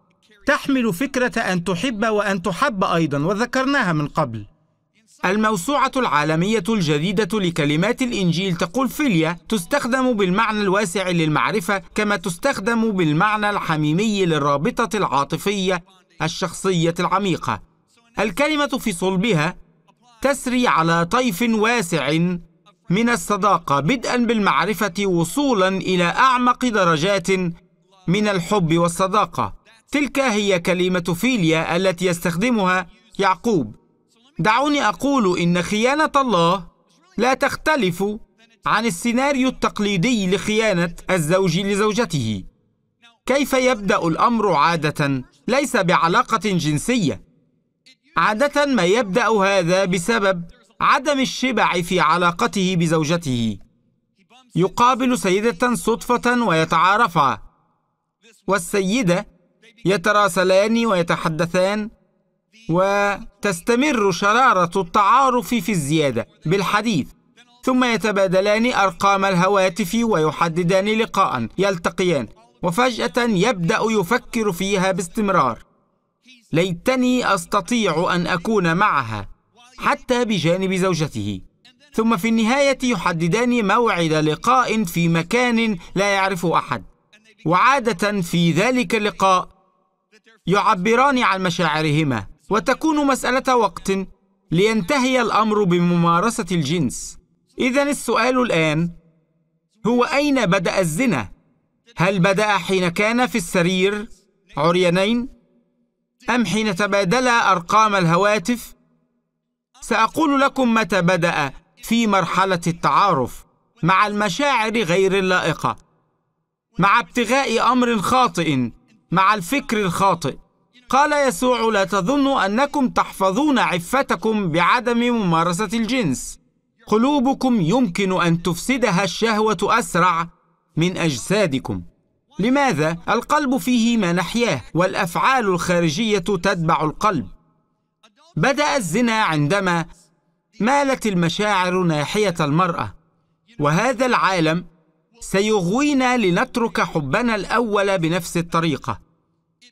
[SPEAKER 1] تحمل فكرة أن تحب وأن تحب أيضا وذكرناها من قبل الموسوعة العالمية الجديدة لكلمات الإنجيل تقول فيليا تستخدم بالمعنى الواسع للمعرفة كما تستخدم بالمعنى الحميمي للرابطة العاطفية الشخصية العميقة الكلمة في صلبها تسري على طيف واسع من الصداقة بدءا بالمعرفة وصولا إلى أعمق درجات من الحب والصداقة تلك هي كلمة فيليا التي يستخدمها يعقوب دعوني أقول إن خيانة الله لا تختلف عن السيناريو التقليدي لخيانة الزوج لزوجته كيف يبدأ الأمر عادة؟ ليس بعلاقة جنسية عادة ما يبدأ هذا بسبب عدم الشبع في علاقته بزوجته يقابل سيدة صدفة ويتعارفا والسيدة يتراسلان ويتحدثان وتستمر شرارة التعارف في الزيادة بالحديث ثم يتبادلان أرقام الهواتف ويحددان لقاء يلتقيان وفجأة يبدأ يفكر فيها باستمرار ليتني استطيع ان اكون معها حتى بجانب زوجته ثم في النهايه يحددان موعد لقاء في مكان لا يعرفه احد وعاده في ذلك اللقاء يعبران عن مشاعرهما وتكون مساله وقت لينتهي الامر بممارسه الجنس اذا السؤال الان هو اين بدا الزنا هل بدا حين كان في السرير عريانين أم حين تبادلا أرقام الهواتف؟ سأقول لكم متى بدأ في مرحلة التعارف مع المشاعر غير اللائقة مع ابتغاء أمر خاطئ مع الفكر الخاطئ قال يسوع لا تظنوا أنكم تحفظون عفتكم بعدم ممارسة الجنس قلوبكم يمكن أن تفسدها الشهوة أسرع من أجسادكم لماذا؟ القلب فيه ما نحياه والأفعال الخارجية تتبع القلب بدأ الزنا عندما مالت المشاعر ناحية المرأة وهذا العالم سيغوينا لنترك حبنا الأول بنفس الطريقة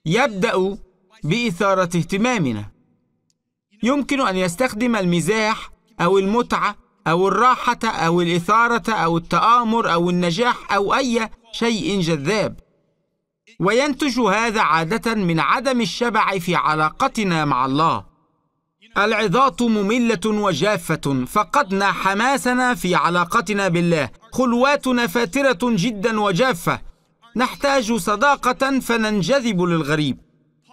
[SPEAKER 1] يبدأ بإثارة اهتمامنا يمكن أن يستخدم المزاح أو المتعة أو الراحة أو الإثارة أو التآمر أو النجاح أو أي شيء جذاب وينتج هذا عادة من عدم الشبع في علاقتنا مع الله العظات مملة وجافة فقدنا حماسنا في علاقتنا بالله خلواتنا فاترة جدا وجافة نحتاج صداقة فننجذب للغريب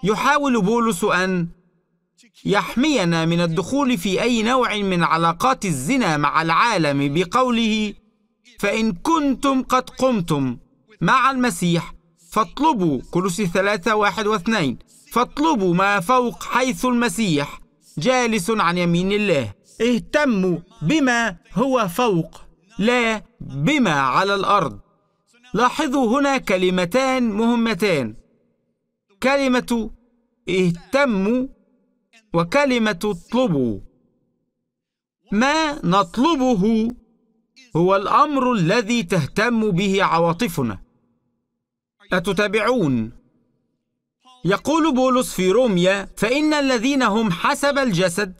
[SPEAKER 1] يحاول بولس أن يحمينا من الدخول في أي نوع من علاقات الزنا مع العالم بقوله فإن كنتم قد قمتم مع المسيح فاطلبوا كلس ثلاثة واحد واثنين فاطلبوا ما فوق حيث المسيح جالس عن يمين الله اهتموا بما هو فوق لا بما على الأرض لاحظوا هنا كلمتان مهمتان كلمة اهتموا وكلمة اطلبوا ما نطلبه هو الأمر الذي تهتم به عواطفنا أتتابعون يقول بولس في روميا فإن الذين هم حسب الجسد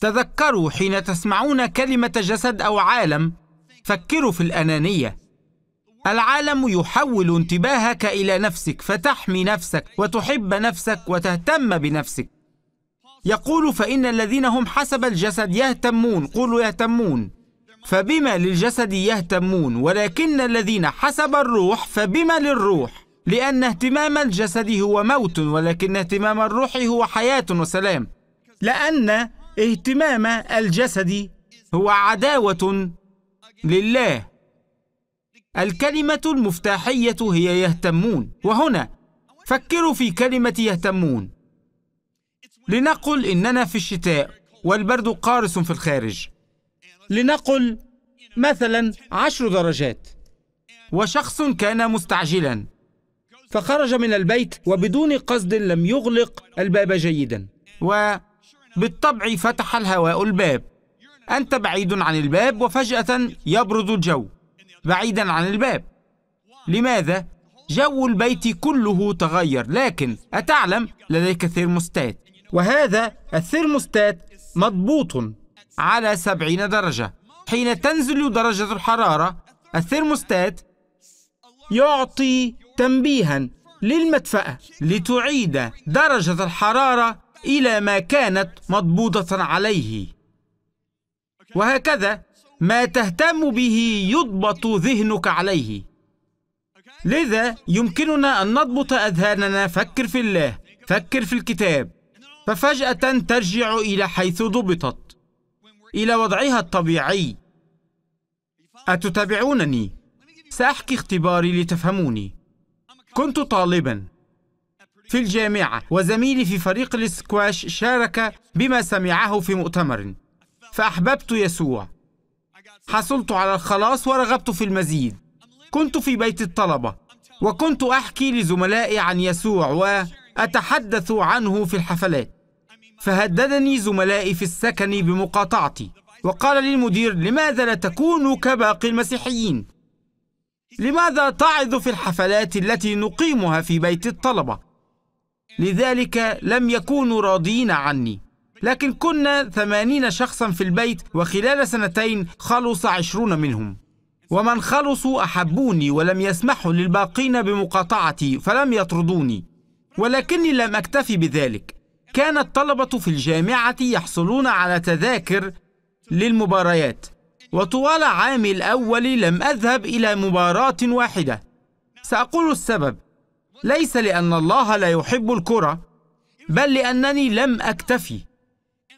[SPEAKER 1] تذكروا حين تسمعون كلمة جسد أو عالم فكروا في الأنانية العالم يحول انتباهك إلى نفسك فتحمي نفسك وتحب نفسك وتهتم بنفسك يقول فإن الذين هم حسب الجسد يهتمون قولوا يهتمون فبما للجسد يهتمون ولكن الذين حسب الروح فبما للروح لأن اهتمام الجسد هو موت ولكن اهتمام الروح هو حياة وسلام لأن اهتمام الجسد هو عداوة لله الكلمة المفتاحية هي يهتمون وهنا فكروا في كلمة يهتمون لنقل إننا في الشتاء والبرد قارس في الخارج لنقل مثلا عشر درجات وشخص كان مستعجلا فخرج من البيت وبدون قصد لم يغلق الباب جيدا وبالطبع فتح الهواء الباب أنت بعيد عن الباب وفجأة يبرد الجو بعيدا عن الباب لماذا؟ جو البيت كله تغير لكن أتعلم لديك ثيرموستات وهذا الثرموستات مضبوط على 70 درجة حين تنزل درجة الحرارة الثرموستات يعطي تنبيها للمدفأة لتعيد درجة الحرارة إلى ما كانت مضبوطة عليه وهكذا ما تهتم به يضبط ذهنك عليه لذا يمكننا أن نضبط أذهاننا فكر في الله فكر في الكتاب ففجأة ترجع إلى حيث ضبطت إلى وضعها الطبيعي أتتابعونني؟ سأحكي اختباري لتفهموني كنت طالبا في الجامعة وزميلي في فريق الاسكواش شارك بما سمعه في مؤتمر فأحببت يسوع حصلت على الخلاص ورغبت في المزيد كنت في بيت الطلبة وكنت أحكي لزملائي عن يسوع و... أتحدث عنه في الحفلات فهددني زملائي في السكن بمقاطعتي وقال لي المدير لماذا لا تكون كباقي المسيحيين لماذا تعظ في الحفلات التي نقيمها في بيت الطلبة لذلك لم يكونوا راضين عني لكن كنا ثمانين شخصا في البيت وخلال سنتين خلص عشرون منهم ومن خلصوا أحبوني ولم يسمحوا للباقين بمقاطعتي فلم يطردوني ولكني لم أكتفي بذلك كان الطلبة في الجامعة يحصلون على تذاكر للمباريات وطوال عامي الأول لم أذهب إلى مباراة واحدة سأقول السبب ليس لأن الله لا يحب الكرة بل لأنني لم أكتفي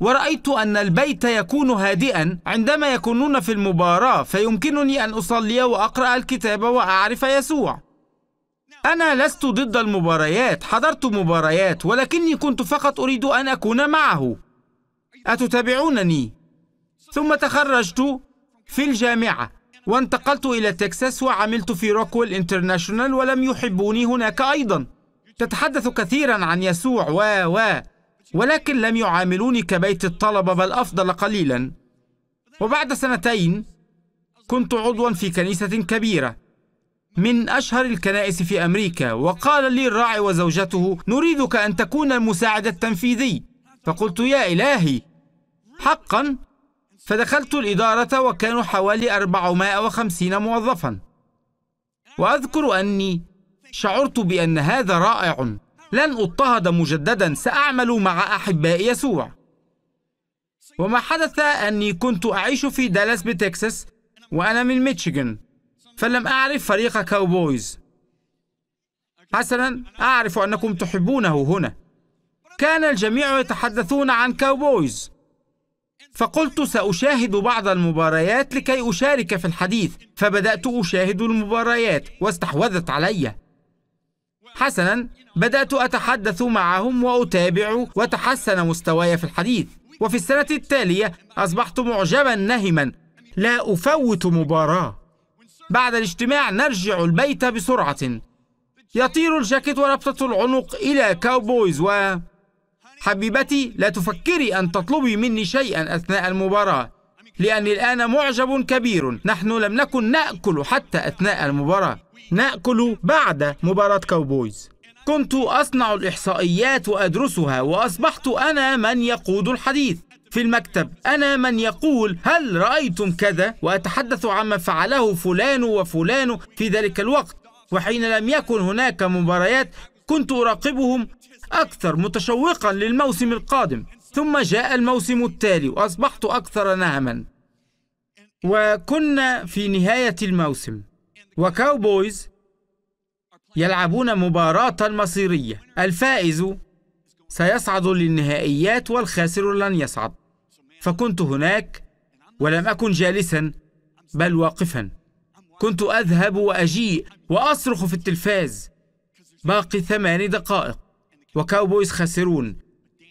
[SPEAKER 1] ورأيت أن البيت يكون هادئا عندما يكونون في المباراة فيمكنني أن أصلي وأقرأ الكتاب وأعرف يسوع أنا لست ضد المباريات حضرت مباريات ولكني كنت فقط أريد أن أكون معه أتتابعونني ثم تخرجت في الجامعة وانتقلت إلى تكساس وعملت في روكويل انترناشونال ولم يحبوني هناك أيضا تتحدث كثيرا عن يسوع و و ولكن لم يعاملوني كبيت الطلبة بل أفضل قليلا وبعد سنتين كنت عضوا في كنيسة كبيرة من أشهر الكنائس في أمريكا وقال لي الراعي وزوجته نريدك أن تكون المساعد التنفيذي فقلت يا إلهي حقا فدخلت الإدارة وكانوا حوالي 450 موظفا وأذكر أني شعرت بأن هذا رائع لن أضطهد مجددا سأعمل مع أحباء يسوع وما حدث أني كنت أعيش في دالاس بتكساس وأنا من ميشيغان فلم أعرف فريق كاوبويز حسنا أعرف أنكم تحبونه هنا كان الجميع يتحدثون عن كاوبويز فقلت سأشاهد بعض المباريات لكي أشارك في الحديث فبدأت أشاهد المباريات واستحوذت علي حسنا بدأت أتحدث معهم وأتابع وتحسن مستواي في الحديث وفي السنة التالية أصبحت معجبا نهما لا أفوت مباراة بعد الاجتماع نرجع البيت بسرعة يطير الجاكيت وربطة العنق إلى كاوبويز و... حبيبتي لا تفكري أن تطلبي مني شيئا أثناء المباراة لأني الآن معجب كبير نحن لم نكن نأكل حتى أثناء المباراة نأكل بعد مباراة كاوبويز كنت أصنع الإحصائيات وأدرسها وأصبحت أنا من يقود الحديث في المكتب أنا من يقول هل رأيتم كذا وأتحدث عما فعله فلان وفلان في ذلك الوقت وحين لم يكن هناك مباريات كنت أراقبهم أكثر متشوقا للموسم القادم ثم جاء الموسم التالي وأصبحت أكثر نهما وكنا في نهاية الموسم وكاوبويز يلعبون مباراة مصيرية الفائز سيصعد للنهائيات والخاسر لن يصعد فكنت هناك ولم أكن جالسا بل واقفا كنت أذهب وأجيء وأصرخ في التلفاز باقي ثمان دقائق وكاوبويز خاسرون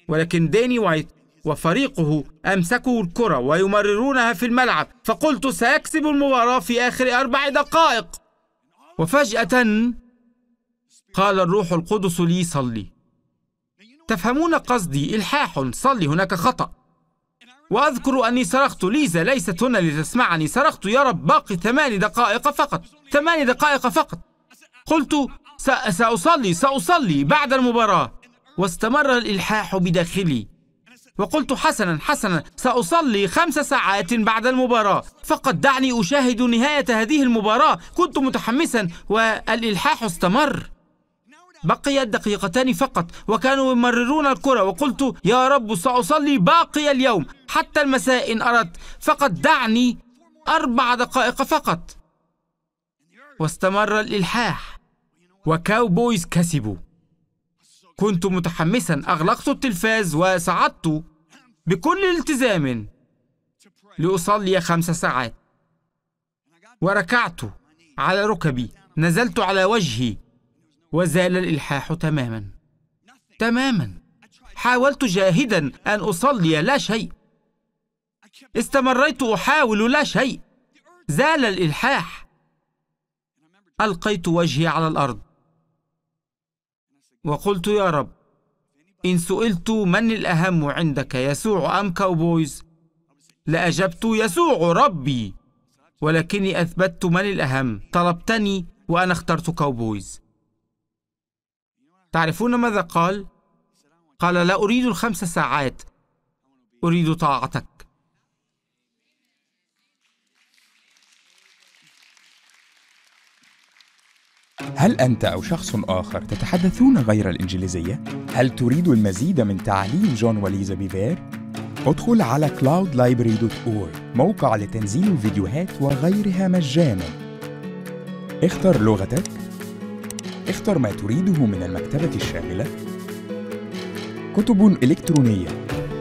[SPEAKER 1] ولكن داني وايت وفريقه أمسكوا الكرة ويمررونها في الملعب فقلت سيكسب المباراة في آخر أربع دقائق وفجأة قال الروح القدس لي صلي تفهمون قصدي إلحاح صلي هناك خطأ وأذكر أني صرخت ليزا ليست هنا لتسمعني صرخت يا رب باقي ثماني دقائق فقط ثماني دقائق فقط قلت سأصلي سأصلي بعد المباراة واستمر الإلحاح بداخلي وقلت حسنا حسنا سأصلي خمس ساعات بعد المباراة فقط دعني أشاهد نهاية هذه المباراة كنت متحمسا والإلحاح استمر بقيت دقيقتان فقط وكانوا يمررون الكرة وقلت يا رب سأصلي باقي اليوم حتى المساء إن أردت فقط دعني أربع دقائق فقط واستمر الإلحاح وكاوبويز كسبوا كنت متحمسا أغلقت التلفاز وصعدت بكل التزام لأصلي خمس ساعات وركعت على ركبي نزلت على وجهي وزال الإلحاح تماما تماما حاولت جاهدا أن أصلي لا شيء استمريت أحاول لا شيء زال الإلحاح ألقيت وجهي على الأرض وقلت يا رب إن سئلت من الأهم عندك يسوع أم كاوبويز لأجبت يسوع ربي ولكني أثبتت من الأهم طلبتني وأنا اخترت كاوبويز تعرفون ماذا قال؟ قال لا أريد الخمس ساعات أريد طاعتك
[SPEAKER 2] هل أنت أو شخص آخر تتحدثون غير الإنجليزية؟ هل تريد المزيد من تعليم جون وليزا بيفير؟ ادخل على cloudlibrary.org موقع لتنزيل الفيديوهات وغيرها مجاناً اختر لغتك اختر ما تريده من المكتبة الشاملة كتب إلكترونية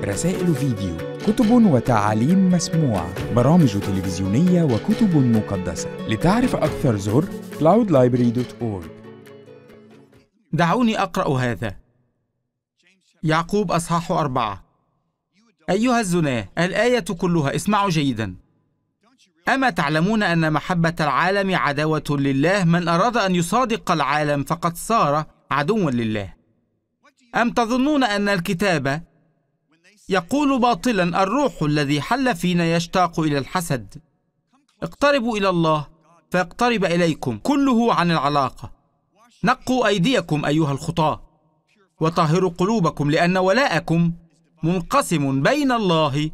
[SPEAKER 2] رسائل فيديو كتب وتعاليم مسموعة برامج تلفزيونية وكتب مقدسة لتعرف أكثر زر cloudlibrary.org
[SPEAKER 1] دعوني أقرأ هذا يعقوب أصحاح أربعة أيها الزناة الآية كلها اسمعوا جيداً أما تعلمون أن محبة العالم عداوة لله من أراد أن يصادق العالم فقد صار عدوا لله أم تظنون أن الكتاب يقول باطلا الروح الذي حل فينا يشتاق إلى الحسد اقتربوا إلى الله فيقترب إليكم كله عن العلاقة نقوا أيديكم أيها الخطاة وطهروا قلوبكم لأن ولاءكم منقسم بين الله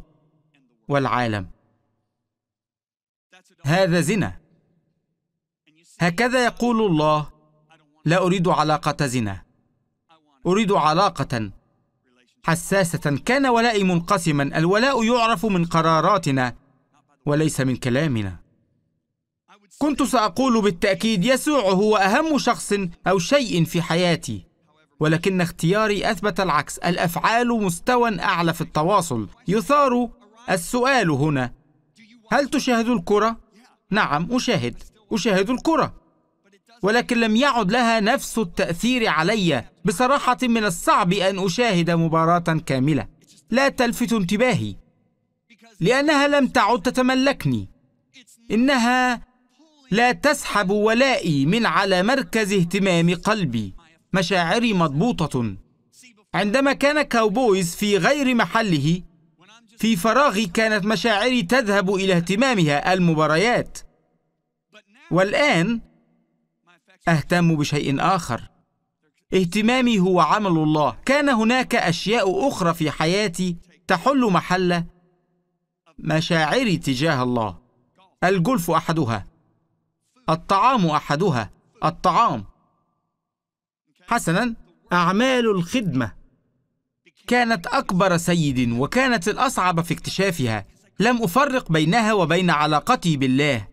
[SPEAKER 1] والعالم هذا زنا هكذا يقول الله لا أريد علاقة زنا أريد علاقة حساسة كان ولائي منقسما الولاء يعرف من قراراتنا وليس من كلامنا كنت سأقول بالتأكيد يسوع هو أهم شخص أو شيء في حياتي ولكن اختياري أثبت العكس الأفعال مستوى أعلى في التواصل يثار السؤال هنا هل تشاهد الكرة؟ نعم أشاهد أشاهد الكرة ولكن لم يعد لها نفس التأثير علي بصراحة من الصعب أن أشاهد مباراة كاملة لا تلفت انتباهي لأنها لم تعد تتملكني إنها لا تسحب ولائي من على مركز اهتمام قلبي مشاعري مضبوطة عندما كان كاوبويز في غير محله في فراغي كانت مشاعري تذهب إلى اهتمامها المباريات والآن أهتم بشيء آخر اهتمامي هو عمل الله كان هناك أشياء أخرى في حياتي تحل محل مشاعري تجاه الله الجولف أحدها الطعام أحدها الطعام حسنا أعمال الخدمة كانت أكبر سيد وكانت الأصعب في اكتشافها لم أفرق بينها وبين علاقتي بالله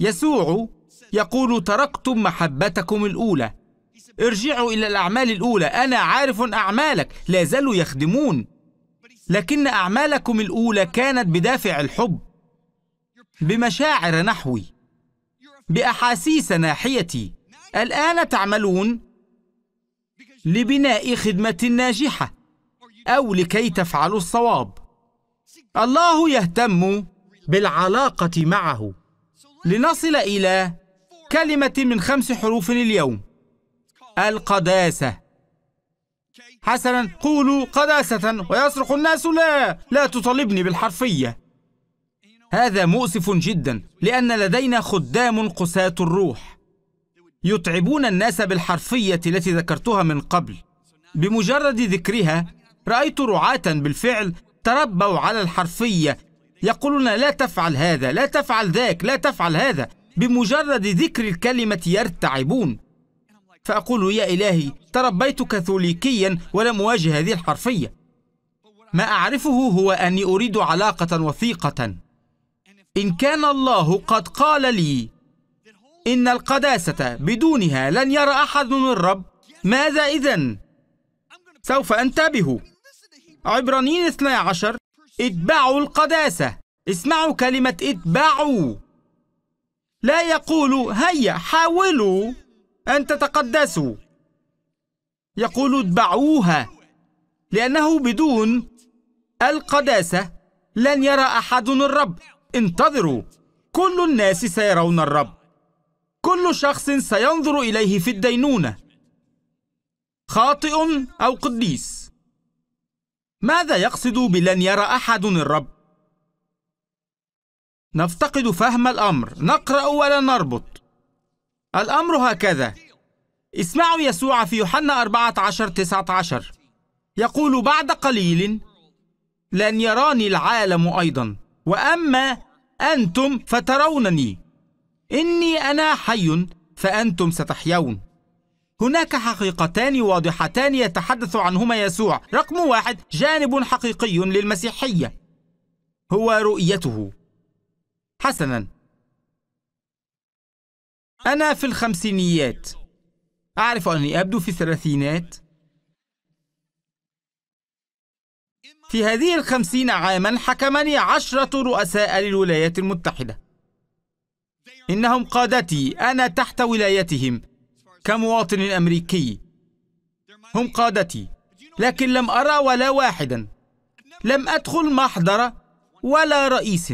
[SPEAKER 1] يسوع يقول تركتم محبتكم الأولى ارجعوا إلى الأعمال الأولى أنا عارف أعمالك لا زالوا يخدمون لكن أعمالكم الأولى كانت بدافع الحب بمشاعر نحوي بأحاسيس ناحيتي الآن تعملون لبناء خدمة ناجحة أو لكي تفعلوا الصواب الله يهتم بالعلاقة معه لنصل إلى كلمة من خمس حروف اليوم القداسة حسنا قولوا قداسة ويصرخ الناس لا لا تطالبني بالحرفية هذا مؤسف جدا لأن لدينا خدام قساة الروح يتعبون الناس بالحرفية التي ذكرتها من قبل بمجرد ذكرها رأيت رعاة بالفعل تربوا على الحرفية يقولون لا تفعل هذا لا تفعل ذاك لا تفعل هذا بمجرد ذكر الكلمة يرتعبون فأقول يا إلهي تربيت كاثوليكيا ولم أواجه هذه الحرفية ما أعرفه هو أني أريد علاقة وثيقة إن كان الله قد قال لي إن القداسة بدونها لن يرى أحد الرب ماذا إذا؟ سوف انتبهوا عبرانيين 12 اتبعوا القداسة اسمعوا كلمة اتبعوا لا يقول هيا حاولوا أن تتقدسوا يقول اتبعوها لأنه بدون القداسة لن يرى أحد الرب انتظروا كل الناس سيرون الرب كل شخص سينظر إليه في الدينونة خاطئ أو قديس ماذا يقصد بلن يرى أحد الرب؟ نفتقد فهم الأمر نقرأ ولا نربط الأمر هكذا اسمعوا يسوع في يوحنا 14 19 يقول بعد قليل لن يراني العالم أيضا وأما أنتم فترونني إني أنا حي فأنتم ستحيون هناك حقيقتان واضحتان يتحدث عنهما يسوع رقم واحد جانب حقيقي للمسيحية هو رؤيته حسنا أنا في الخمسينيات أعرف أني أبدو في الثلاثينات في هذه الخمسين عاما حكمني عشرة رؤساء للولايات المتحدة إنهم قادتي أنا تحت ولايتهم كمواطن أمريكي هم قادتي لكن لم أرى ولا واحدا لم أدخل محضر ولا رئيس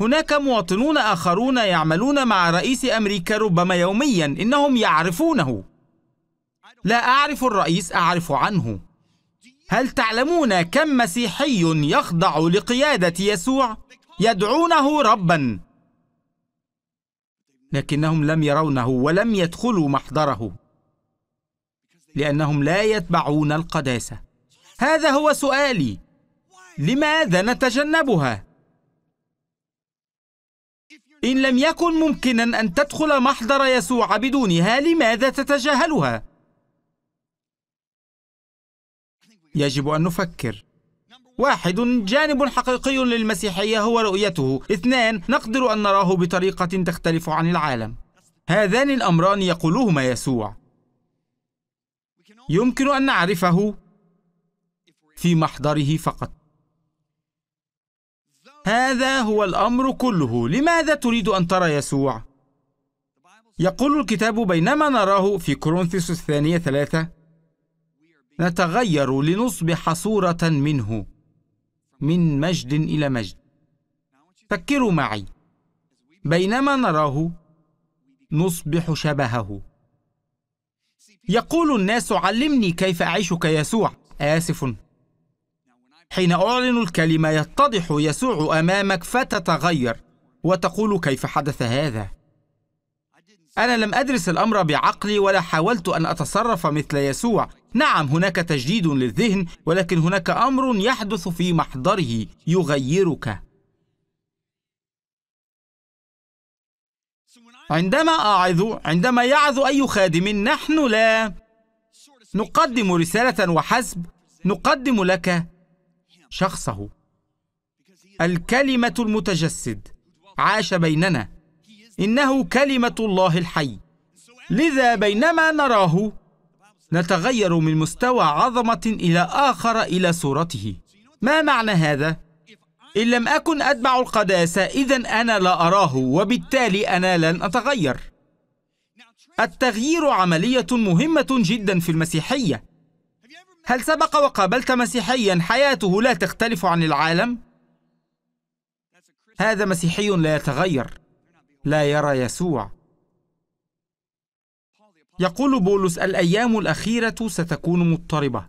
[SPEAKER 1] هناك مواطنون آخرون يعملون مع رئيس أمريكا ربما يوميا إنهم يعرفونه لا أعرف الرئيس أعرف عنه هل تعلمون كم مسيحي يخضع لقيادة يسوع؟ يدعونه رباً لكنهم لم يرونه ولم يدخلوا محضره لانهم لا يتبعون القداسه هذا هو سؤالي لماذا نتجنبها ان لم يكن ممكنا ان تدخل محضر يسوع بدونها لماذا تتجاهلها يجب ان نفكر واحد جانب حقيقي للمسيحية هو رؤيته اثنان نقدر أن نراه بطريقة تختلف عن العالم هذان الأمران يقولهما يسوع يمكن أن نعرفه في محضره فقط هذا هو الأمر كله لماذا تريد أن ترى يسوع؟ يقول الكتاب بينما نراه في كورنثوس الثانية ثلاثة نتغير لنصبح صورة منه من مجد إلى مجد فكروا معي بينما نراه نصبح شبهه يقول الناس علمني كيف أعيش كيسوع آسف حين أعلن الكلمة يتضح يسوع أمامك فتتغير وتقول كيف حدث هذا أنا لم أدرس الأمر بعقلي ولا حاولت أن أتصرف مثل يسوع نعم هناك تجديد للذهن ولكن هناك أمر يحدث في محضره يغيرك عندما أعظ عندما يعظ أي خادم نحن لا نقدم رسالة وحسب نقدم لك شخصه الكلمة المتجسد عاش بيننا إنه كلمة الله الحي لذا بينما نراه نتغير من مستوى عظمة إلى آخر إلى صورته ما معنى هذا؟ إن لم أكن أتبع القداسة إذا أنا لا أراه وبالتالي أنا لن أتغير التغيير عملية مهمة جدا في المسيحية هل سبق وقابلت مسيحيا حياته لا تختلف عن العالم؟ هذا مسيحي لا يتغير لا يرى يسوع يقول بولس الأيام الأخيرة ستكون مضطربة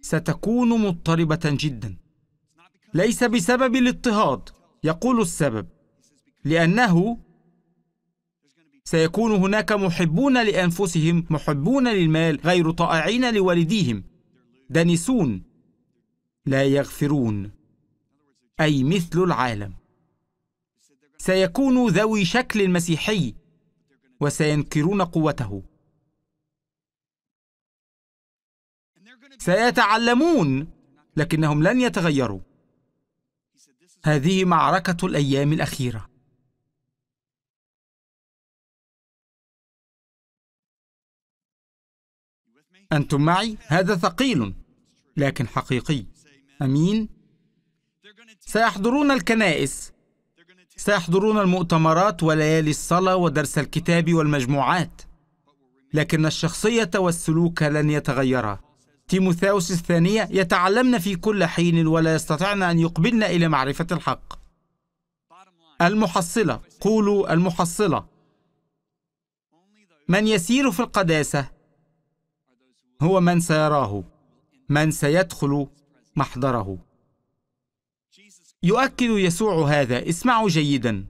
[SPEAKER 1] ستكون مضطربة جدا ليس بسبب الاضطهاد يقول السبب لأنه سيكون هناك محبون لأنفسهم محبون للمال غير طائعين لوالديهم دنسون لا يغفرون أي مثل العالم سيكون ذوي شكل مسيحي وسينكرون قوته سيتعلمون لكنهم لن يتغيروا هذه معركة الأيام الأخيرة أنتم معي؟ هذا ثقيل لكن حقيقي أمين؟ سيحضرون الكنائس سيحضرون المؤتمرات وليالي الصلاة ودرس الكتاب والمجموعات لكن الشخصية والسلوك لن يتغيرا تيموثاوس الثانية يتعلمن في كل حين ولا يستطعن أن يقبلن إلى معرفة الحق المحصلة قولوا المحصلة من يسير في القداسة هو من سيراه من سيدخل محضره يؤكد يسوع هذا اسمعوا جيدا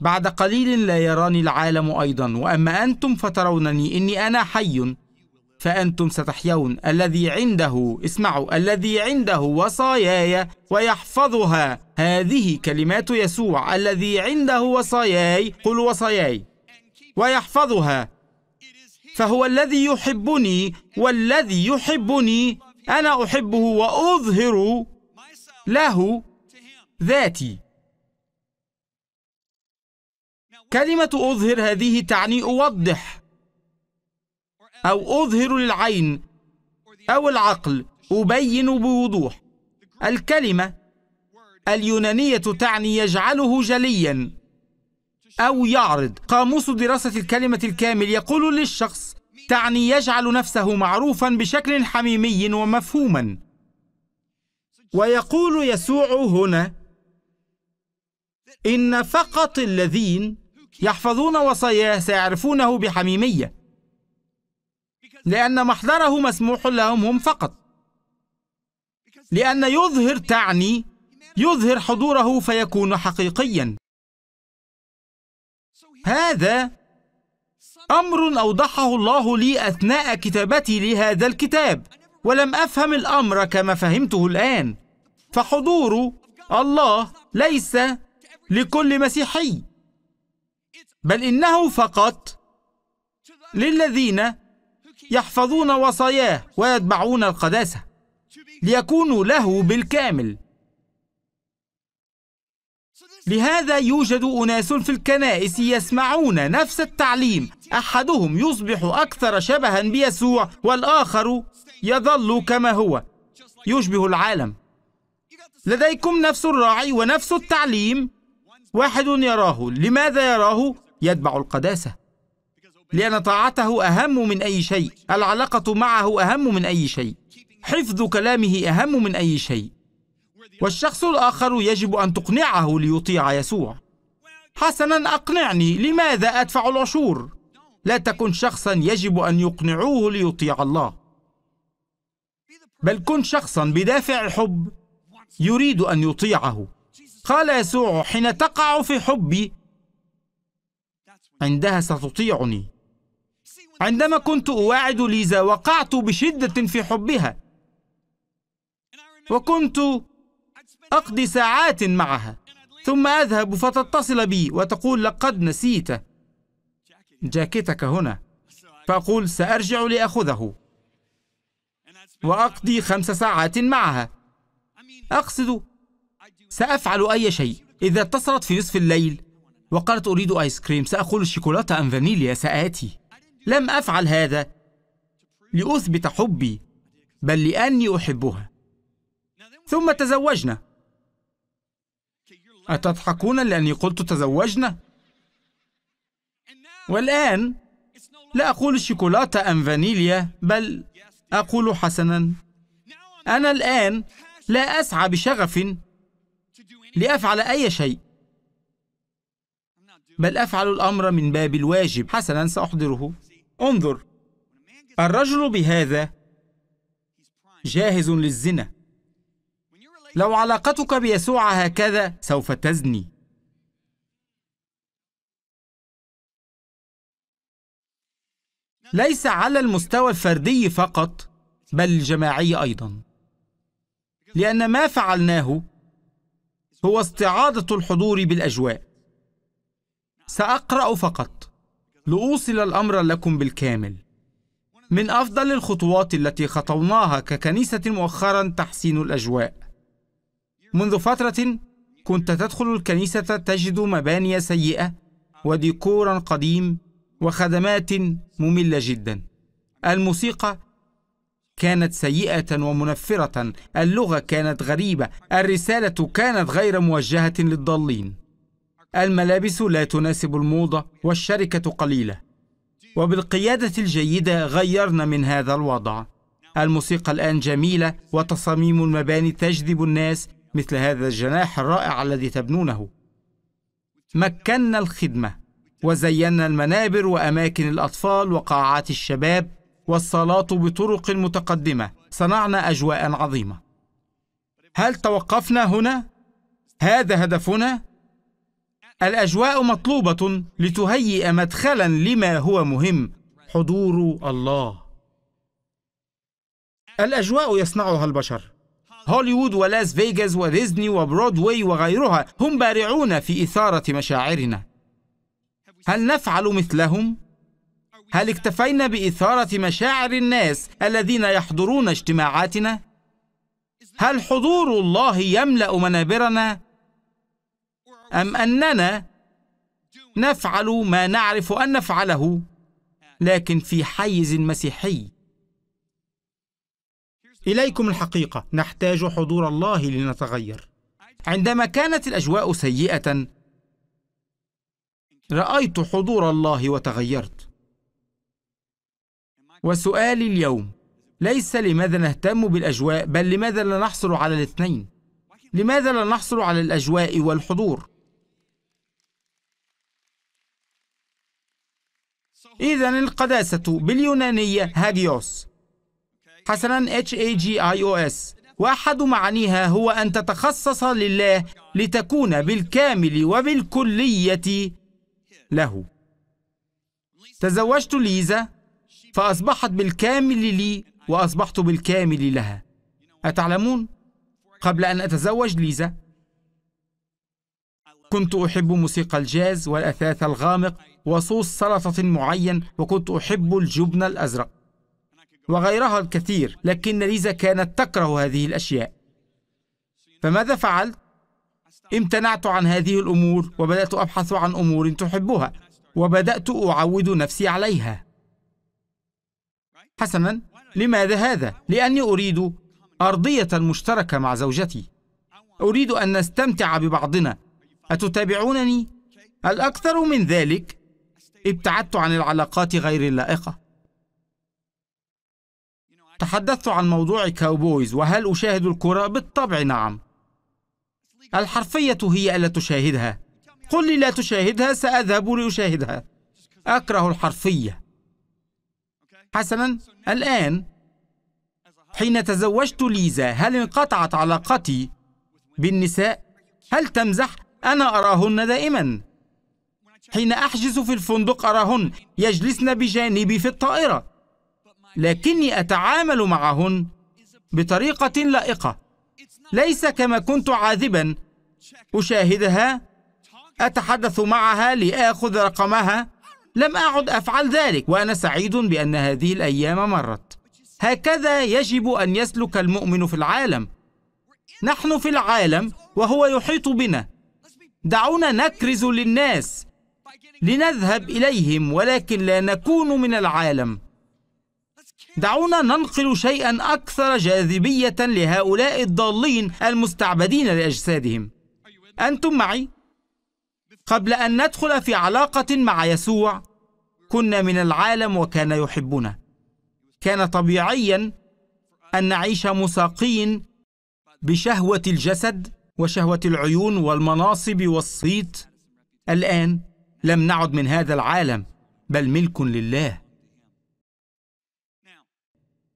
[SPEAKER 1] بعد قليل لا يراني العالم ايضا واما انتم فترونني اني انا حي فانتم ستحيون الذي عنده اسمعوا الذي عنده وصاياي ويحفظها هذه كلمات يسوع الذي عنده وصاياي قل وصاياي ويحفظها فهو الذي يحبني والذي يحبني انا احبه واظهر له ذاتي كلمة أظهر هذه تعني أوضح أو أظهر للعين أو العقل أبين بوضوح الكلمة اليونانية تعني يجعله جليا أو يعرض قاموس دراسة الكلمة الكامل يقول للشخص تعني يجعل نفسه معروفا بشكل حميمي ومفهوما ويقول يسوع هنا إن فقط الذين يحفظون وصاياه سيعرفونه بحميمية لأن محضره مسموح لهم هم فقط لأن يظهر تعني يظهر حضوره فيكون حقيقيا هذا أمر أوضحه الله لي أثناء كتابتي لهذا الكتاب ولم أفهم الأمر كما فهمته الآن فحضور الله ليس لكل مسيحي بل انه فقط للذين يحفظون وصاياه ويتبعون القداسه ليكونوا له بالكامل لهذا يوجد اناس في الكنائس يسمعون نفس التعليم احدهم يصبح اكثر شبها بيسوع والاخر يظل كما هو يشبه العالم لديكم نفس الراعي ونفس التعليم واحد يراه لماذا يراه يتبع القداسة لأن طاعته أهم من أي شيء العلاقة معه أهم من أي شيء حفظ كلامه أهم من أي شيء والشخص الآخر يجب أن تقنعه ليطيع يسوع حسنا أقنعني لماذا أدفع العشور لا تكن شخصا يجب أن يقنعوه ليطيع الله بل كن شخصا بدافع الحب يريد أن يطيعه قال يسوع حين تقع في حبي عندها ستطيعني عندما كنت أواعد ليزا وقعت بشدة في حبها وكنت أقضي ساعات معها ثم أذهب فتتصل بي وتقول لقد نسيت جاكيتك هنا فأقول سأرجع لأخذه وأقضي خمس ساعات معها أقصد سأفعل أي شيء إذا اتصلت في نصف الليل وقالت أريد آيس كريم سأقول شوكولاتة أم فانيليا سآتي لم أفعل هذا لأثبت حبي بل لأني أحبها ثم تزوجنا أتضحكون لأني قلت تزوجنا؟ والآن لا أقول شوكولاتة أم فانيليا بل أقول حسنا أنا الآن لا أسعى بشغف لأفعل أي شيء بل أفعل الأمر من باب الواجب حسنا سأحضره انظر الرجل بهذا جاهز للزنا لو علاقتك بيسوع هكذا سوف تزني ليس على المستوى الفردي فقط بل الجماعي ايضا لان ما فعلناه هو استعاضة الحضور بالأجواء سأقرأ فقط لأوصل الأمر لكم بالكامل من أفضل الخطوات التي خطوناها ككنيسة مؤخرا تحسين الأجواء منذ فترة كنت تدخل الكنيسة تجد مباني سيئة وديكورا قديم وخدمات مملة جدا الموسيقى كانت سيئة ومنفرة اللغة كانت غريبة الرسالة كانت غير موجهة للضالين الملابس لا تناسب الموضة والشركة قليلة وبالقيادة الجيدة غيرنا من هذا الوضع الموسيقى الآن جميلة وتصاميم المباني تجذب الناس مثل هذا الجناح الرائع الذي تبنونه مكنا الخدمة وزينا المنابر وأماكن الأطفال وقاعات الشباب والصلاة بطرق متقدمة صنعنا أجواء عظيمة هل توقفنا هنا؟ هذا هدفنا؟ الأجواء مطلوبة لتهيئ مدخلا لما هو مهم حضور الله الأجواء يصنعها البشر هوليوود ولاس فيغاس وديزني وبرودواي وغيرها هم بارعون في إثارة مشاعرنا هل نفعل مثلهم؟ هل اكتفينا بإثارة مشاعر الناس الذين يحضرون اجتماعاتنا؟ هل حضور الله يملأ منابرنا؟ أم أننا نفعل ما نعرف أن نفعله لكن في حيز مسيحي؟ إليكم الحقيقة نحتاج حضور الله لنتغير عندما كانت الأجواء سيئة رأيت حضور الله وتغيرت وسؤالي اليوم ليس لماذا نهتم بالأجواء بل لماذا لا نحصل على الاثنين لماذا لا نحصل على الأجواء والحضور إذا القداسة باليونانية هاجيوس حسنا H A G I O S وأحد معانيها هو أن تتخصص لله لتكون بالكامل وبالكلية له تزوجت ليزا فأصبحت بالكامل لي وأصبحت بالكامل لها أتعلمون؟ قبل أن أتزوج ليزا كنت أحب موسيقى الجاز والأثاث الغامق وصوص سلطة معين وكنت أحب الجبن الأزرق وغيرها الكثير لكن ليزا كانت تكره هذه الأشياء فماذا فعلت؟ امتنعت عن هذه الأمور وبدأت أبحث عن أمور تحبها وبدأت أعود نفسي عليها حسنا لماذا هذا؟ لأني أريد أرضية مشتركة مع زوجتي أريد أن نستمتع ببعضنا أتتابعونني؟ الأكثر من ذلك ابتعدت عن العلاقات غير اللائقة تحدثت عن موضوع كاوبويز وهل أشاهد الكرة؟ بالطبع نعم الحرفية هي ألا تشاهدها قل لي لا تشاهدها سأذهب لأشاهدها أكره الحرفية حسنا الآن حين تزوجت ليزا هل انقطعت علاقتي بالنساء؟ هل تمزح؟ أنا أراهن دائما حين أحجز في الفندق أراهن يجلسن بجانبي في الطائرة لكني أتعامل معهن بطريقة لائقة ليس كما كنت عاذبا أشاهدها أتحدث معها لآخذ رقمها لم أعد أفعل ذلك وأنا سعيد بأن هذه الأيام مرت هكذا يجب أن يسلك المؤمن في العالم نحن في العالم وهو يحيط بنا دعونا نكرز للناس لنذهب إليهم ولكن لا نكون من العالم دعونا ننقل شيئا أكثر جاذبية لهؤلاء الضالين المستعبدين لأجسادهم أنتم معي؟ قبل أن ندخل في علاقة مع يسوع كنا من العالم وكان يحبنا كان طبيعيا ان نعيش مساقين بشهوه الجسد وشهوه العيون والمناصب والصيت الان لم نعد من هذا العالم بل ملك لله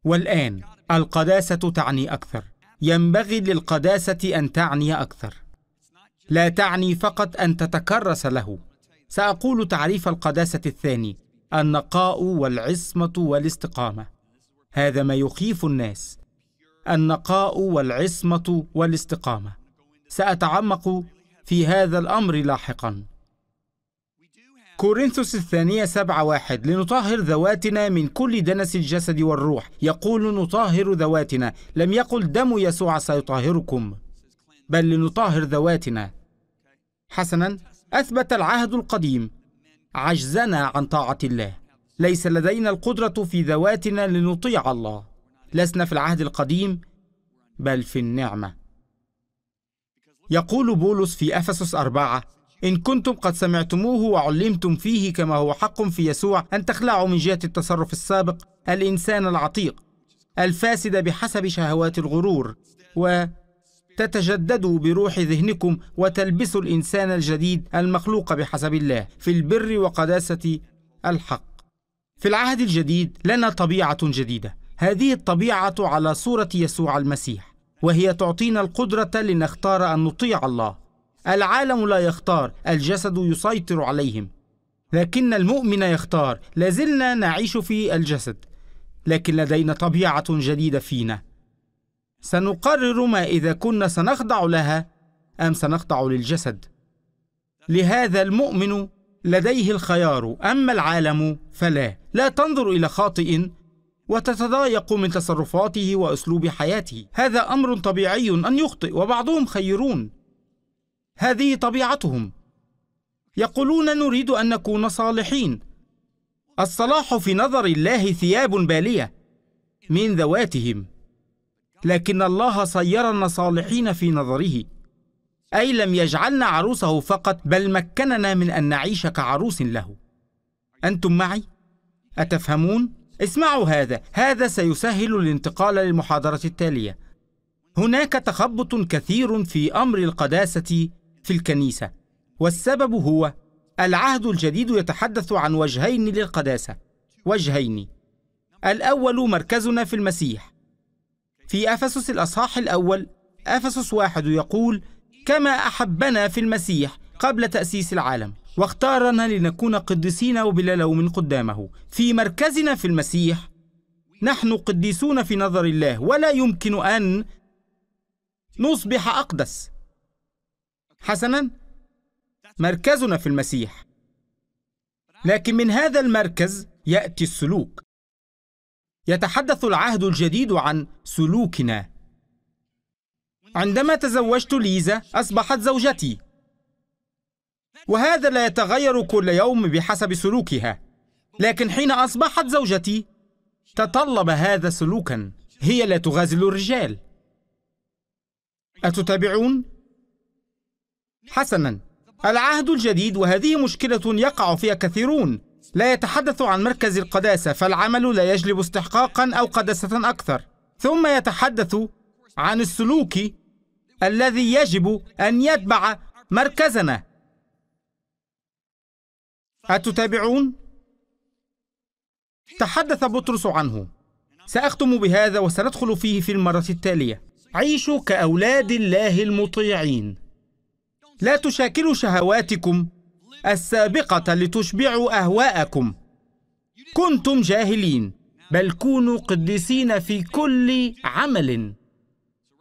[SPEAKER 1] والان القداسه تعني اكثر ينبغي للقداسه ان تعني اكثر لا تعني فقط ان تتكرس له سأقول تعريف القداسة الثاني النقاء والعصمة والاستقامة هذا ما يخيف الناس النقاء والعصمة والاستقامة سأتعمق في هذا الأمر لاحقا كورنثوس الثانية سبعة واحد لنطهر ذواتنا من كل دنس الجسد والروح يقول نطهر ذواتنا لم يقل دم يسوع سيطهركم بل لنطهر ذواتنا حسنا أثبت العهد القديم عجزنا عن طاعة الله ليس لدينا القدرة في ذواتنا لنطيع الله لسنا في العهد القديم بل في النعمة يقول بولس في أفسس أربعة إن كنتم قد سمعتموه وعلمتم فيه كما هو حق في يسوع أن تخلعوا من جهة التصرف السابق الإنسان العتيق الفاسد بحسب شهوات الغرور و تتجددوا بروح ذهنكم وتلبسوا الإنسان الجديد المخلوق بحسب الله في البر وقداسة الحق في العهد الجديد لنا طبيعة جديدة هذه الطبيعة على صورة يسوع المسيح وهي تعطينا القدرة لنختار أن نطيع الله العالم لا يختار الجسد يسيطر عليهم لكن المؤمن يختار لازلنا نعيش في الجسد لكن لدينا طبيعة جديدة فينا سنقرر ما إذا كنا سنخضع لها أم سنخضع للجسد لهذا المؤمن لديه الخيار أما العالم فلا لا تنظر إلى خاطئ وتتضايق من تصرفاته وأسلوب حياته هذا أمر طبيعي أن يخطئ وبعضهم خيرون هذه طبيعتهم يقولون نريد أن نكون صالحين الصلاح في نظر الله ثياب بالية من ذواتهم لكن الله صيرنا صالحين في نظره أي لم يجعلنا عروسه فقط بل مكننا من أن نعيش كعروس له أنتم معي؟ أتفهمون؟ اسمعوا هذا هذا سيسهل الانتقال للمحاضرة التالية هناك تخبط كثير في أمر القداسة في الكنيسة والسبب هو العهد الجديد يتحدث عن وجهين للقداسة وجهين الأول مركزنا في المسيح في أفسس الأصحاح الأول أفسس واحد يقول كما أحبنا في المسيح قبل تأسيس العالم واختارنا لنكون قديسين وبلا لوم قدامه في مركزنا في المسيح نحن قديسون في نظر الله ولا يمكن أن نصبح أقدس حسنا مركزنا في المسيح لكن من هذا المركز يأتي السلوك يتحدث العهد الجديد عن سلوكنا عندما تزوجت ليزا أصبحت زوجتي وهذا لا يتغير كل يوم بحسب سلوكها لكن حين أصبحت زوجتي تطلب هذا سلوكا هي لا تغازل الرجال أتتابعون؟ حسنا العهد الجديد وهذه مشكلة يقع فيها كثيرون لا يتحدث عن مركز القداسة فالعمل لا يجلب استحقاقا أو قداسة أكثر ثم يتحدث عن السلوك الذي يجب أن يتبع مركزنا أتتابعون؟ تحدث بطرس عنه سأختم بهذا وسندخل فيه في المرة التالية عيشوا كأولاد الله المطيعين لا تشاكلوا شهواتكم السابقة لتشبعوا أهواءكم كنتم جاهلين بل كونوا قديسين في كل عمل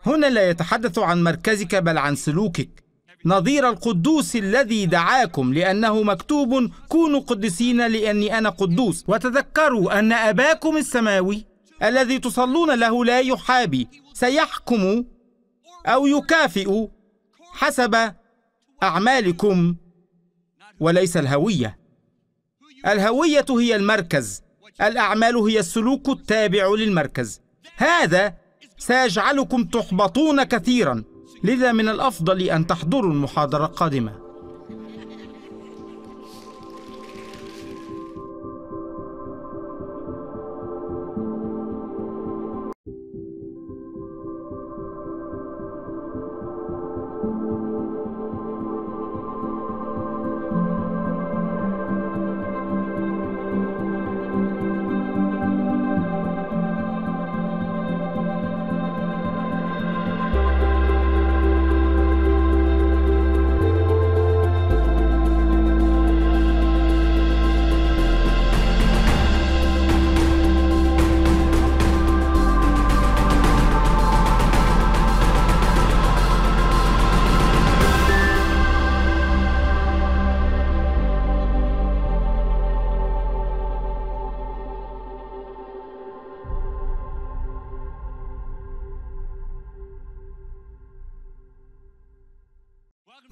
[SPEAKER 1] هنا لا يتحدث عن مركزك بل عن سلوكك نظير القدوس الذي دعاكم لأنه مكتوب كونوا قدسين لأني أنا قدوس وتذكروا أن أباكم السماوي الذي تصلون له لا يحابي سيحكم أو يكافئ حسب أعمالكم وليس الهوية الهوية هي المركز الأعمال هي السلوك التابع للمركز هذا سيجعلكم تحبطون كثيرا لذا من الأفضل أن تحضروا المحاضرة القادمة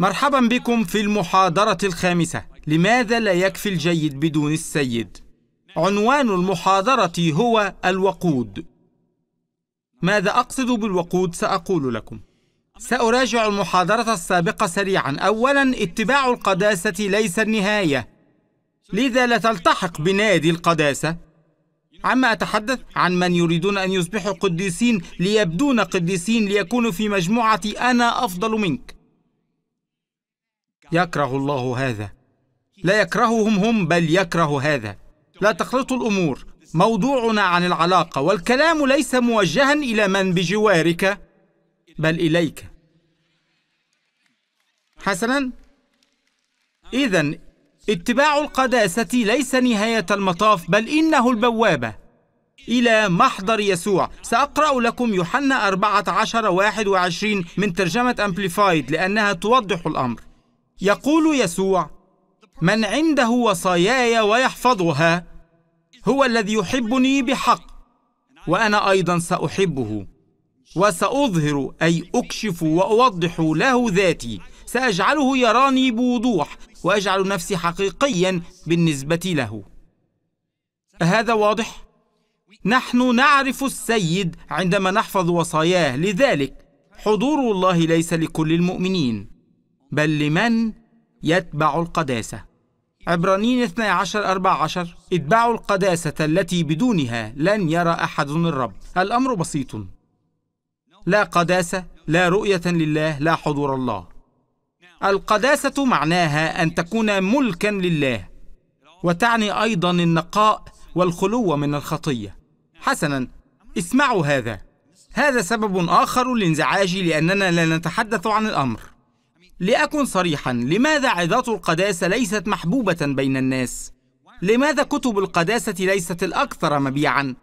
[SPEAKER 1] مرحبا بكم في المحاضرة الخامسة لماذا لا يكفي الجيد بدون السيد؟ عنوان المحاضرة هو الوقود ماذا أقصد بالوقود سأقول لكم سأراجع المحاضرة السابقة سريعا أولا اتباع القداسة ليس النهاية لذا لا تلتحق بنادي القداسة عما أتحدث عن من يريدون أن يصبحوا قديسين ليبدون قديسين ليكونوا في مجموعة أنا أفضل منك يكره الله هذا لا يكرههم هم بل يكره هذا لا تخلطوا الامور موضوعنا عن العلاقه والكلام ليس موجها الى من بجوارك بل اليك حسنا اذا اتباع القداسه ليس نهايه المطاف بل انه البوابه إلى محضر يسوع سأقرأ لكم يوحنا 14 21 من ترجمة أمبليفايد لأنها توضح الأمر يقول يسوع من عنده وصاياي ويحفظها هو الذي يحبني بحق وانا ايضا ساحبه وساظهر اي اكشف واوضح له ذاتي ساجعله يراني بوضوح واجعل نفسي حقيقيا بالنسبه له هذا واضح نحن نعرف السيد عندما نحفظ وصاياه لذلك حضور الله ليس لكل المؤمنين بل لمن يتبع القداسة عبرانين 12 14 اتبعوا القداسة التي بدونها لن يرى أحد الرب الأمر بسيط لا قداسة لا رؤية لله لا حضور الله القداسة معناها أن تكون ملكا لله وتعني أيضا النقاء والخلو من الخطية حسنا اسمعوا هذا هذا سبب آخر لانزعاجي لأننا لا نتحدث عن الأمر لأكن صريحا لماذا عظات القداسة ليست محبوبة بين الناس؟ لماذا كتب القداسة ليست الأكثر مبيعا؟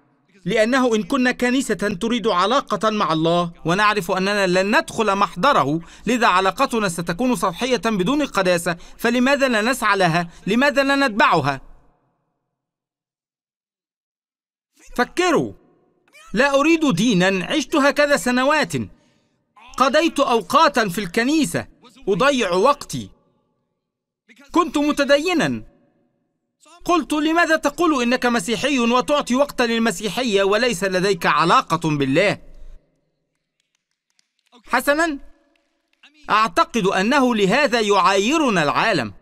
[SPEAKER 1] لأنه إن كنا كنيسة تريد علاقة مع الله ونعرف أننا لن ندخل محضره لذا علاقتنا ستكون سطحية بدون قداسة فلماذا لا نسعى لها؟ لماذا لا نتبعها؟ فكروا لا أريد دينا عشت هكذا سنوات قضيت أوقاتا في الكنيسة أضيع وقتي كنت متدينا قلت لماذا تقول إنك مسيحي وتعطي وقتا للمسيحية وليس لديك علاقة بالله حسنا أعتقد أنه لهذا يعايرنا العالم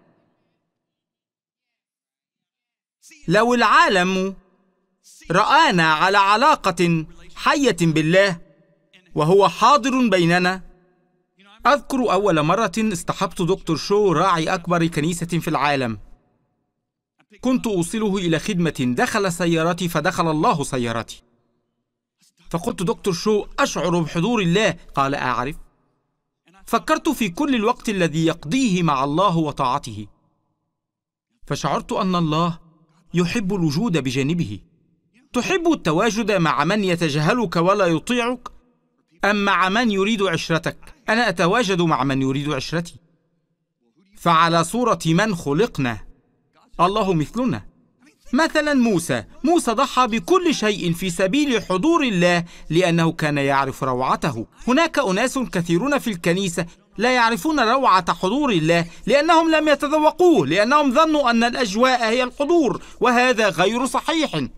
[SPEAKER 1] لو العالم رآنا على علاقة حية بالله وهو حاضر بيننا أذكر أول مرة اصطحبت دكتور شو راعي أكبر كنيسة في العالم كنت أوصله إلى خدمة دخل سيارتي فدخل الله سيارتي فقلت دكتور شو أشعر بحضور الله قال أعرف فكرت في كل الوقت الذي يقضيه مع الله وطاعته فشعرت أن الله يحب الوجود بجانبه تحب التواجد مع من يتجاهلك ولا يطيعك أم مع من يريد عشرتك أنا أتواجد مع من يريد عشرتي فعلى صورة من خلقنا الله مثلنا مثلا موسى موسى ضحى بكل شيء في سبيل حضور الله لأنه كان يعرف روعته هناك أناس كثيرون في الكنيسة لا يعرفون روعة حضور الله لأنهم لم يتذوقوه لأنهم ظنوا أن الأجواء هي الحضور وهذا غير صحيح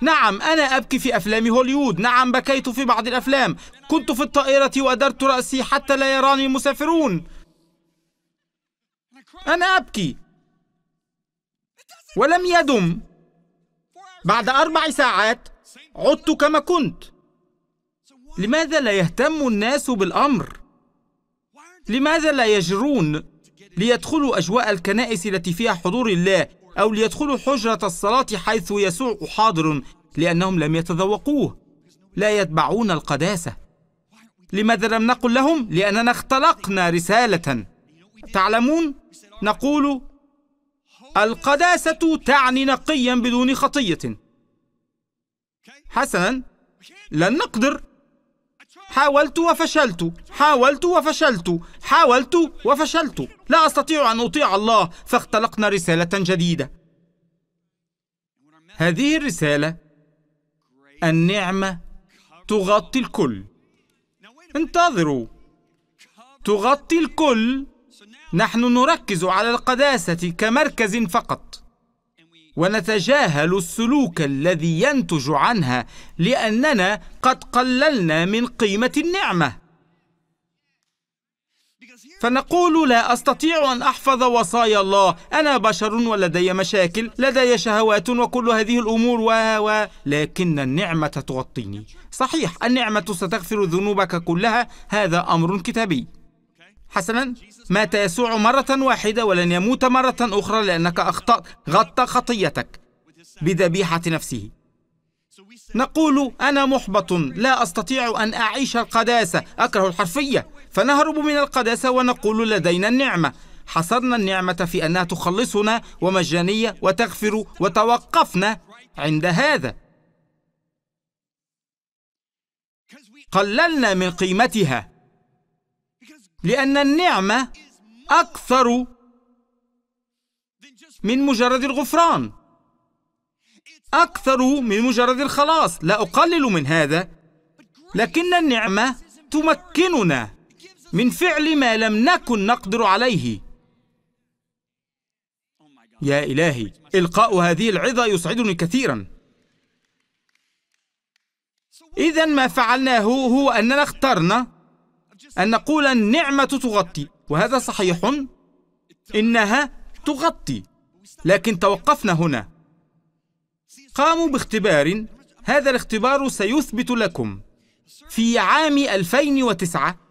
[SPEAKER 1] نعم أنا أبكي في أفلام هوليوود نعم بكيت في بعض الأفلام كنت في الطائرة وأدرت رأسي حتى لا يراني المسافرون أنا أبكي ولم يدم بعد أربع ساعات عدت كما كنت لماذا لا يهتم الناس بالأمر؟ لماذا لا يجرون ليدخلوا أجواء الكنائس التي فيها حضور الله أو ليدخلوا حجرة الصلاة حيث يسوع حاضر لأنهم لم يتذوقوه لا يتبعون القداسة لماذا لم نقل لهم؟ لأننا اختلقنا رسالة تعلمون؟ نقول القداسة تعني نقيا بدون خطية حسنا لن نقدر حاولت وفشلت حاولت وفشلت حاولت وفشلت لا أستطيع أن أطيع الله فاختلقنا رسالة جديدة هذه الرسالة النعمة تغطي الكل انتظروا تغطي الكل نحن نركز على القداسة كمركز فقط ونتجاهل السلوك الذي ينتج عنها لأننا قد قللنا من قيمة النعمة فنقول لا أستطيع أن أحفظ وصايا الله أنا بشر ولدي مشاكل لدي شهوات وكل هذه الأمور و و لكن النعمة تغطيني صحيح النعمة ستغفر ذنوبك كلها هذا أمر كتابي حسنا مات يسوع مرة واحدة ولن يموت مرة أخرى لأنك أخطأت غطى خطيتك بذبيحة نفسه نقول أنا محبط لا أستطيع أن أعيش القداسة أكره الحرفية فنهرب من القداسة ونقول لدينا النعمة حصرنا النعمة في أنها تخلصنا ومجانية وتغفر وتوقفنا عند هذا قللنا من قيمتها لأن النعمة أكثر من مجرد الغفران أكثر من مجرد الخلاص لا أقلل من هذا لكن النعمة تمكننا من فعل ما لم نكن نقدر عليه يا إلهي إلقاء هذه العظة يسعدني كثيرا إذا ما فعلناه هو أننا اخترنا أن نقول النعمة تغطي وهذا صحيح إنها تغطي لكن توقفنا هنا قاموا باختبار هذا الاختبار سيثبت لكم في عام 2009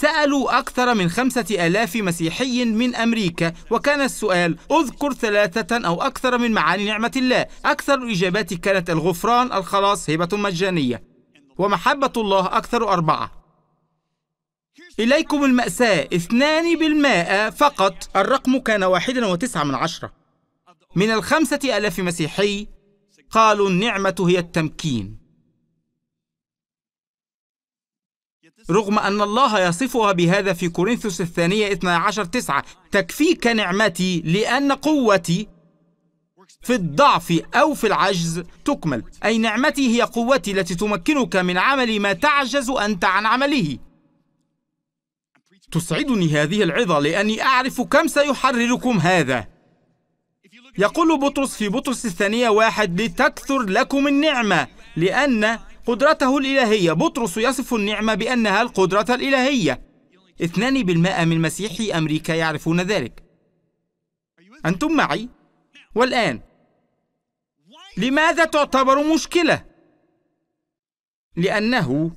[SPEAKER 1] سألوا أكثر من خمسة ألاف مسيحي من أمريكا وكان السؤال أذكر ثلاثة أو أكثر من معاني نعمة الله أكثر الإجابات كانت الغفران الخلاص هبة مجانية ومحبة الله أكثر أربعة إليكم المأساة اثنان بالماء فقط الرقم كان واحدا وتسعة من عشرة من الخمسة ألاف مسيحي قالوا النعمة هي التمكين رغم أن الله يصفها بهذا في كورنثوس الثانية 12 9 تكفيك نعمتي لأن قوتي في الضعف أو في العجز تكمل أي نعمتي هي قوتي التي تمكنك من عمل ما تعجز أنت عن عمله تسعدني هذه العظة لأني أعرف كم سيحرركم هذا يقول بطرس في بطرس الثانية واحد لتكثر لكم النعمة لأن قدرته الإلهية بطرس يصف النعمة بأنها القدرة الإلهية 2% من مسيحي أمريكا يعرفون ذلك أنتم معي؟ والآن لماذا تعتبر مشكلة؟ لأنه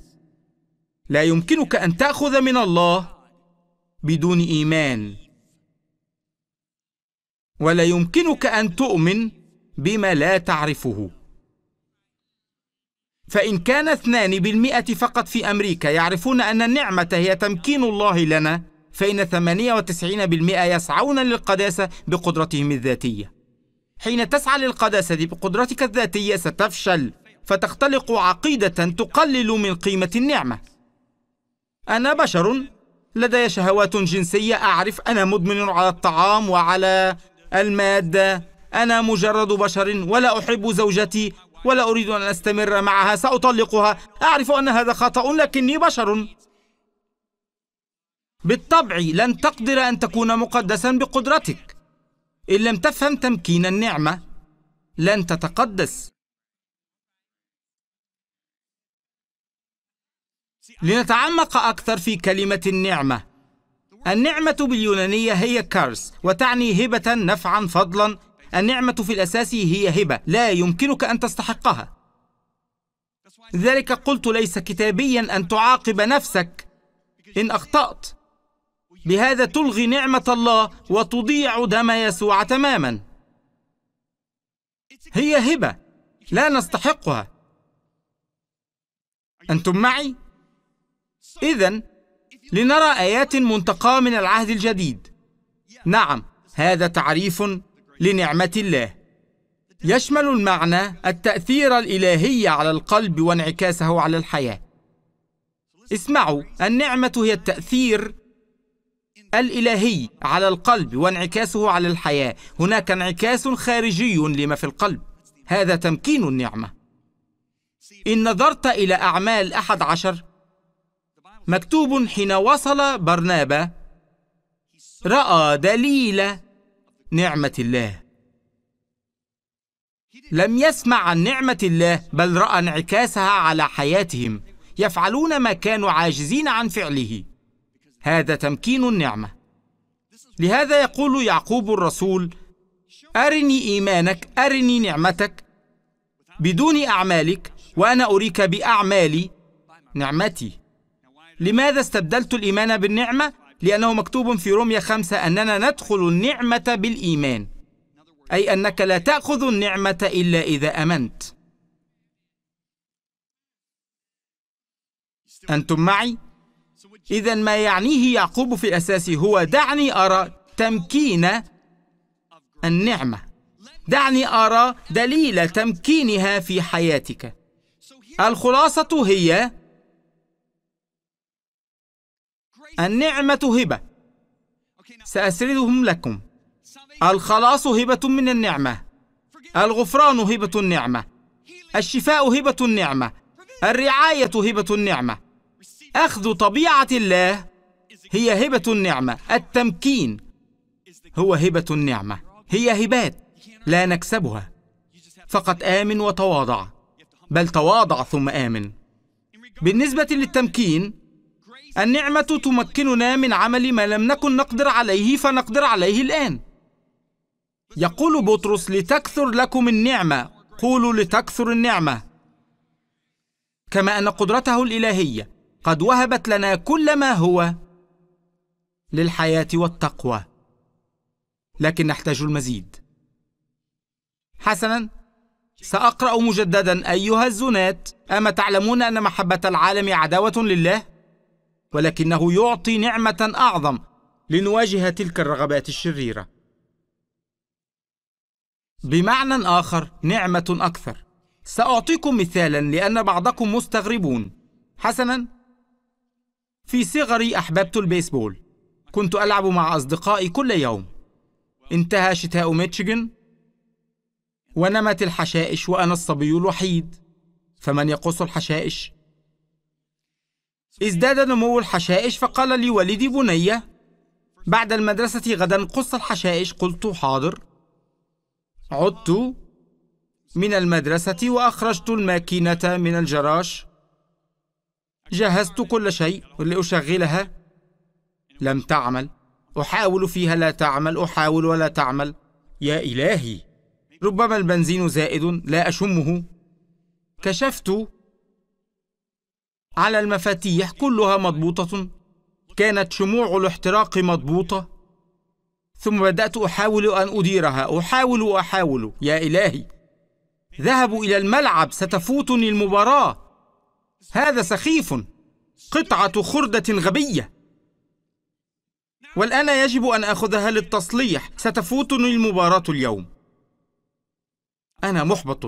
[SPEAKER 1] لا يمكنك أن تأخذ من الله بدون إيمان ولا يمكنك أن تؤمن بما لا تعرفه فإن كان اثنان بالمئة فقط في أمريكا يعرفون أن النعمة هي تمكين الله لنا فإن 98% يسعون للقداسة بقدرتهم الذاتية حين تسعى للقداسة بقدرتك الذاتية ستفشل فتختلق عقيدة تقلل من قيمة النعمة أنا بشر لدي شهوات جنسية أعرف أنا مدمن على الطعام وعلى المادة أنا مجرد بشر ولا أحب زوجتي ولا أريد أن أستمر معها سأطلقها أعرف أن هذا خطأ لكني بشر بالطبع لن تقدر أن تكون مقدسا بقدرتك إن لم تفهم تمكين النعمة لن تتقدس لنتعمق أكثر في كلمة النعمة النعمة باليونانية هي كارس وتعني هبة نفعا فضلا النعمة في الأساس هي هبة لا يمكنك أن تستحقها لذلك قلت ليس كتابيا أن تعاقب نفسك إن أخطأت بهذا تلغي نعمة الله وتضيع دم يسوع تماما هي هبة لا نستحقها أنتم معي؟ إذا لنرى آيات منتقاة من العهد الجديد نعم هذا تعريف لنعمة الله يشمل المعنى التأثير الإلهي على القلب وانعكاسه على الحياة اسمعوا النعمة هي التأثير الإلهي على القلب وانعكاسه على الحياة هناك انعكاس خارجي لما في القلب هذا تمكين النعمة إن نظرت إلى أعمال أحد عشر مكتوب حين وصل برنابا رأى دليل نعمة الله لم يسمع عن نعمة الله بل رأى انعكاسها على حياتهم يفعلون ما كانوا عاجزين عن فعله هذا تمكين النعمة لهذا يقول يعقوب الرسول أرني إيمانك أرني نعمتك بدون أعمالك وأنا أريك بأعمالي نعمتي لماذا استبدلت الإيمان بالنعمة؟ لأنه مكتوب في رومية خمسة أننا ندخل النعمة بالإيمان أي أنك لا تأخذ النعمة إلا إذا أمنت أنتم معي؟ إذا ما يعنيه يعقوب في الأساس هو دعني أرى تمكين النعمة دعني أرى دليل تمكينها في حياتك الخلاصة هي النعمة هبة سأسردهم لكم الخلاص هبة من النعمة الغفران هبة النعمة الشفاء هبة النعمة الرعاية هبة النعمة أخذ طبيعة الله هي هبة النعمة التمكين هو هبة النعمة هي هبات لا نكسبها فقط آمن وتواضع بل تواضع ثم آمن بالنسبة للتمكين النعمة تمكننا من عمل ما لم نكن نقدر عليه فنقدر عليه الآن يقول بطرس لتكثر لكم النعمة قولوا لتكثر النعمة كما أن قدرته الإلهية قد وهبت لنا كل ما هو للحياة والتقوى لكن نحتاج المزيد حسنا سأقرأ مجددا أيها الزنات أما تعلمون أن محبة العالم عداوة لله؟ ولكنه يعطي نعمة أعظم لنواجه تلك الرغبات الشريرة. بمعنى آخر نعمة أكثر. سأعطيكم مثالا لأن بعضكم مستغربون. حسنا، في صغري أحببت البيسبول. كنت ألعب مع أصدقائي كل يوم. انتهى شتاء ميتشيغن ونمت الحشائش وأنا الصبي الوحيد. فمن يقص الحشائش؟ ازداد نمو الحشائش فقال لي والدي بنية بعد المدرسة غدا قص الحشائش قلت حاضر عدت من المدرسة وأخرجت الماكينة من الجراج جهزت كل شيء لأشغلها لم تعمل أحاول فيها لا تعمل أحاول ولا تعمل يا إلهي ربما البنزين زائد لا أشمه كشفت على المفاتيح كلها مضبوطة كانت شموع الاحتراق مضبوطة ثم بدأت أحاول أن أديرها أحاول وأحاول يا إلهي ذهبوا إلى الملعب ستفوتني المباراة هذا سخيف قطعة خردة غبية والآن يجب أن أخذها للتصليح ستفوتني المباراة اليوم أنا محبط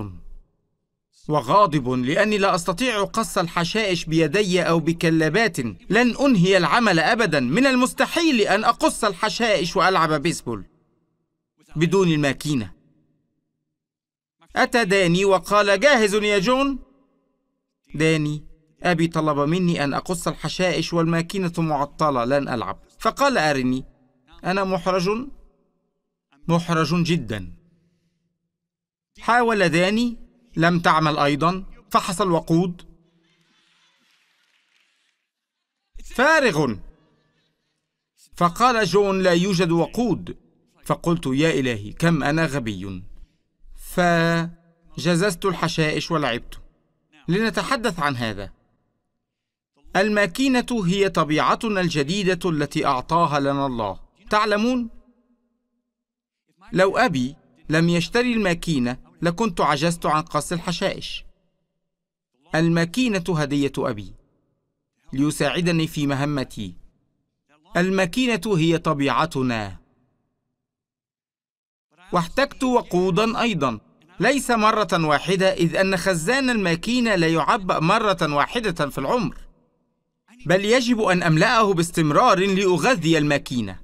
[SPEAKER 1] وغاضب لأني لا أستطيع قص الحشائش بيدي أو بكلابات لن أنهي العمل أبدا من المستحيل أن أقص الحشائش وألعب بيسبول بدون الماكينة أتى داني وقال جاهز يا جون داني أبي طلب مني أن أقص الحشائش والماكينة معطلة لن ألعب فقال أرني أنا محرج محرج جدا حاول داني لم تعمل أيضا فحص الوقود فارغ فقال جون لا يوجد وقود فقلت يا إلهي كم أنا غبي فجززت الحشائش ولعبت لنتحدث عن هذا الماكينة هي طبيعتنا الجديدة التي أعطاها لنا الله تعلمون؟ لو أبي لم يشتري الماكينة لكنت عجزت عن قص الحشائش الماكينة هدية أبي ليساعدني في مهمتي الماكينة هي طبيعتنا واحتجت وقودا أيضا ليس مرة واحدة إذ أن خزان الماكينة لا يعبأ مرة واحدة في العمر بل يجب أن أملأه باستمرار لأغذي الماكينة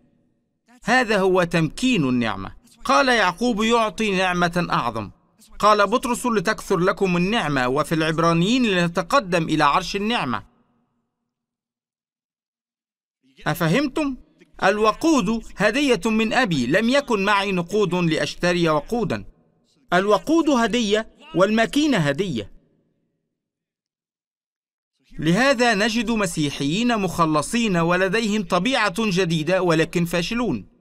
[SPEAKER 1] هذا هو تمكين النعمة قال يعقوب يعطي نعمة أعظم قال بطرس لتكثر لكم النعمة وفي العبرانيين لنتقدم إلى عرش النعمة أفهمتم؟ الوقود هدية من أبي لم يكن معي نقود لأشتري وقودا الوقود هدية والماكينة هدية لهذا نجد مسيحيين مخلصين ولديهم طبيعة جديدة ولكن فاشلون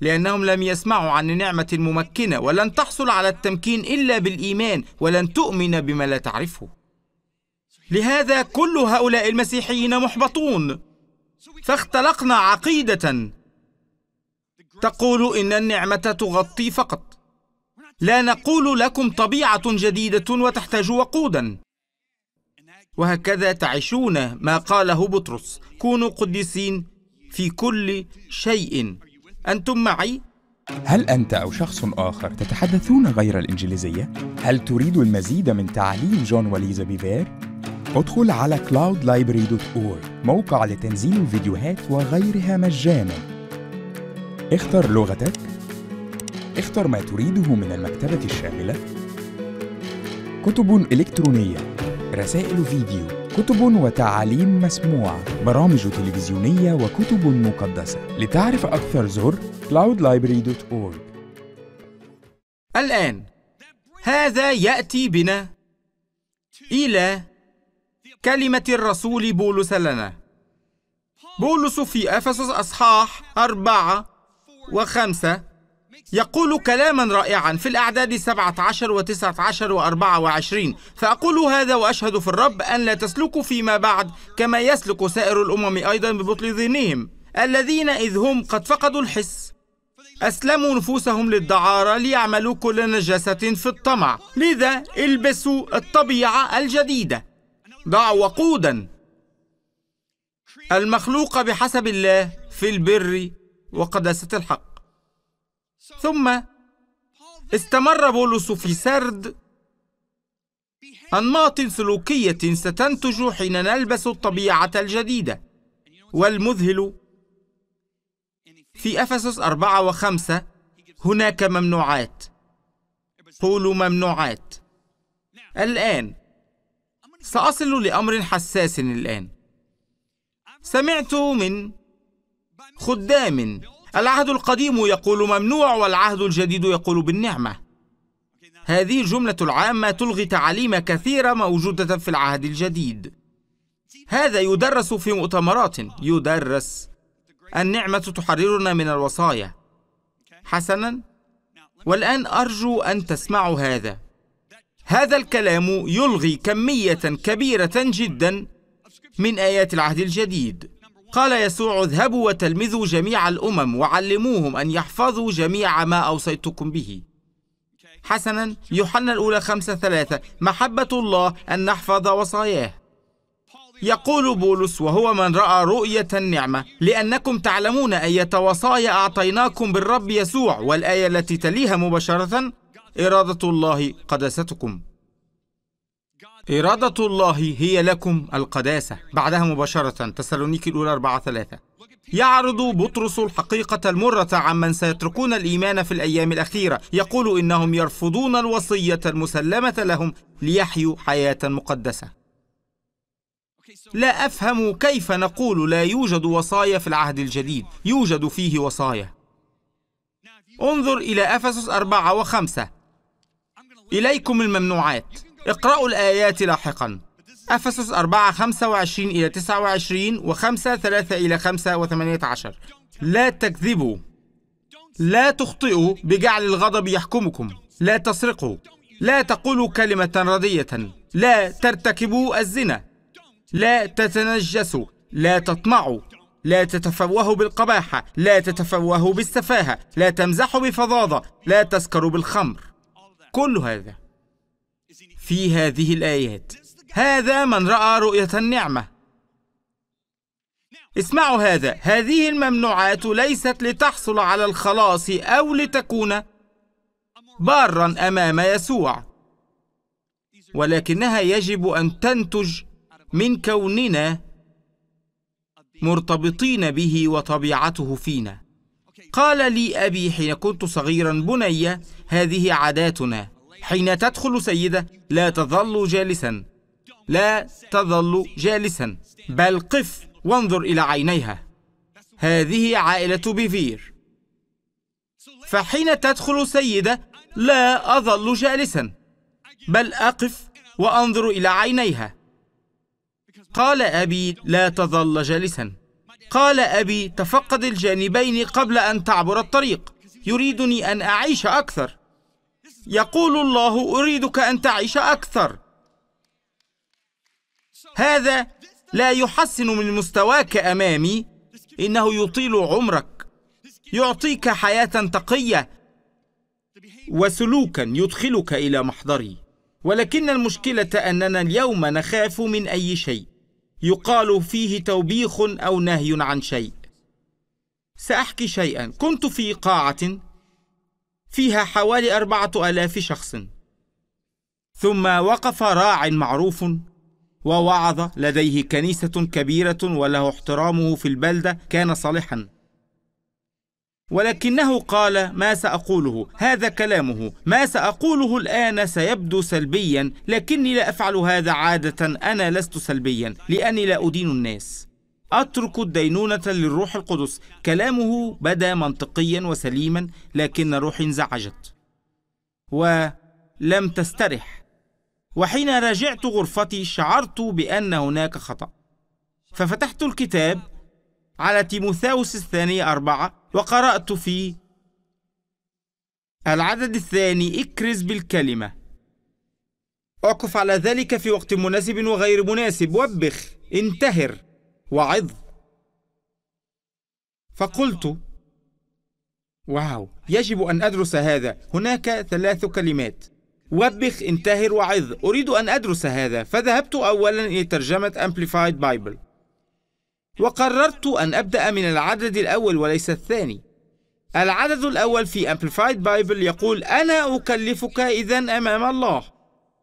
[SPEAKER 1] لأنهم لم يسمعوا عن النعمة الممكنة ولن تحصل على التمكين إلا بالإيمان ولن تؤمن بما لا تعرفه لهذا كل هؤلاء المسيحيين محبطون فاختلقنا عقيدة تقول إن النعمة تغطي فقط لا نقول لكم طبيعة جديدة وتحتاج وقودا وهكذا تعيشون ما قاله بطرس كونوا قديسين في كل شيء أنتم معي؟
[SPEAKER 2] هل أنت أو شخص آخر تتحدثون غير الإنجليزية؟ هل تريد المزيد من تعليم جون وليزا بيفير؟ ادخل على cloudlibrary.org موقع لتنزيل الفيديوهات وغيرها مجانا اختر لغتك اختر ما تريده من المكتبة الشاملة كتب إلكترونية رسائل فيديو كتب وتعاليم مسموعة برامج تلفزيونية وكتب مقدسة لتعرف أكثر زر cloudlibrary.org
[SPEAKER 1] الآن هذا يأتي بنا إلى كلمة الرسول بولس لنا بولس في أفسس أصحاح أربعة وخمسة يقول كلاما رائعا في الأعداد 17 و 19 و 24 فأقول هذا وأشهد في الرب أن لا تسلكوا فيما بعد كما يسلك سائر الأمم أيضا ببطل ذهنهم الذين إذ هم قد فقدوا الحس أسلموا نفوسهم للدعارة ليعملوا كل نجاسة في الطمع لذا البسوا الطبيعة الجديدة ضعوا وقودا المخلوق بحسب الله في البر وقداسة الحق ثم استمر بولس في سرد أنماط سلوكية ستنتج حين نلبس الطبيعة الجديدة والمذهل في أفسس أربعة وخمسة هناك ممنوعات قولوا ممنوعات الآن سأصل لأمر حساس الآن سمعت من خدام العهد القديم يقول ممنوع والعهد الجديد يقول بالنعمة هذه الجملة العامة تلغي تعاليم كثيرة موجودة في العهد الجديد هذا يدرس في مؤتمرات يدرس النعمة تحررنا من الوصايا حسنا والآن أرجو أن تسمعوا هذا هذا الكلام يلغي كمية كبيرة جدا من آيات العهد الجديد قال يسوع اذهبوا وتلمذوا جميع الأمم وعلموهم أن يحفظوا جميع ما أوصيتكم به حسنا يوحنا الأولى خمسة ثلاثة محبة الله أن نحفظ وصاياه يقول بولس وهو من رأى رؤية النعمة لأنكم تعلمون أية وصايا أعطيناكم بالرب يسوع والآية التي تليها مباشرة إرادة الله قدستكم إرادة الله هي لكم القداسة بعدها مباشرة تسالونيكي الأولى 4 3 يعرض بطرس الحقيقة المرة عمن سيتركون الإيمان في الأيام الأخيرة يقول إنهم يرفضون الوصية المسلمة لهم ليحيوا حياة مقدسة لا أفهم كيف نقول لا يوجد وصايا في العهد الجديد يوجد فيه وصايا انظر إلى أفسس أربعة وخمسة إليكم الممنوعات اقرأوا الآيات لاحقا أفسس 4 25 إلى 29 و 5 3 إلى 5 و 18 لا تكذبوا لا تخطئوا بجعل الغضب يحكمكم لا تسرقوا لا تقولوا كلمة رضية لا ترتكبوا الزنا لا تتنجسوا لا تطمعوا لا تتفوهوا بالقباحة لا تتفوهوا بالسفاهة لا تمزحوا بفظاظة لا تسكروا بالخمر كل هذا في هذه الآيات هذا من رأى رؤية النعمة اسمعوا هذا هذه الممنوعات ليست لتحصل على الخلاص أو لتكون بارا أمام يسوع ولكنها يجب أن تنتج من كوننا مرتبطين به وطبيعته فينا قال لي أبي حين كنت صغيرا بني هذه عاداتنا حين تدخل سيدة لا تظل جالسا لا تظل جالسا بل قف وانظر إلى عينيها هذه عائلة بيفير فحين تدخل سيدة لا أظل جالسا بل أقف وأنظر إلى عينيها قال أبي لا تظل جالسا قال أبي تفقد الجانبين قبل أن تعبر الطريق يريدني أن أعيش أكثر يقول الله أريدك أن تعيش أكثر هذا لا يحسن من مستواك أمامي إنه يطيل عمرك يعطيك حياة تقية وسلوكا يدخلك إلى محضري ولكن المشكلة أننا اليوم نخاف من أي شيء يقال فيه توبيخ أو نهي عن شيء سأحكي شيئا كنت في قاعة فيها حوالي أربعة ألاف شخص ثم وقف راع معروف ووعظ لديه كنيسة كبيرة وله احترامه في البلدة كان صالحا ولكنه قال ما سأقوله هذا كلامه ما سأقوله الآن سيبدو سلبيا لكني لا أفعل هذا عادة أنا لست سلبيا لأني لا أدين الناس أترك الدينونة للروح القدس كلامه بدا منطقيا وسليما لكن روحي انزعجت ولم تسترح وحين راجعت غرفتي شعرت بأن هناك خطأ ففتحت الكتاب على تيموثاوس الثاني أربعة وقرأت في العدد الثاني اكرز بالكلمة أقف على ذلك في وقت مناسب وغير مناسب وبخ انتهر وعظ فقلت واو يجب أن أدرس هذا هناك ثلاث كلمات وبخ انتهر وعظ أريد أن أدرس هذا فذهبت أولا إلى ترجمة Amplified Bible وقررت أن أبدأ من العدد الأول وليس الثاني العدد الأول في Amplified Bible يقول أنا أكلفك إذا أمام الله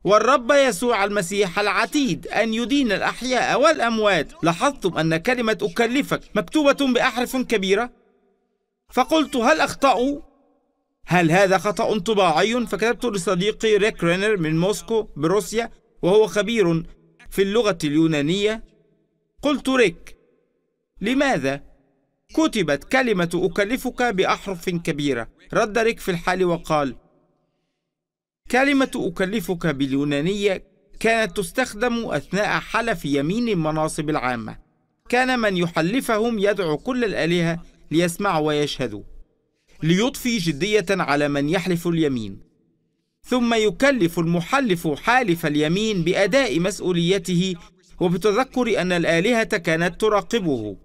[SPEAKER 1] والرب يسوع المسيح العتيد أن يدين الأحياء والأموات لاحظتم أن كلمة أكلفك مكتوبة بأحرف كبيرة فقلت هل أخطأوا؟ هل هذا خطأ طباعي؟ فكتبت لصديقي ريك رينر من موسكو بروسيا وهو خبير في اللغة اليونانية قلت ريك لماذا كتبت كلمة أكلفك بأحرف كبيرة رد ريك في الحال وقال كلمة أكلفك باليونانية كانت تستخدم أثناء حلف يمين المناصب العامة كان من يحلفهم يدعو كل الآلهة ليسمعوا ويشهدوا ليضفي جدية على من يحلف اليمين ثم يكلف المحلف حالف اليمين بأداء مسؤوليته وبتذكر أن الآلهة كانت تراقبه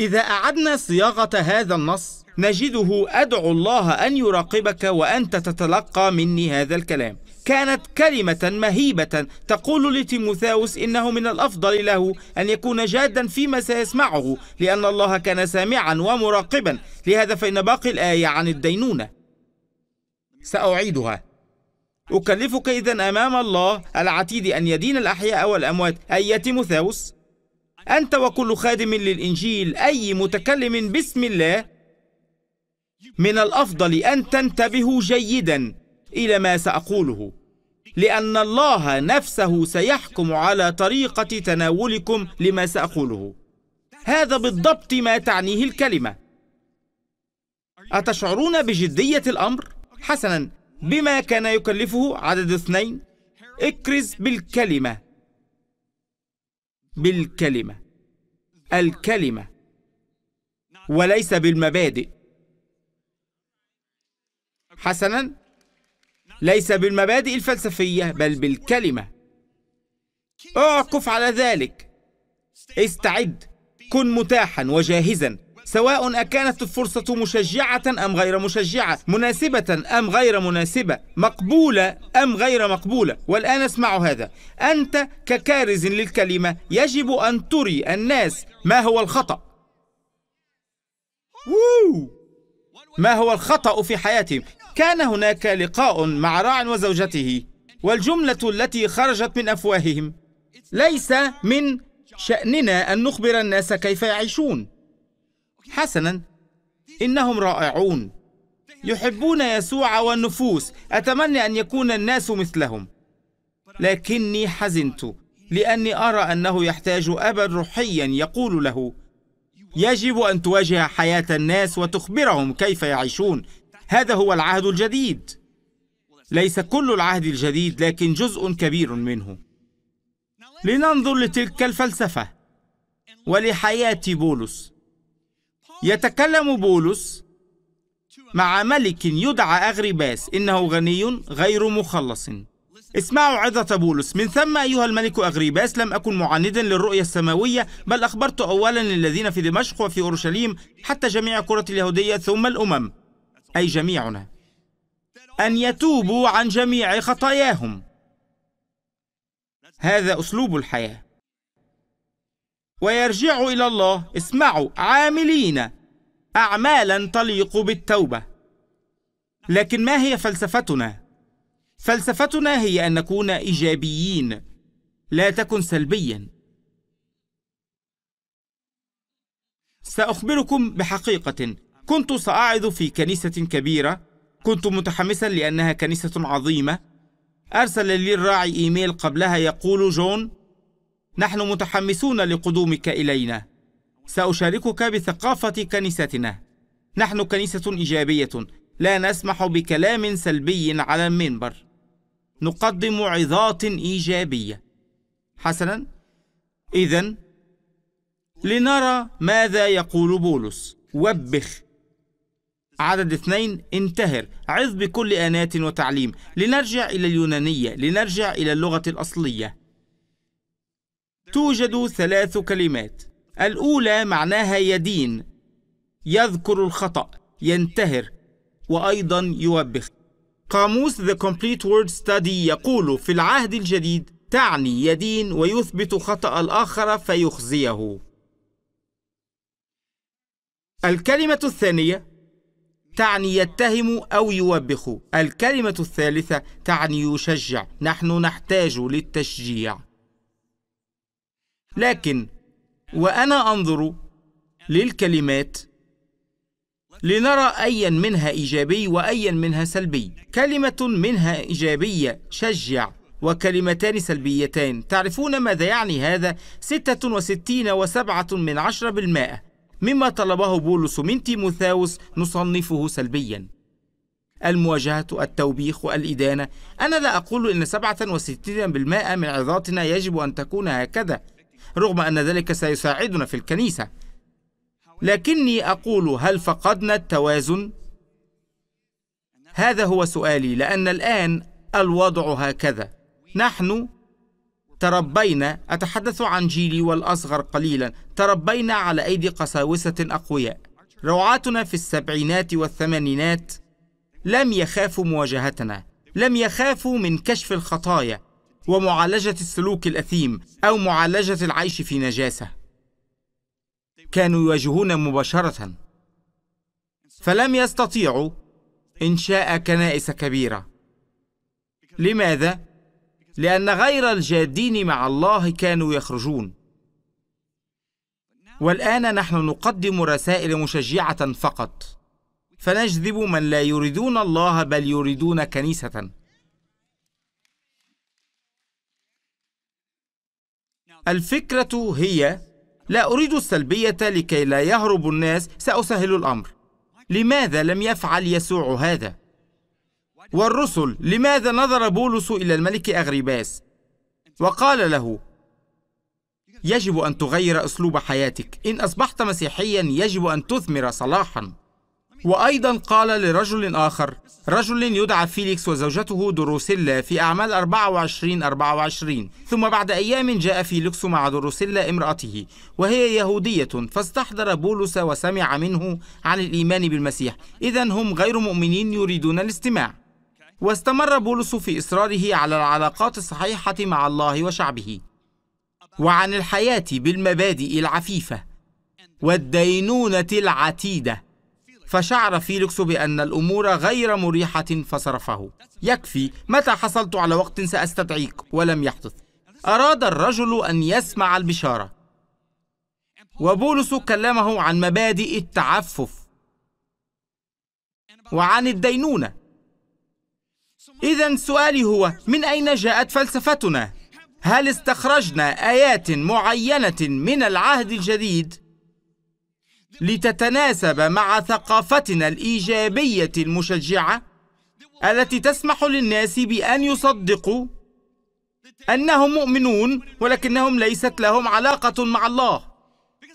[SPEAKER 1] إذا أعدنا صياغة هذا النص نجده أدعو الله أن يراقبك وأنت تتلقى مني هذا الكلام كانت كلمة مهيبة تقول لتيموثاوس إنه من الأفضل له أن يكون جادا فيما سيسمعه لأن الله كان سامعا ومراقبا لهذا فإن باقي الآية عن الدينونة سأعيدها أكلفك إذا أمام الله العتيد أن يدين الأحياء والأموات أي تيموثاوس أنت وكل خادم للإنجيل أي متكلم باسم الله من الأفضل أن تنتبهوا جيدا إلى ما سأقوله لأن الله نفسه سيحكم على طريقة تناولكم لما سأقوله هذا بالضبط ما تعنيه الكلمة أتشعرون بجدية الأمر؟ حسنا بما كان يكلفه عدد اثنين اكرز بالكلمة بالكلمة الكلمة وليس بالمبادئ حسنا ليس بالمبادئ الفلسفية بل بالكلمة اعكف على ذلك استعد كن متاحا وجاهزا سواء أكانت الفرصة مشجعة أم غير مشجعة مناسبة أم غير مناسبة مقبولة أم غير مقبولة والآن اسمع هذا أنت ككارز للكلمة يجب أن تري الناس ما هو الخطأ ما هو الخطأ في حياتهم كان هناك لقاء مع راع وزوجته والجملة التي خرجت من أفواههم ليس من شأننا أن نخبر الناس كيف يعيشون حسنا انهم رائعون يحبون يسوع والنفوس اتمنى ان يكون الناس مثلهم لكني حزنت لاني ارى انه يحتاج ابا روحيا يقول له يجب ان تواجه حياه الناس وتخبرهم كيف يعيشون هذا هو العهد الجديد ليس كل العهد الجديد لكن جزء كبير منه لننظر لتلك الفلسفه ولحياه بولس يتكلم بولس مع ملك يدعى أغرباس إنه غني غير مخلص اسمعوا عظة بولس من ثم أيها الملك أغريباس لم أكن معاندا للرؤية السماوية بل أخبرت أولا الذين في دمشق وفي أورشليم حتى جميع كرة اليهودية ثم الأمم أي جميعنا أن يتوبوا عن جميع خطاياهم هذا أسلوب الحياة ويرجعوا إلى الله اسمعوا عاملين أعمالا تليق بالتوبة لكن ما هي فلسفتنا؟ فلسفتنا هي أن نكون إيجابيين لا تكن سلبيا سأخبركم بحقيقة كنت سأعظ في كنيسة كبيرة كنت متحمسا لأنها كنيسة عظيمة أرسل لي الراعي إيميل قبلها يقول جون نحن متحمسون لقدومك الينا ساشاركك بثقافه كنيستنا نحن كنيسه ايجابيه لا نسمح بكلام سلبي على المنبر نقدم عظات ايجابيه حسنا اذا لنرى ماذا يقول بولس وبخ عدد اثنين انتهر عظ بكل آنات وتعليم لنرجع إلى اليونانية لنرجع إلى اللغة الأصلية توجد ثلاث كلمات الأولى معناها يدين يذكر الخطأ ينتهر وأيضا يوبخ قاموس The Complete Word Study يقول في العهد الجديد تعني يدين ويثبت خطأ الآخر فيخزيه الكلمة الثانية تعني يتهم أو يوبخ الكلمة الثالثة تعني يشجع نحن نحتاج للتشجيع لكن وأنا أنظر للكلمات لنرى أيا منها إيجابي وأيا منها سلبي كلمة منها إيجابية شجع وكلمتان سلبيتان تعرفون ماذا يعني هذا ستة وستين وسبعة من عشرة بالمائة مما طلبه بولس من تيموثاوس نصنفه سلبيا المواجهة التوبيخ والإدانة أنا لا أقول إن سبعة وستين بالمائة من عظاتنا يجب أن تكون هكذا رغم أن ذلك سيساعدنا في الكنيسة لكني أقول هل فقدنا التوازن؟ هذا هو سؤالي لأن الآن الوضع هكذا نحن تربينا أتحدث عن جيلي والأصغر قليلا تربينا على أيدي قساوسة أقوياء روعاتنا في السبعينات والثمانينات لم يخافوا مواجهتنا لم يخافوا من كشف الخطايا ومعالجة السلوك الأثيم أو معالجة العيش في نجاسة كانوا يواجهون مباشرة فلم يستطيعوا إنشاء كنائس كبيرة لماذا؟ لأن غير الجادين مع الله كانوا يخرجون والآن نحن نقدم رسائل مشجعة فقط فنجذب من لا يريدون الله بل يريدون كنيسة الفكرة هي لا أريد السلبية لكي لا يهرب الناس سأسهل الأمر لماذا لم يفعل يسوع هذا؟ والرسل لماذا نظر بولس إلى الملك أغريباس وقال له يجب أن تغير أسلوب حياتك إن أصبحت مسيحيا يجب أن تثمر صلاحا وأيضا قال لرجل آخر رجل يدعى فيليكس وزوجته دروسيلا في أعمال 24 24 ثم بعد أيام جاء فيليكس مع دروسيلا امرأته وهي يهودية فاستحضر بولس وسمع منه عن الإيمان بالمسيح إذا هم غير مؤمنين يريدون الاستماع واستمر بولس في إصراره على العلاقات الصحيحة مع الله وشعبه وعن الحياة بالمبادئ العفيفة والدينونة العتيدة فشعر فيليكس بأن الأمور غير مريحة فصرفه يكفي متى حصلت على وقت سأستدعيك ولم يحدث أراد الرجل أن يسمع البشارة وبولس كلمه عن مبادئ التعفف وعن الدينونة إذا سؤالي هو من أين جاءت فلسفتنا؟ هل استخرجنا آيات معينة من العهد الجديد؟ لتتناسب مع ثقافتنا الإيجابية المشجعة التي تسمح للناس بأن يصدقوا أنهم مؤمنون ولكنهم ليست لهم علاقة مع الله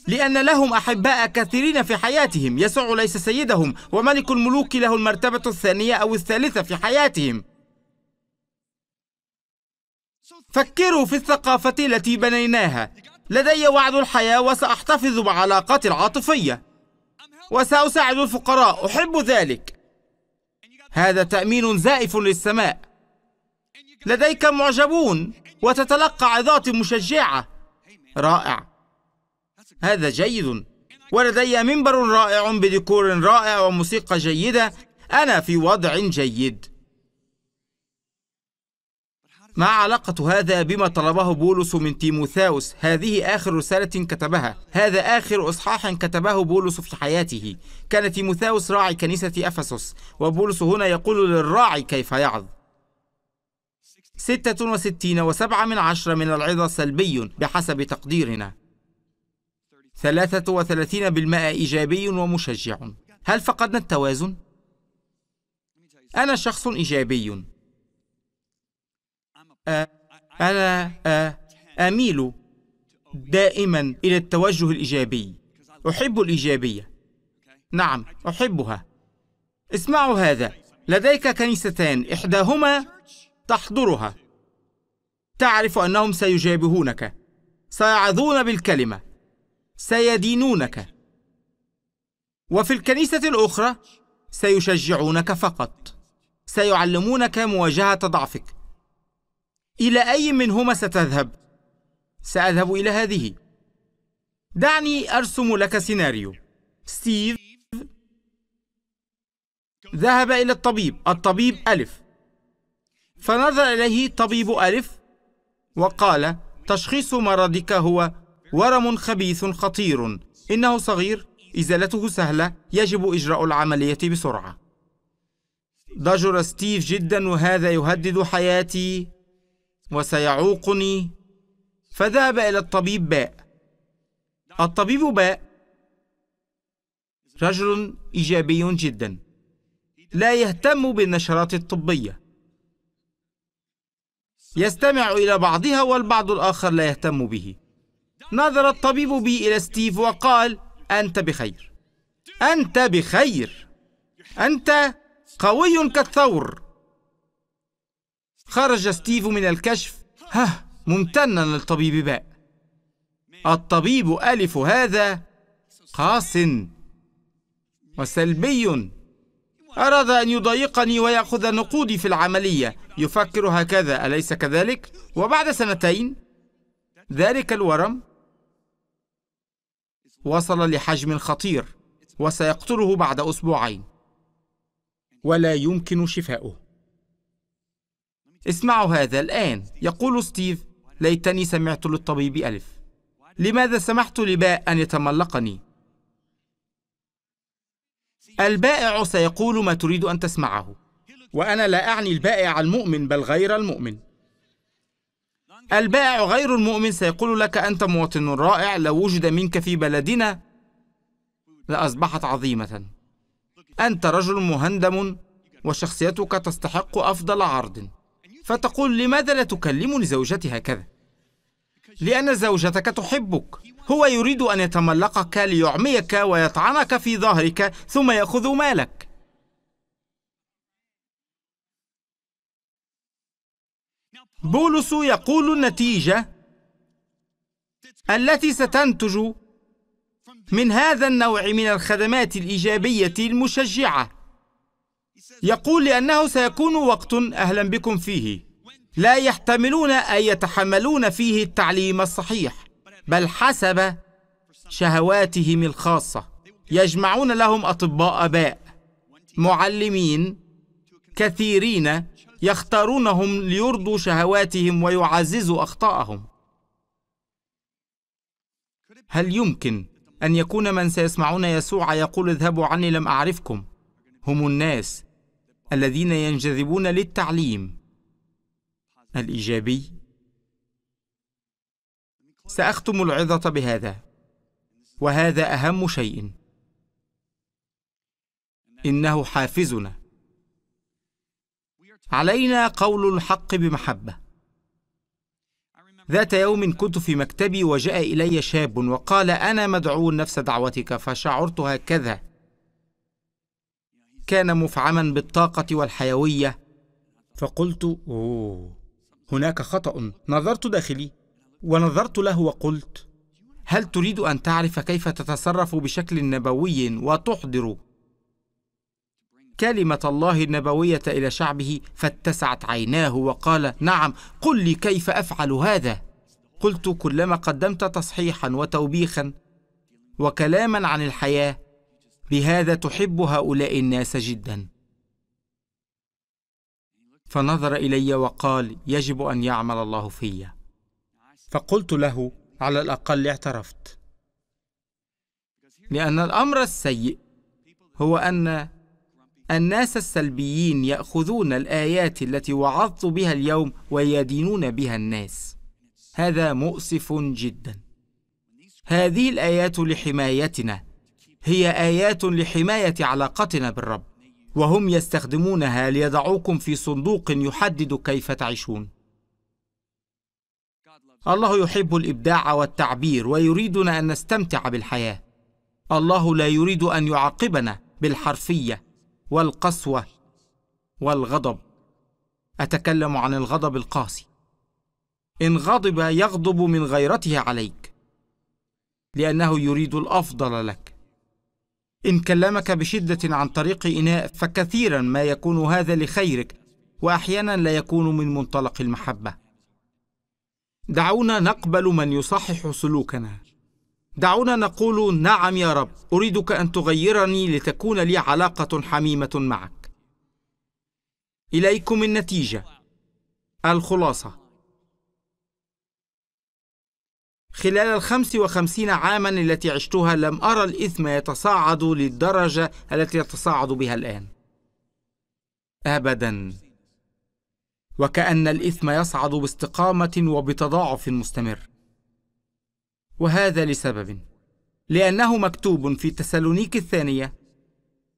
[SPEAKER 1] لأن لهم أحباء كثيرين في حياتهم يسوع ليس سيدهم وملك الملوك له المرتبة الثانية أو الثالثة في حياتهم فكروا في الثقافة التي بنيناها لدي وعد الحياة وسأحتفظ بعلاقتي العاطفية وسأساعد الفقراء أحب ذلك هذا تأمين زائف للسماء لديك معجبون وتتلقى عظات مشجعة رائع هذا جيد ولدي منبر رائع بديكور رائع وموسيقى جيدة أنا في وضع جيد ما علاقة هذا بما طلبه بولس من تيموثاوس هذه آخر رسالة كتبها هذا آخر إصحاح كتبه بولس في حياته كان تيموثاوس راعي كنيسة أفسس وبولس هنا يقول للراعي كيف يعظ ستة وستين وسبعة من عشرة من العظة سلبي بحسب تقديرنا ثلاثة وثلاثين بالمائة إيجابي ومشجع هل فقدنا التوازن؟ أنا شخص إيجابي أنا أميل دائما إلى التوجه الإيجابي أحب الإيجابية نعم أحبها اسمعوا هذا لديك كنيستان إحداهما تحضرها تعرف أنهم سيجابهونك سيعظون بالكلمة سيدينونك وفي الكنيسة الأخرى سيشجعونك فقط سيعلمونك مواجهة ضعفك الى اي منهما ستذهب ساذهب الى هذه دعني ارسم لك سيناريو ستيف ذهب الى الطبيب الطبيب الف فنظر اليه طبيب الف وقال تشخيص مرضك هو ورم خبيث خطير انه صغير ازالته سهله يجب اجراء العمليه بسرعه ضجر ستيف جدا وهذا يهدد حياتي وسيعوقني فذهب إلى الطبيب باء الطبيب باء رجل إيجابي جدا لا يهتم بالنشرات الطبية يستمع إلى بعضها والبعض الآخر لا يهتم به نظر الطبيب بي إلى ستيف وقال أنت بخير أنت بخير أنت قوي كالثور خرج ستيف من الكشف ها ممتنا للطبيب باء الطبيب ألف هذا قاس وسلبي أراد أن يضايقني ويأخذ نقودي في العملية يفكر هكذا أليس كذلك؟ وبعد سنتين ذلك الورم وصل لحجم خطير وسيقتله بعد أسبوعين ولا يمكن شفاؤه اسمعوا هذا الآن يقول ستيف ليتني سمعت للطبيب ألف لماذا سمحت لباء أن يتملقني؟ البائع سيقول ما تريد أن تسمعه وأنا لا أعني البائع المؤمن بل غير المؤمن البائع غير المؤمن سيقول لك أنت مواطن رائع لو وجد منك في بلدنا لأصبحت عظيمة أنت رجل مهندم وشخصيتك تستحق أفضل عرض فتقول لماذا لا تكلمني زوجتي هكذا لأن زوجتك تحبك هو يريد أن يتملقك ليعميك ويطعنك في ظهرك ثم يأخذ مالك بولس يقول النتيجة التي ستنتج من هذا النوع من الخدمات الإيجابية المشجعة يقول لأنه سيكون وقت أهلا بكم فيه لا يحتملون أن يتحملون فيه التعليم الصحيح بل حسب شهواتهم الخاصة يجمعون لهم أطباء أباء معلمين كثيرين يختارونهم ليرضوا شهواتهم ويعززوا أخطاءهم هل يمكن أن يكون من سيسمعون يسوع يقول اذهبوا عني لم أعرفكم هم الناس الذين ينجذبون للتعليم الإيجابي سأختم العظة بهذا وهذا أهم شيء إنه حافزنا علينا قول الحق بمحبة ذات يوم كنت في مكتبي وجاء إلي شاب وقال أنا مدعو نفس دعوتك فشعرت هكذا كان مفعما بالطاقة والحيوية فقلت أوه هناك خطأ نظرت داخلي ونظرت له وقلت هل تريد أن تعرف كيف تتصرف بشكل نبوي وتحضر كلمة الله النبوية إلى شعبه فاتسعت عيناه وقال نعم قل لي كيف أفعل هذا قلت كلما قدمت تصحيحا وتوبيخا وكلاما عن الحياة بهذا تحب هؤلاء الناس جدا فنظر الي وقال يجب ان يعمل الله في فقلت له على الاقل اعترفت لان الامر السيء هو ان الناس السلبيين ياخذون الايات التي وعظت بها اليوم ويدينون بها الناس هذا مؤسف جدا هذه الايات لحمايتنا هي آيات لحماية علاقتنا بالرب وهم يستخدمونها ليضعوكم في صندوق يحدد كيف تعيشون الله يحب الإبداع والتعبير ويريدنا أن نستمتع بالحياة الله لا يريد أن يعاقبنا بالحرفية والقسوة والغضب أتكلم عن الغضب القاسي إن غضب يغضب من غيرته عليك لأنه يريد الأفضل لك إن كلمك بشدة عن طريق إناء فكثيرا ما يكون هذا لخيرك وأحيانا لا يكون من منطلق المحبة دعونا نقبل من يصحح سلوكنا دعونا نقول نعم يا رب أريدك أن تغيرني لتكون لي علاقة حميمة معك إليكم النتيجة الخلاصة خلال الخمس وخمسين عاما التي عشتها لم أرى الإثم يتصاعد للدرجة التي يتصاعد بها الآن أبدا وكأن الإثم يصعد باستقامة وبتضاعف مستمر وهذا لسبب لأنه مكتوب في تسالونيك الثانية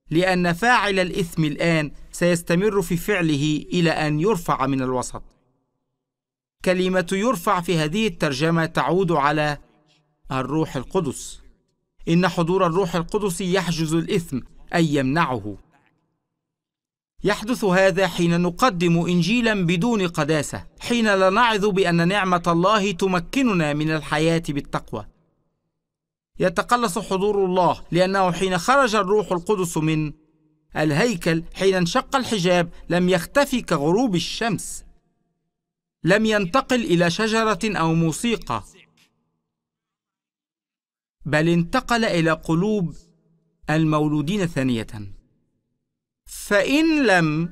[SPEAKER 1] لأن فاعل الإثم الآن سيستمر في فعله إلى أن يرفع من الوسط كلمة يرفع في هذه الترجمة تعود على الروح القدس إن حضور الروح القدس يحجز الإثم أي يمنعه يحدث هذا حين نقدم إنجيلا بدون قداسة حين لا نعظ بأن نعمة الله تمكننا من الحياة بالتقوى يتقلص حضور الله لأنه حين خرج الروح القدس من الهيكل حين انشق الحجاب لم يختفي كغروب الشمس لم ينتقل إلى شجرة أو موسيقى بل انتقل إلى قلوب المولودين ثانية فإن لم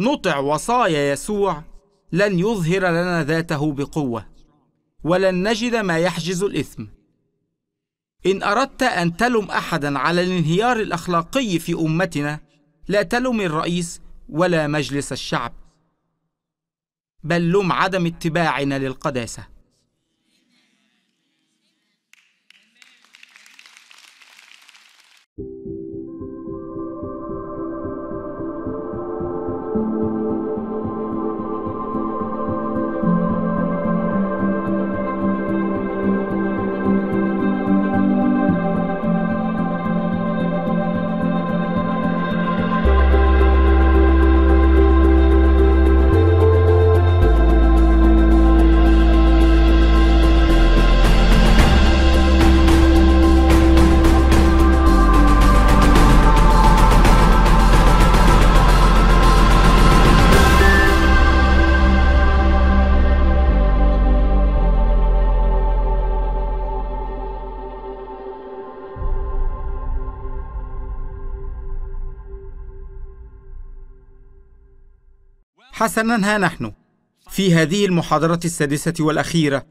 [SPEAKER 1] نطع وصايا يسوع لن يظهر لنا ذاته بقوة ولن نجد ما يحجز الإثم إن أردت أن تلم أحدا على الانهيار الأخلاقي في أمتنا لا تلم الرئيس ولا مجلس الشعب بل لوم عدم اتباعنا للقداسه حسنا ها نحن في هذه المحاضرة السادسة والأخيرة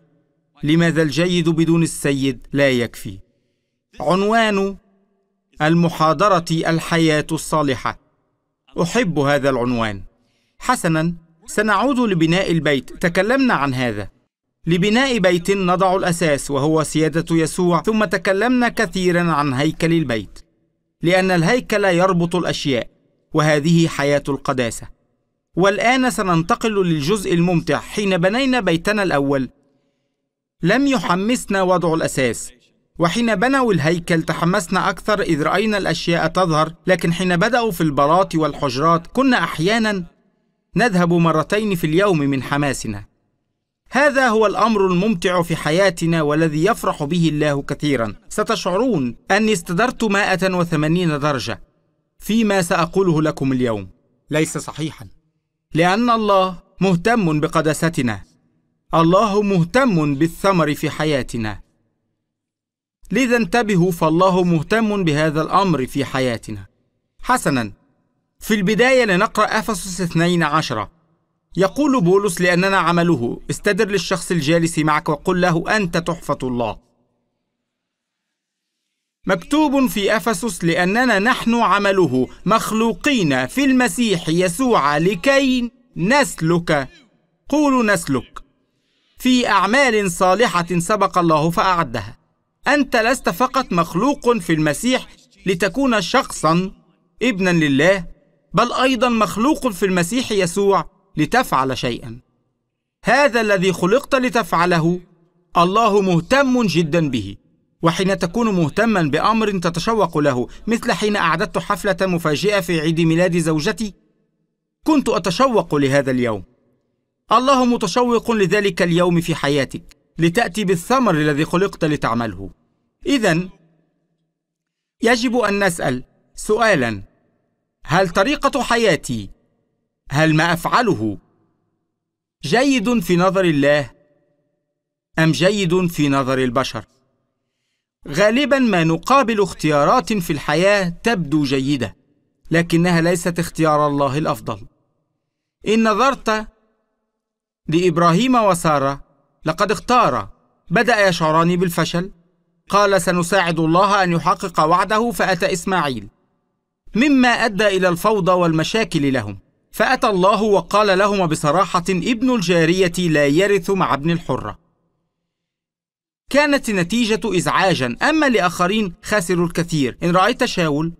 [SPEAKER 1] لماذا الجيد بدون السيد لا يكفي عنوان المحاضرة الحياة الصالحة أحب هذا العنوان حسنا سنعود لبناء البيت تكلمنا عن هذا لبناء بيت نضع الأساس وهو سيادة يسوع ثم تكلمنا كثيرا عن هيكل البيت لأن الهيكل يربط الأشياء وهذه حياة القداسة والآن سننتقل للجزء الممتع حين بنينا بيتنا الأول لم يحمسنا وضع الأساس وحين بنوا الهيكل تحمسنا أكثر إذ رأينا الأشياء تظهر لكن حين بدأوا في البلاط والحجرات كنا أحيانا نذهب مرتين في اليوم من حماسنا هذا هو الأمر الممتع في حياتنا والذي يفرح به الله كثيرا ستشعرون أني استدرت 180 درجة فيما سأقوله لكم اليوم ليس صحيحا لان الله مهتم بقداستنا الله مهتم بالثمر في حياتنا لذا انتبهوا فالله مهتم بهذا الامر في حياتنا حسنا في البدايه لنقرا افسس 12 عشره يقول بولس لاننا عمله استدر للشخص الجالس معك وقل له انت تحفه الله مكتوب في افسس لاننا نحن عمله مخلوقين في المسيح يسوع لكي نسلك قولوا نسلك في اعمال صالحه سبق الله فاعدها انت لست فقط مخلوق في المسيح لتكون شخصا ابنا لله بل ايضا مخلوق في المسيح يسوع لتفعل شيئا هذا الذي خلقت لتفعله الله مهتم جدا به وحين تكون مهتما بأمر تتشوق له مثل حين أعددت حفلة مفاجئة في عيد ميلاد زوجتي كنت أتشوق لهذا اليوم الله متشوق لذلك اليوم في حياتك لتأتي بالثمر الذي خلقت لتعمله إذا يجب أن نسأل سؤالا هل طريقة حياتي هل ما أفعله جيد في نظر الله أم جيد في نظر البشر غالبا ما نقابل اختيارات في الحياه تبدو جيده لكنها ليست اختيار الله الافضل ان نظرت لابراهيم وساره لقد اختارا بدا يشعران بالفشل قال سنساعد الله ان يحقق وعده فاتى اسماعيل مما ادى الى الفوضى والمشاكل لهم فاتى الله وقال لهما بصراحه ابن الجاريه لا يرث مع ابن الحره كانت النتيجة إزعاجا أما لآخرين خسروا الكثير إن رأيت شاول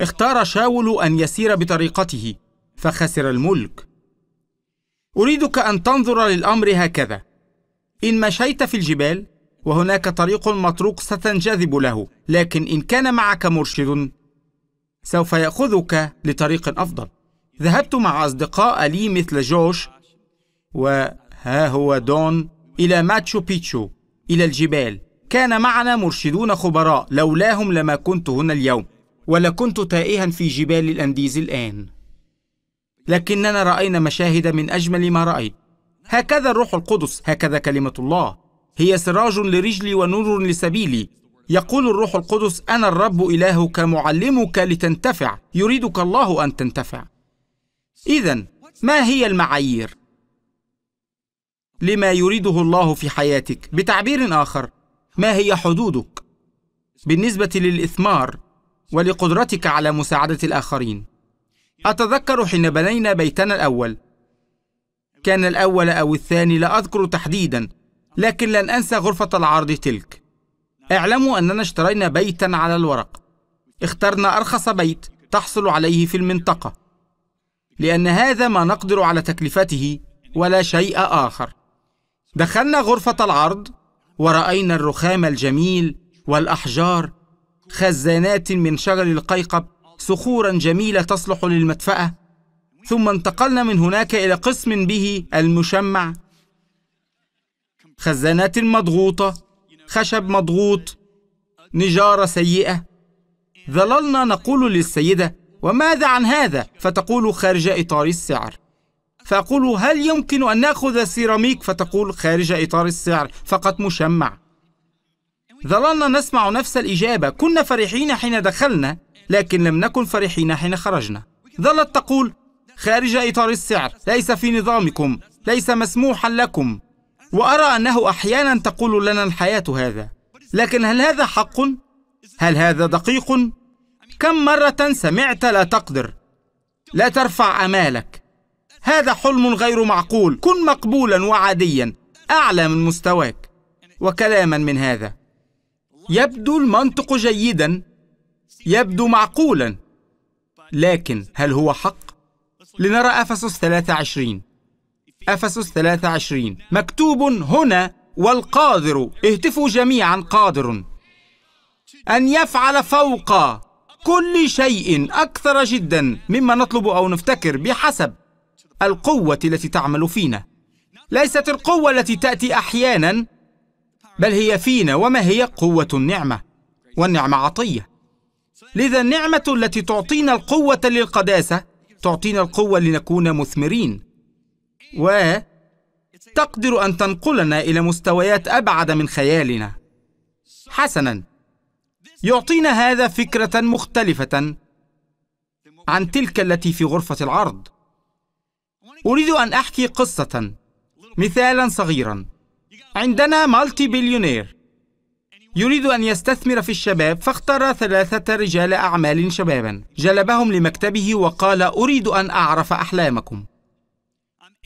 [SPEAKER 1] اختار شاول أن يسير بطريقته فخسر الملك أريدك أن تنظر للأمر هكذا إن مشيت في الجبال وهناك طريق مطروق ستنجذب له لكن إن كان معك مرشد سوف يأخذك لطريق أفضل ذهبت مع أصدقاء لي مثل جوش وها هو دون إلى ماتشو بيتشو إلى الجبال كان معنا مرشدون خبراء لولاهم لما كنت هنا اليوم ولكنت تائها في جبال الأنديز الآن لكننا رأينا مشاهد من أجمل ما رأيت هكذا الروح القدس هكذا كلمة الله هي سراج لرجلي ونور لسبيلي يقول الروح القدس أنا الرب إلهك معلمك لتنتفع يريدك الله أن تنتفع إذا ما هي المعايير؟ لما يريده الله في حياتك بتعبير اخر ما هي حدودك بالنسبه للاثمار ولقدرتك على مساعده الاخرين اتذكر حين بنينا بيتنا الاول كان الاول او الثاني لا اذكر تحديدا لكن لن انسى غرفه العرض تلك اعلموا اننا اشترينا بيتا على الورق اخترنا ارخص بيت تحصل عليه في المنطقه لان هذا ما نقدر على تكلفته ولا شيء اخر دخلنا غرفة العرض ورأينا الرخام الجميل والأحجار خزانات من شجر القيقب صخورا جميلة تصلح للمدفأة ثم انتقلنا من هناك إلى قسم به المشمع خزانات مضغوطة خشب مضغوط نجارة سيئة ظللنا نقول للسيدة وماذا عن هذا فتقول خارج إطار السعر فأقول هل يمكن أن نأخذ السيراميك فتقول خارج إطار السعر فقط مشمع ظللنا نسمع نفس الإجابة كنا فرحين حين دخلنا لكن لم نكن فرحين حين خرجنا ظلت تقول خارج إطار السعر ليس في نظامكم ليس مسموحا لكم وأرى أنه أحيانا تقول لنا الحياة هذا لكن هل هذا حق؟ هل هذا دقيق؟ كم مرة سمعت لا تقدر لا ترفع أمالك هذا حلم غير معقول كن مقبولا وعاديا أعلى من مستواك وكلاما من هذا يبدو المنطق جيدا يبدو معقولا لكن هل هو حق؟ لنرى أفسس 23 أفسس 23 مكتوب هنا والقادر اهتفوا جميعا قادر أن يفعل فوق كل شيء أكثر جدا مما نطلب أو نفتكر بحسب القوة التي تعمل فينا ليست القوة التي تأتي أحيانا بل هي فينا وما هي قوة النعمة والنعمة عطية لذا النعمة التي تعطينا القوة للقداسة تعطينا القوة لنكون مثمرين وتقدر أن تنقلنا إلى مستويات أبعد من خيالنا حسنا يعطينا هذا فكرة مختلفة عن تلك التي في غرفة العرض أريد أن أحكي قصة مثالا صغيرا عندنا مالتي بليونير يريد أن يستثمر في الشباب فاختار ثلاثة رجال أعمال شبابا جلبهم لمكتبه وقال أريد أن أعرف أحلامكم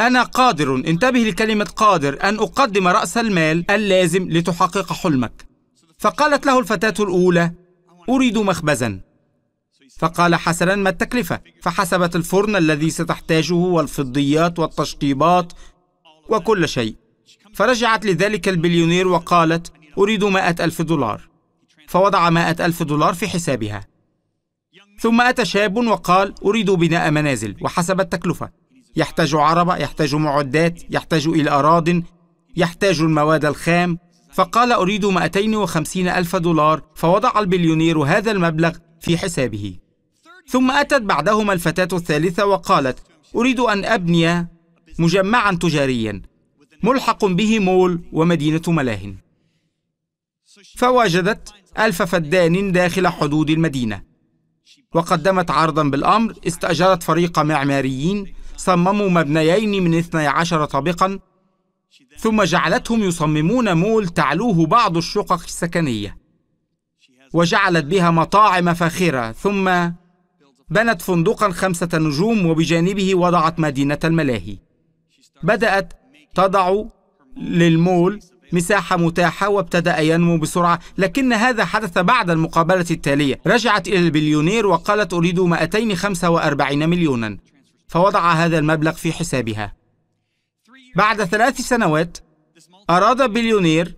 [SPEAKER 1] أنا قادر انتبه لكلمة قادر أن أقدم رأس المال اللازم لتحقق حلمك فقالت له الفتاة الأولى أريد مخبزا فقال حسنا ما التكلفة فحسبت الفرن الذي ستحتاجه والفضيات والتشطيبات وكل شيء فرجعت لذلك البليونير وقالت أريد مائة ألف دولار فوضع مائة ألف دولار في حسابها ثم أتى شاب وقال أريد بناء منازل وحسب التكلفة يحتاج عربة يحتاج معدات يحتاج إلى أراض يحتاج المواد الخام فقال أريد وخمسين ألف دولار فوضع البليونير هذا المبلغ في حسابه ثم أتت بعدهما الفتاة الثالثة وقالت أريد أن أبني مجمعا تجاريا ملحق به مول ومدينة ملاه فوجدت ألف فدان داخل حدود المدينة وقدمت عرضا بالأمر استأجرت فريق معماريين صمموا مبنيين من 12 طابقا ثم جعلتهم يصممون مول تعلوه بعض الشقق السكنية وجعلت بها مطاعم فاخرة ثم بنت فندقا خمسة نجوم وبجانبه وضعت مدينة الملاهي بدأت تضع للمول مساحة متاحة وابتدأ ينمو بسرعة لكن هذا حدث بعد المقابلة التالية رجعت إلى البليونير وقالت أريد 245 مليونا فوضع هذا المبلغ في حسابها بعد ثلاث سنوات أراد بليونير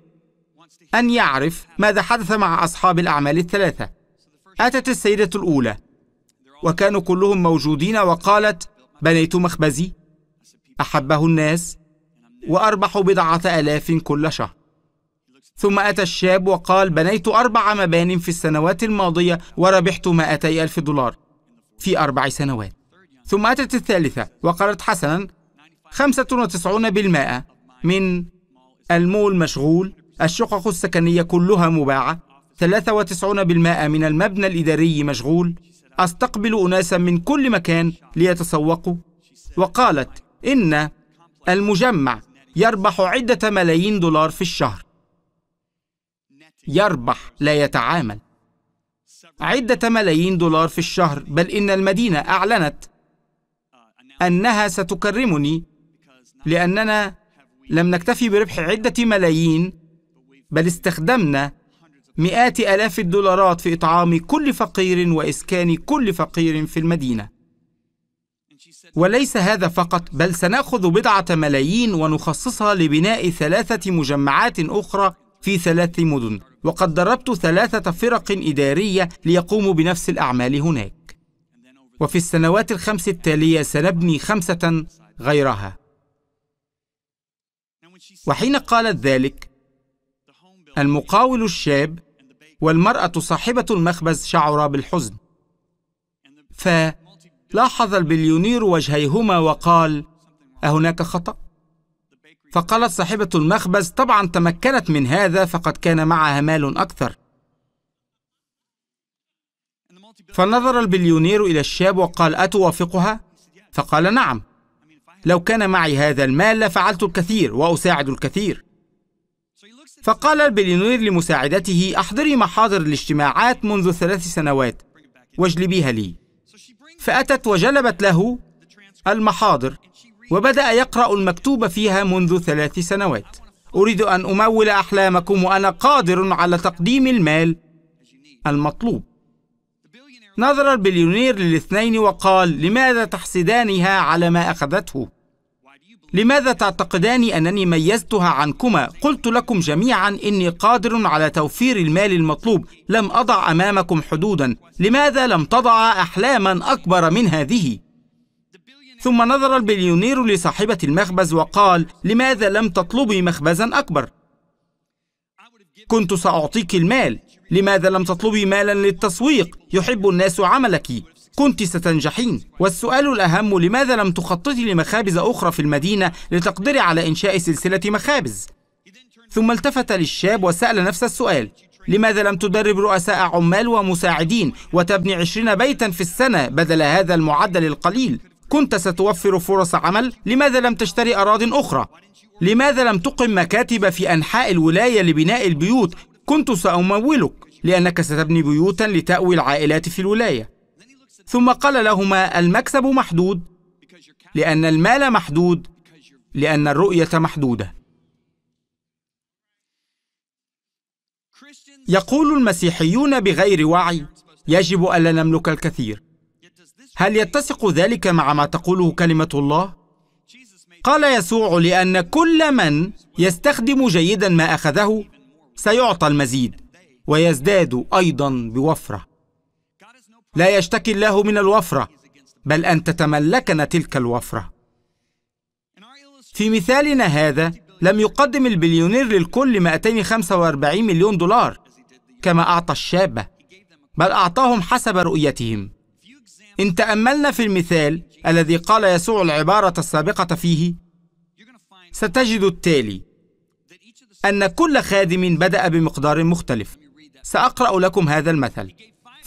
[SPEAKER 1] أن يعرف ماذا حدث مع أصحاب الأعمال الثلاثة أتت السيدة الأولى وكانوا كلهم موجودين وقالت بنيت مخبزي أحبه الناس وأربح بضعة آلاف كل شهر ثم أتى الشاب وقال بنيت أربع مبان في السنوات الماضية وربحت مائتي ألف دولار في أربع سنوات ثم أتت الثالثة وقالت حسنا 95% من المول مشغول الشقق السكنية كلها مباعة 93% من المبنى الإداري مشغول أستقبل أناسا من كل مكان ليتسوقوا وقالت إن المجمع يربح عدة ملايين دولار في الشهر يربح لا يتعامل عدة ملايين دولار في الشهر بل إن المدينة أعلنت أنها ستكرمني لأننا لم نكتفي بربح عدة ملايين بل استخدمنا مئات آلاف الدولارات في إطعام كل فقير وإسكان كل فقير في المدينة وليس هذا فقط بل سنأخذ بضعة ملايين ونخصصها لبناء ثلاثة مجمعات أخرى في ثلاث مدن وقد دربت ثلاثة فرق إدارية ليقوموا بنفس الأعمال هناك وفي السنوات الخمس التالية سنبني خمسة غيرها وحين قالت ذلك المقاول الشاب والمرأة صاحبة المخبز شعرا بالحزن فلاحظ البليونير وجهيهما وقال أهناك خطأ؟ فقالت صاحبة المخبز طبعا تمكنت من هذا فقد كان معها مال أكثر فنظر البليونير إلى الشاب وقال أتوافقها؟ فقال نعم لو كان معي هذا المال لفعلت الكثير وأساعد الكثير فقال البلينوير لمساعدته احضري محاضر الاجتماعات منذ ثلاث سنوات واجلبيها لي فأتت وجلبت له المحاضر وبدأ يقرأ المكتوب فيها منذ ثلاث سنوات أريد أن أمول أحلامكم وأنا قادر على تقديم المال المطلوب نظر البليونير للاثنين وقال لماذا تحسدانها على ما أخذته لماذا تعتقدان أنني ميزتها عنكما؟ قلت لكم جميعا إني قادر على توفير المال المطلوب لم أضع أمامكم حدودا لماذا لم تضع أحلاما أكبر من هذه؟ ثم نظر البليونير لصاحبة المخبز وقال لماذا لم تطلبي مخبزا أكبر؟ كنت سأعطيك المال لماذا لم تطلبي مالا للتسويق؟ يحب الناس عملك كنت ستنجحين والسؤال الأهم لماذا لم تخططي لمخابز أخرى في المدينة لتقدري على إنشاء سلسلة مخابز؟ ثم التفت للشاب وسأل نفس السؤال لماذا لم تدرب رؤساء عمال ومساعدين وتبني عشرين بيتا في السنة بدل هذا المعدل القليل؟ كنت ستوفر فرص عمل لماذا لم تشتري أراض أخرى؟ لماذا لم تقم مكاتب في أنحاء الولاية لبناء البيوت؟ كنت سأمولك لأنك ستبني بيوتا لتأوي العائلات في الولاية ثم قال لهما المكسب محدود لأن المال محدود لأن الرؤية محدودة يقول المسيحيون بغير وعي يجب ألا نملك الكثير هل يتسق ذلك مع ما تقوله كلمة الله؟ قال يسوع لأن كل من يستخدم جيدا ما أخذه سيعطى المزيد ويزداد أيضا بوفرة لا يشتكي الله من الوفرة بل أن تتملكنا تلك الوفرة في مثالنا هذا لم يقدم البليونير للكل 245 مليون دولار كما أعطى الشابة بل أعطاهم حسب رؤيتهم إن تأملنا في المثال الذي قال يسوع العبارة السابقة فيه ستجد التالي أن كل خادم بدأ بمقدار مختلف سأقرأ لكم هذا المثل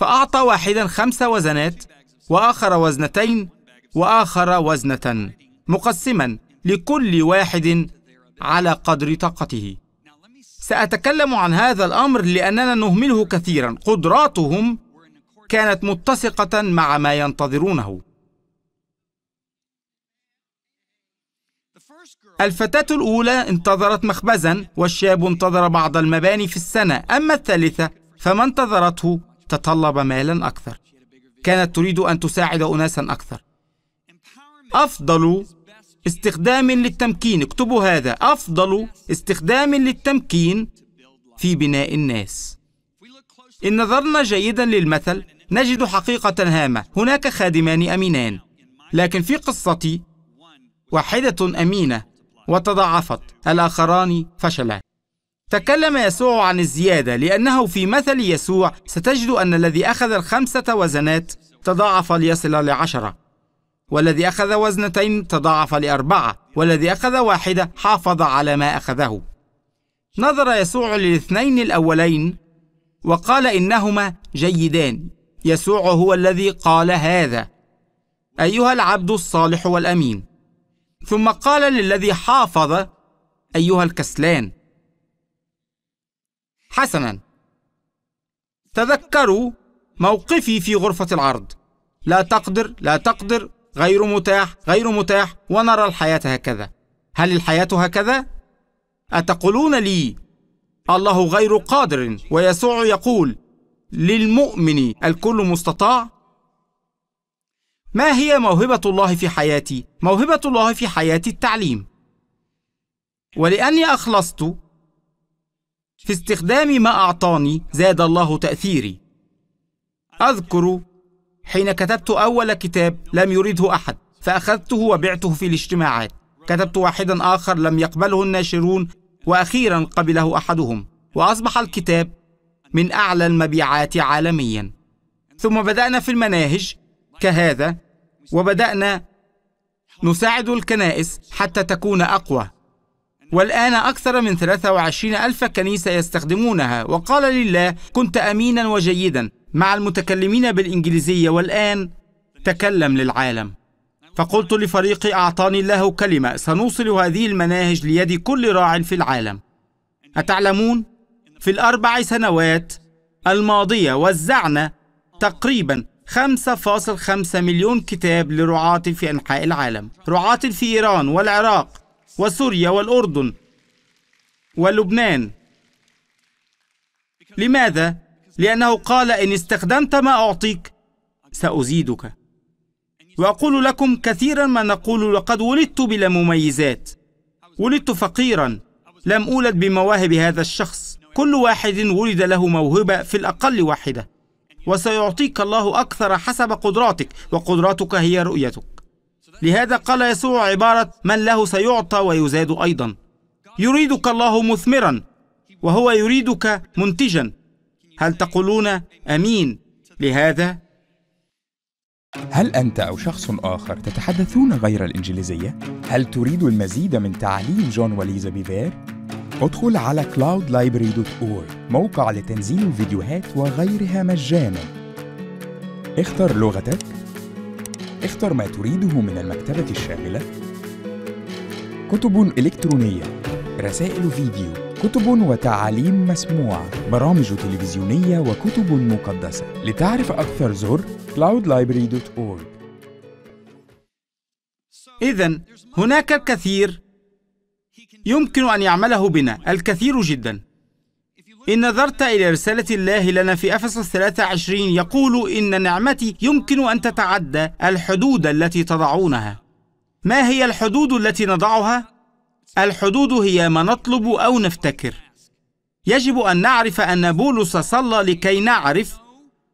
[SPEAKER 1] فأعطى واحدا خمس وزنات وآخر وزنتين وآخر وزنة مقسما لكل واحد على قدر طاقته سأتكلم عن هذا الأمر لأننا نهمله كثيرا قدراتهم كانت متسقة مع ما ينتظرونه الفتاة الأولى انتظرت مخبزا والشاب انتظر بعض المباني في السنة أما الثالثة فما انتظرته تطلب مالا أكثر كانت تريد أن تساعد أناسا أكثر أفضل استخدام للتمكين اكتبوا هذا أفضل استخدام للتمكين في بناء الناس إن نظرنا جيدا للمثل نجد حقيقة هامة هناك خادمان أمينان لكن في قصتي واحدة أمينة وتضاعفت الآخران فشلا تكلم يسوع عن الزيادة لأنه في مثل يسوع ستجد أن الذي أخذ الخمسة وزنات تضاعف ليصل لعشرة والذي أخذ وزنتين تضاعف لأربعة والذي أخذ واحدة حافظ على ما أخذه نظر يسوع للاثنين الأولين وقال إنهما جيدان يسوع هو الذي قال هذا أيها العبد الصالح والأمين ثم قال للذي حافظ أيها الكسلان حسنا تذكروا موقفي في غرفة العرض لا تقدر لا تقدر غير متاح غير متاح ونرى الحياة هكذا هل الحياة هكذا؟ أتقولون لي الله غير قادر ويسوع يقول للمؤمن الكل مستطاع ما هي موهبة الله في حياتي؟ موهبة الله في حياتي التعليم ولأني أخلصت في استخدام ما أعطاني زاد الله تأثيري أذكر حين كتبت أول كتاب لم يريده أحد فأخذته وبعته في الاجتماعات كتبت واحدا آخر لم يقبله الناشرون وأخيرا قبله أحدهم وأصبح الكتاب من أعلى المبيعات عالميا ثم بدأنا في المناهج كهذا وبدأنا نساعد الكنائس حتى تكون أقوى والآن أكثر من 23 ألف كنيسة يستخدمونها وقال لله كنت أمينا وجيدا مع المتكلمين بالإنجليزية والآن تكلم للعالم فقلت لفريقي أعطاني الله كلمة سنوصل هذه المناهج ليد كل راع في العالم أتعلمون؟ في الأربع سنوات الماضية وزعنا تقريبا 5.5 مليون كتاب لرعاة في أنحاء العالم رعاة في إيران والعراق وسوريا والأردن ولبنان لماذا؟ لأنه قال إن استخدمت ما أعطيك سأزيدك وأقول لكم كثيرا ما نقول لقد ولدت بلا مميزات ولدت فقيرا لم أولد بمواهب هذا الشخص كل واحد ولد له موهبة في الأقل واحدة وسيعطيك الله أكثر حسب قدراتك وقدراتك هي رؤيتك لهذا قال يسوع عبارة من له سيعطى ويزاد أيضا يريدك الله مثمرا وهو يريدك منتجا هل تقولون
[SPEAKER 2] امين لهذا هل انت او شخص اخر تتحدثون غير الانجليزيه هل تريد المزيد من تعليم جون وليزا بيفير ادخل على cloudlibrary.org موقع لتنزيل الفيديوهات وغيرها مجانا اختر لغتك اختر ما تريده من المكتبة الشاملة كتب إلكترونية رسائل فيديو كتب وتعاليم مسموعة برامج تلفزيونية وكتب مقدسة لتعرف أكثر زر cloudlibrary.org
[SPEAKER 1] إذا هناك الكثير يمكن أن يعمله بنا الكثير جداً إن نظرت إلى رسالة الله لنا في أفسس 23 يقول إن نعمتي يمكن أن تتعدى الحدود التي تضعونها ما هي الحدود التي نضعها؟ الحدود هي ما نطلب أو نفتكر يجب أن نعرف أن بولس صلى لكي نعرف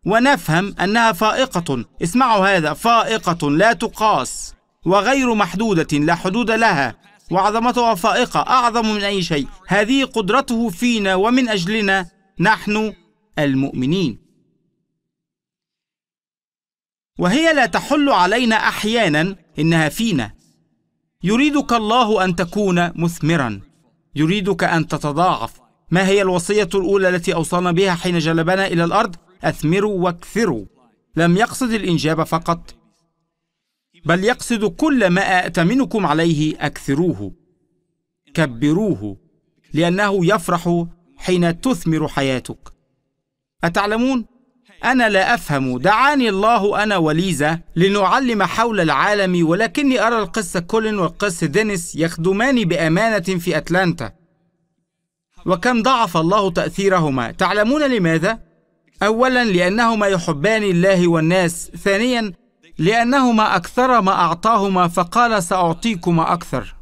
[SPEAKER 1] ونفهم أنها فائقة اسمعوا هذا فائقة لا تقاس وغير محدودة لا حدود لها وعظمته فائقة أعظم من أي شيء هذه قدرته فينا ومن أجلنا نحن المؤمنين وهي لا تحل علينا أحيانا إنها فينا يريدك الله أن تكون مثمرا يريدك أن تتضاعف ما هي الوصية الأولى التي أوصانا بها حين جلبنا إلى الأرض أثمروا واكثروا لم يقصد الإنجاب فقط بل يقصد كل ما أأتمنكم عليه أكثروه كبروه لأنه يفرح حين تثمر حياتك أتعلمون؟ أنا لا أفهم دعاني الله أنا وليزا لنعلم حول العالم ولكني أرى القس كولين والقس دينيس يخدمان بأمانة في أتلانتا وكم ضعف الله تأثيرهما تعلمون لماذا؟ أولا لأنهما يحبان الله والناس ثانيا لأنهما أكثر ما أعطاهما فقال سأعطيكما أكثر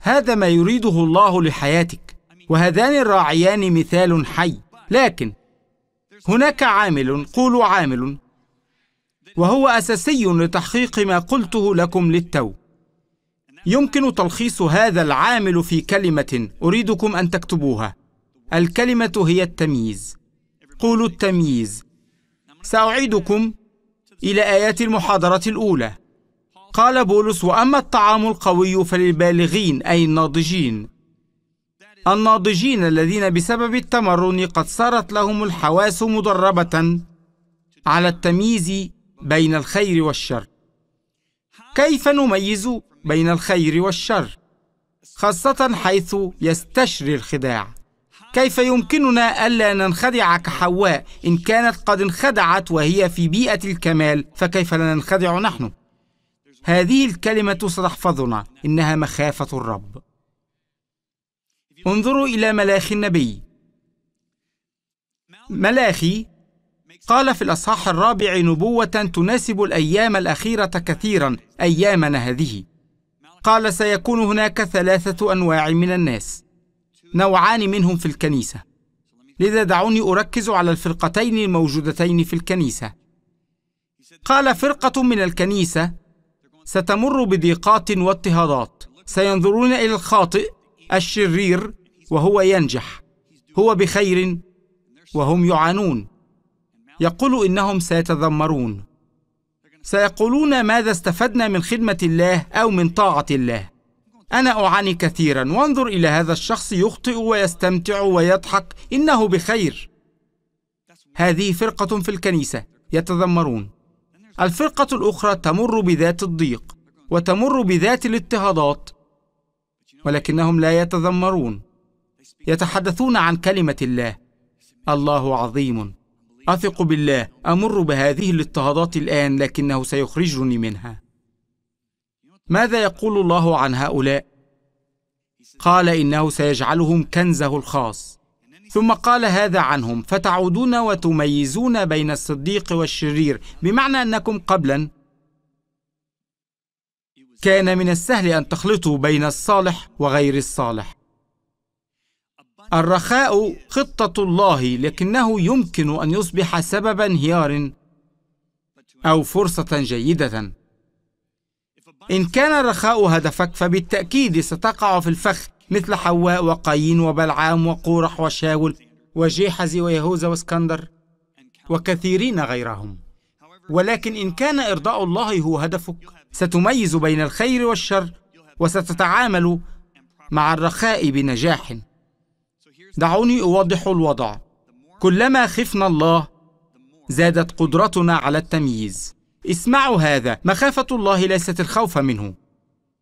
[SPEAKER 1] هذا ما يريده الله لحياتك وهذان الراعيان مثال حي لكن هناك عامل قولوا عامل وهو أساسي لتحقيق ما قلته لكم للتو يمكن تلخيص هذا العامل في كلمة أريدكم أن تكتبوها الكلمة هي التمييز قولوا التمييز سأعيدكم إلى آيات المحاضرة الأولى قال بولس وأما الطعام القوي فللبالغين أي الناضجين الناضجين الذين بسبب التمرن قد صارت لهم الحواس مدربة على التمييز بين الخير والشر كيف نميز بين الخير والشر خاصة حيث يستشري الخداع كيف يمكننا ألا ننخدع كحواء إن كانت قد انخدعت وهي في بيئة الكمال فكيف لا ننخدع نحن؟ هذه الكلمة ستحفظنا إنها مخافة الرب انظروا إلى ملاخي النبي ملاخي قال في الأصحاح الرابع نبوة تناسب الأيام الأخيرة كثيرا أيامنا هذه قال سيكون هناك ثلاثة أنواع من الناس نوعان منهم في الكنيسة لذا دعوني أركز على الفرقتين الموجودتين في الكنيسة قال فرقة من الكنيسة ستمر بضيقات واضطهادات سينظرون إلى الخاطئ الشرير وهو ينجح هو بخير وهم يعانون يقول إنهم سيتذمرون سيقولون ماذا استفدنا من خدمة الله أو من طاعة الله أنا أعاني كثيرا وانظر إلى هذا الشخص يخطئ ويستمتع ويضحك إنه بخير هذه فرقة في الكنيسة يتذمرون الفرقة الأخرى تمر بذات الضيق وتمر بذات الاضطهادات ولكنهم لا يتذمرون يتحدثون عن كلمة الله الله عظيم أثق بالله أمر بهذه الاضطهادات الآن لكنه سيخرجني منها ماذا يقول الله عن هؤلاء قال انه سيجعلهم كنزه الخاص ثم قال هذا عنهم فتعودون وتميزون بين الصديق والشرير بمعنى انكم قبلا كان من السهل ان تخلطوا بين الصالح وغير الصالح الرخاء خطه الله لكنه يمكن ان يصبح سبب انهيار او فرصه جيده إن كان الرخاء هدفك فبالتأكيد ستقع في الفخ مثل حواء وقايين وبلعام وقورح وشاول وجيحز ويهوذا واسكندر وكثيرين غيرهم ولكن إن كان إرضاء الله هو هدفك ستميز بين الخير والشر وستتعامل مع الرخاء بنجاح دعوني أوضح الوضع كلما خفنا الله زادت قدرتنا على التمييز اسمعوا هذا مخافة الله ليست الخوف منه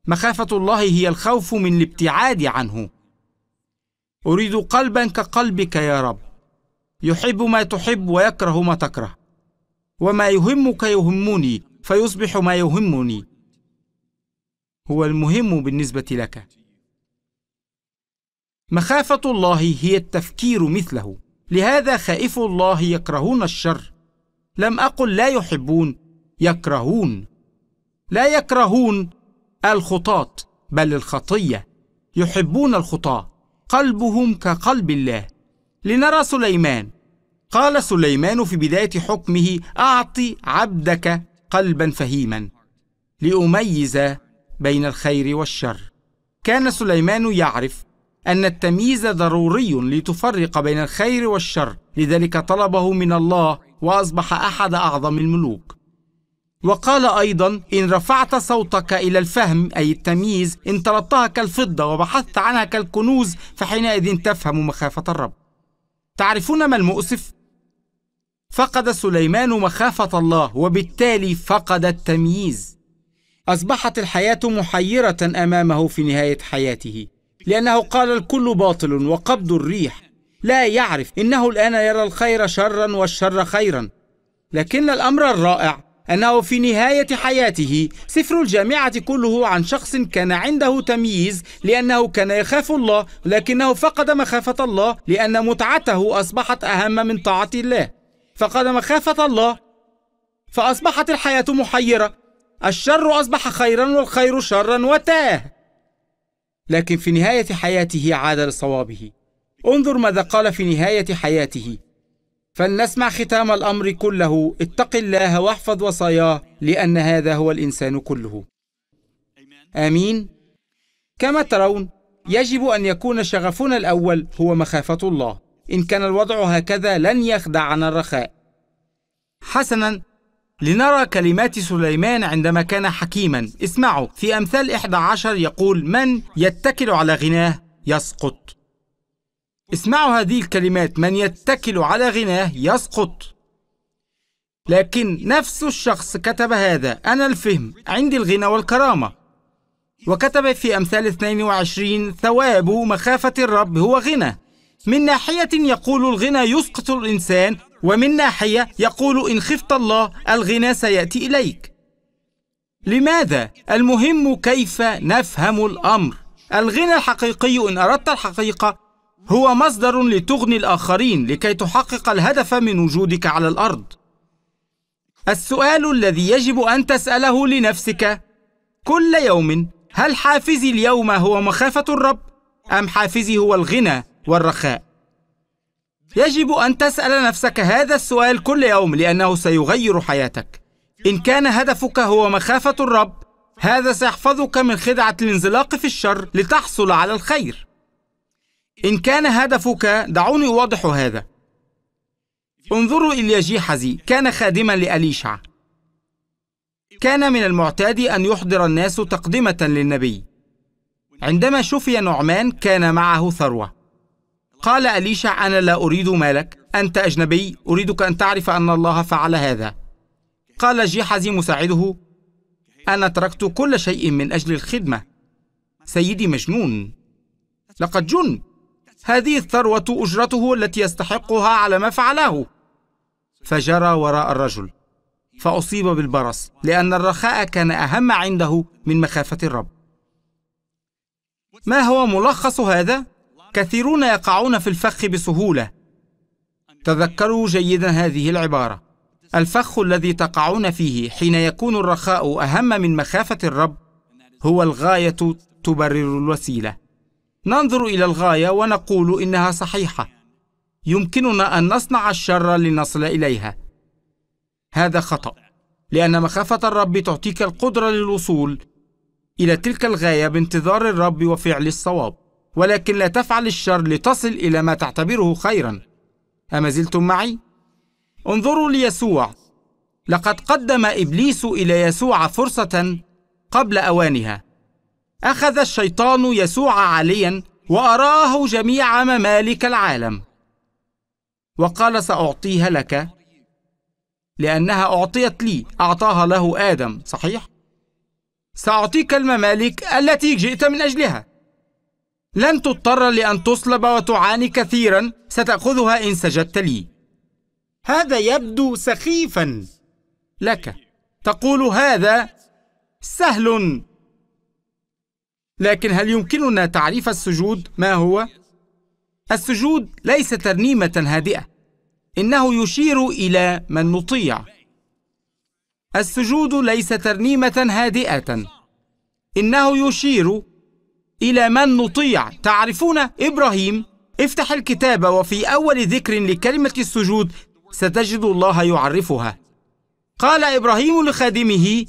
[SPEAKER 1] مخافة الله هي الخوف من الابتعاد عنه أريد قلبا كقلبك يا رب يحب ما تحب ويكره ما تكره وما يهمك يهمني فيصبح ما يهمني هو المهم بالنسبة لك مخافة الله هي التفكير مثله لهذا خائف الله يكرهون الشر لم أقل لا يحبون يكرهون لا يكرهون الخطاة بل الخطية يحبون الخطاة قلبهم كقلب الله لنرى سليمان قال سليمان في بداية حكمه أعط عبدك قلبا فهيما لأميز بين الخير والشر كان سليمان يعرف أن التمييز ضروري لتفرق بين الخير والشر لذلك طلبه من الله وأصبح أحد أعظم الملوك وقال أيضا إن رفعت صوتك إلى الفهم أي التمييز إن طلبتها كالفضة وبحثت عنها كالكنوز فحينئذ تفهم مخافة الرب تعرفون ما المؤسف؟ فقد سليمان مخافة الله وبالتالي فقد التمييز أصبحت الحياة محيرة أمامه في نهاية حياته لأنه قال الكل باطل وقبض الريح لا يعرف إنه الآن يرى الخير شرا والشر خيرا لكن الأمر الرائع أنه في نهاية حياته سفر الجامعة كله عن شخص كان عنده تمييز لأنه كان يخاف الله لكنه فقد مخافة الله لأن متعته أصبحت أهم من طاعة الله فقد مخافة الله فأصبحت الحياة محيرة الشر أصبح خيرا والخير شرا وتاه لكن في نهاية حياته عاد لصوابه انظر ماذا قال في نهاية حياته فلنسمع ختام الأمر كله اتق الله واحفظ وصاياه لأن هذا هو الإنسان كله آمين كما ترون يجب أن يكون شغفنا الأول هو مخافة الله إن كان الوضع هكذا لن يخدعنا الرخاء حسنا لنرى كلمات سليمان عندما كان حكيما اسمعوا في أمثال 11 يقول من يتكل على غناه يسقط اسمعوا هذه الكلمات من يتكل على غناه يسقط لكن نفس الشخص كتب هذا أنا الفهم عندي الغنى والكرامة وكتب في أمثال 22 ثواب مخافة الرب هو غنى من ناحية يقول الغنى يسقط الإنسان ومن ناحية يقول إن خفت الله الغنى سيأتي إليك لماذا؟ المهم كيف نفهم الأمر الغنى الحقيقي إن أردت الحقيقة هو مصدر لتغني الآخرين لكي تحقق الهدف من وجودك على الأرض السؤال الذي يجب أن تسأله لنفسك كل يوم هل حافزي اليوم هو مخافة الرب أم حافزي هو الغنى والرخاء؟ يجب أن تسأل نفسك هذا السؤال كل يوم لأنه سيغير حياتك إن كان هدفك هو مخافة الرب هذا سيحفظك من خدعة الانزلاق في الشر لتحصل على الخير إن كان هدفك دعوني أوضح هذا انظروا إلى جيحزي كان خادما لأليشع كان من المعتاد أن يحضر الناس تقدمة للنبي عندما شفي نعمان كان معه ثروة قال أليشع أنا لا أريد مالك أنت أجنبي أريدك أن تعرف أن الله فعل هذا قال جيحزي مساعده أنا تركت كل شيء من أجل الخدمة سيدي مجنون لقد جن هذه الثروة أجرته التي يستحقها على ما فعله فجرى وراء الرجل فأصيب بالبرص لأن الرخاء كان أهم عنده من مخافة الرب ما هو ملخص هذا؟ كثيرون يقعون في الفخ بسهولة تذكروا جيدا هذه العبارة الفخ الذي تقعون فيه حين يكون الرخاء أهم من مخافة الرب هو الغاية تبرر الوسيلة ننظر إلى الغاية ونقول إنها صحيحة يمكننا أن نصنع الشر لنصل إليها هذا خطأ لأن مخافة الرب تعطيك القدرة للوصول إلى تلك الغاية بانتظار الرب وفعل الصواب ولكن لا تفعل الشر لتصل إلى ما تعتبره خيرا أما زلتم معي؟ انظروا ليسوع لقد قدم إبليس إلى يسوع فرصة قبل أوانها أخذ الشيطان يسوع عاليا وأراه جميع ممالك العالم وقال سأعطيها لك لأنها أعطيت لي أعطاها له آدم صحيح؟ سأعطيك الممالك التي جئت من أجلها لن تضطر لأن تصلب وتعاني كثيرا ستأخذها إن سجدت لي هذا يبدو سخيفا لك تقول هذا سهل لكن هل يمكننا تعريف السجود ما هو؟ السجود ليس ترنيمة هادئة إنه يشير إلى من نطيع السجود ليس ترنيمة هادئة إنه يشير إلى من نطيع تعرفون إبراهيم افتح الكتاب وفي أول ذكر لكلمة السجود ستجد الله يعرفها قال إبراهيم لخادمه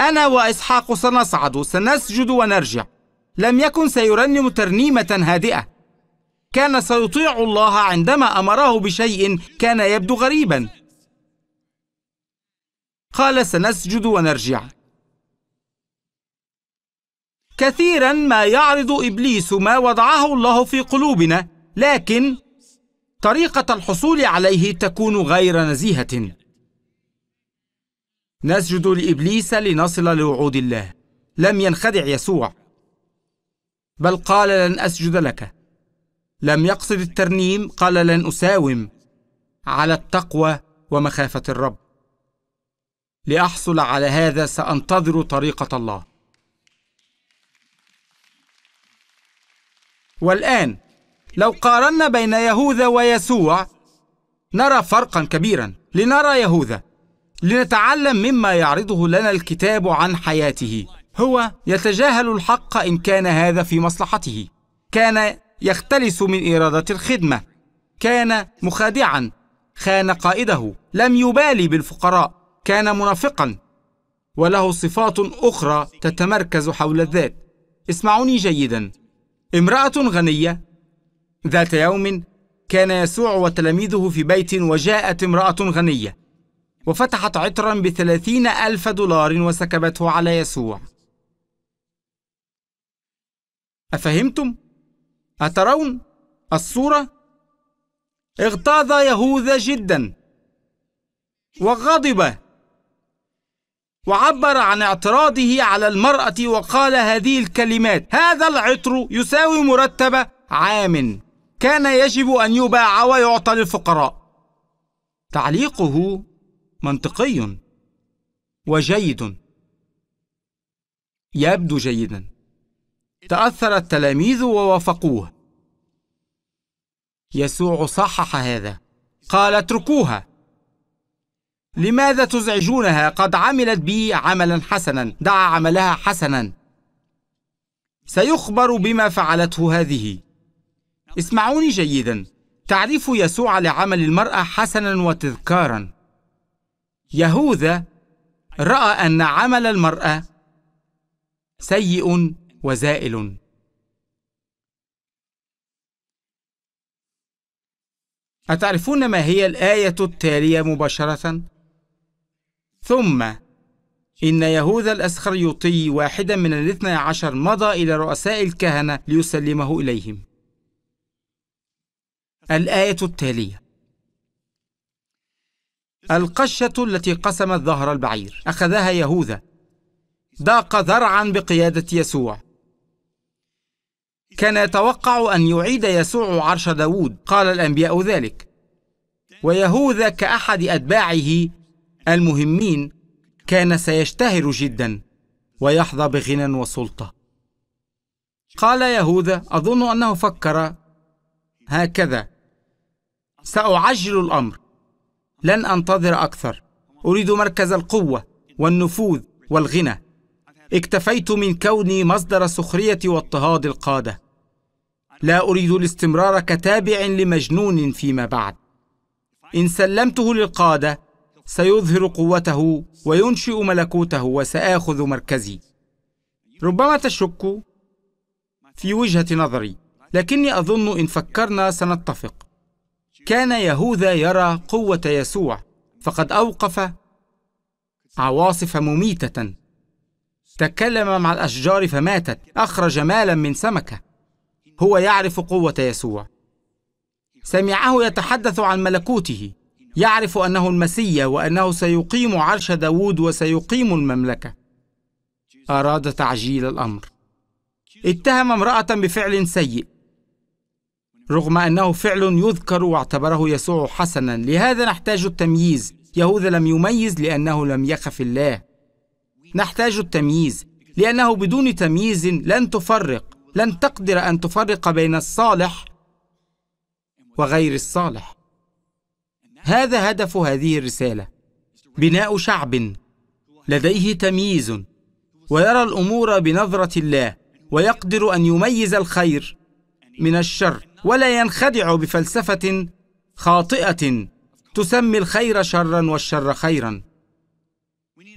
[SPEAKER 1] أنا وإسحاق سنصعد سنسجد ونرجع لم يكن سيرنم ترنيمة هادئة كان سيطيع الله عندما أمره بشيء كان يبدو غريبا قال سنسجد ونرجع كثيرا ما يعرض إبليس ما وضعه الله في قلوبنا لكن طريقة الحصول عليه تكون غير نزيهة نسجد لإبليس لنصل لوعود الله لم ينخدع يسوع بل قال لن أسجد لك لم يقصد الترنيم قال لن أساوم على التقوى ومخافة الرب لأحصل على هذا سأنتظر طريقة الله والآن لو قارنا بين يهوذا ويسوع نرى فرقا كبيرا لنرى يهوذا لنتعلم مما يعرضه لنا الكتاب عن حياته هو يتجاهل الحق إن كان هذا في مصلحته كان يختلس من إرادة الخدمة كان مخادعا خان قائده لم يبالي بالفقراء كان منافقا وله صفات أخرى تتمركز حول الذات اسمعوني جيدا امرأة غنية ذات يوم كان يسوع وتلاميذه في بيت وجاءت امرأة غنية وفتحت عطرا بثلاثين ألف دولار وسكبته على يسوع أفهمتم؟ أترون الصورة؟ اغتاظ يهوذا جدا وغضب وعبر عن اعتراضه على المرأة وقال هذه الكلمات هذا العطر يساوي مرتب عام كان يجب أن يباع ويعطى للفقراء تعليقه منطقي وجيد يبدو جيداً تأثر التلاميذ ووافقوه يسوع صحح هذا قال اتركوها لماذا تزعجونها قد عملت بي عملا حسنا دع عملها حسنا سيخبر بما فعلته هذه اسمعوني جيدا تعريف يسوع لعمل المرأة حسنا وتذكارا يهوذا رأى أن عمل المرأة سيء وزائل أتعرفون ما هي الآية التالية مباشرة؟ ثم إن يهوذا الأسخريوطي واحدا من الاثنى عشر مضى إلى رؤساء الكهنة ليسلمه إليهم الآية التالية القشة التي قسمت ظهر البعير أخذها يهوذا ضاق ذرعا بقيادة يسوع كان يتوقع أن يعيد يسوع عرش داود قال الأنبياء ذلك ويهوذا كأحد أتباعه المهمين كان سيشتهر جدا ويحظى بغنى وسلطة قال يهوذا أظن أنه فكر هكذا سأعجل الأمر لن أنتظر أكثر أريد مركز القوة والنفوذ والغنى اكتفيت من كوني مصدر سخرية واضطهاد القادة لا اريد الاستمرار كتابع لمجنون فيما بعد ان سلمته للقاده سيظهر قوته وينشئ ملكوته وساخذ مركزي ربما تشك في وجهه نظري لكني اظن ان فكرنا سنتفق كان يهوذا يرى قوه يسوع فقد اوقف عواصف مميته تكلم مع الاشجار فماتت اخرج مالا من سمكه هو يعرف قوة يسوع سمعه يتحدث عن ملكوته يعرف أنه المسيا وأنه سيقيم عرش داوود وسيقيم المملكة أراد تعجيل الأمر اتهم امرأة بفعل سيء رغم أنه فعل يذكر واعتبره يسوع حسنا لهذا نحتاج التمييز يهوذا لم يميز لأنه لم يخف الله نحتاج التمييز لأنه بدون تمييز لن تفرق لن تقدر ان تفرق بين الصالح وغير الصالح هذا هدف هذه الرساله بناء شعب لديه تمييز ويرى الامور بنظره الله ويقدر ان يميز الخير من الشر ولا ينخدع بفلسفه خاطئه تسمي الخير شرا والشر خيرا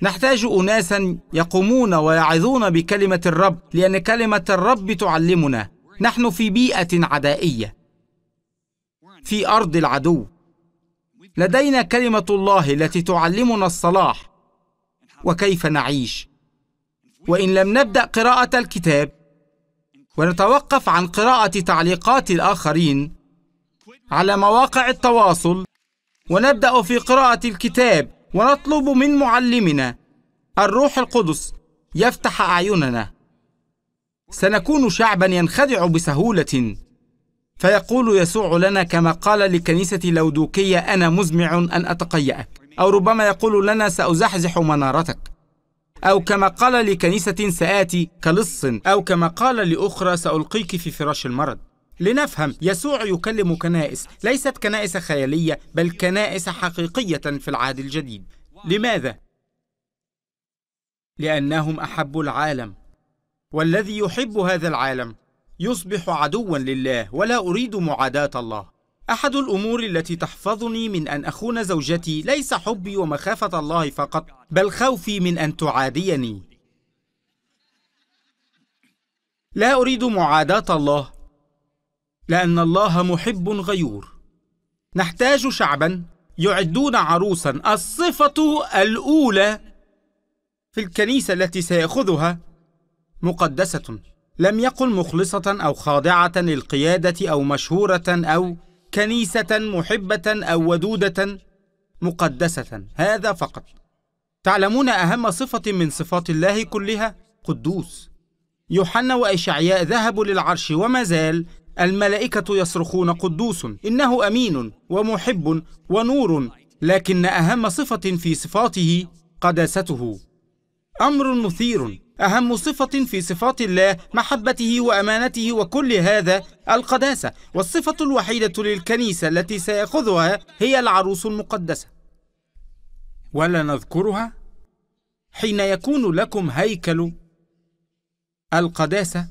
[SPEAKER 1] نحتاج أناسا يقومون ويعظون بكلمة الرب لأن كلمة الرب تعلمنا نحن في بيئة عدائية في أرض العدو لدينا كلمة الله التي تعلمنا الصلاح وكيف نعيش وإن لم نبدأ قراءة الكتاب ونتوقف عن قراءة تعليقات الآخرين على مواقع التواصل ونبدأ في قراءة الكتاب ونطلب من معلمنا الروح القدس يفتح اعيننا سنكون شعبا ينخدع بسهوله فيقول يسوع لنا كما قال لكنيسه لودوكيه انا مزمع ان اتقيأك او ربما يقول لنا سازحزح منارتك او كما قال لكنيسه ساتي كلص او كما قال لاخرى سالقيك في فراش المرض لنفهم يسوع يكلم كنائس ليست كنائس خيالية بل كنائس حقيقية في العهد الجديد لماذا؟ لأنهم أحبوا العالم والذي يحب هذا العالم يصبح عدوا لله ولا أريد معاداة الله أحد الأمور التي تحفظني من أن أخون زوجتي ليس حبي ومخافة الله فقط بل خوفي من أن تعاديني لا أريد معاداة الله لأن الله محب غيور نحتاج شعبا يعدون عروسا الصفة الأولى في الكنيسة التي سيأخذها مقدسة لم يقل مخلصة أو خاضعة للقيادة أو مشهورة أو كنيسة محبة أو ودودة مقدسة هذا فقط تعلمون أهم صفة من صفات الله كلها قدوس يوحنا وإشعياء ذهبوا للعرش وما زال الملائكة يصرخون قدوس إنه أمين ومحب ونور لكن أهم صفة في صفاته قداسته أمر مثير أهم صفة في صفات الله محبته وأمانته وكل هذا القداسة والصفة الوحيدة للكنيسة التي سيأخذها هي العروس المقدسة ولا نذكرها حين يكون لكم هيكل القداسة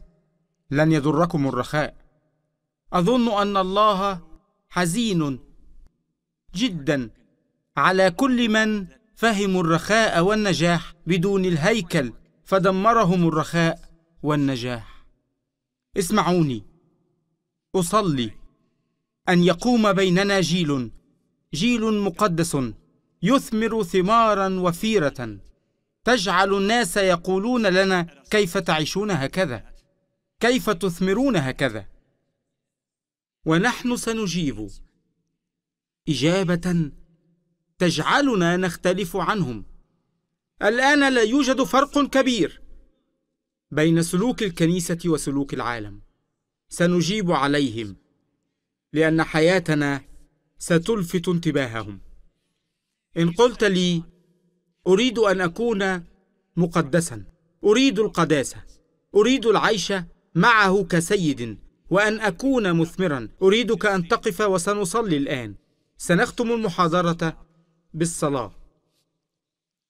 [SPEAKER 1] لن يضركم الرخاء أظن أن الله حزين جدا على كل من فهموا الرخاء والنجاح بدون الهيكل فدمرهم الرخاء والنجاح اسمعوني أصلي أن يقوم بيننا جيل جيل مقدس يثمر ثمارا وفيرة تجعل الناس يقولون لنا كيف تعيشون هكذا كيف تثمرون هكذا ونحن سنجيب اجابه تجعلنا نختلف عنهم الان لا يوجد فرق كبير بين سلوك الكنيسه وسلوك العالم سنجيب عليهم لان حياتنا ستلفت انتباههم ان قلت لي اريد ان اكون مقدسا اريد القداسه اريد العيش معه كسيد وأن أكون مثمرا أريدك أن تقف وسنصلي الآن سنختم المحاضرة بالصلاة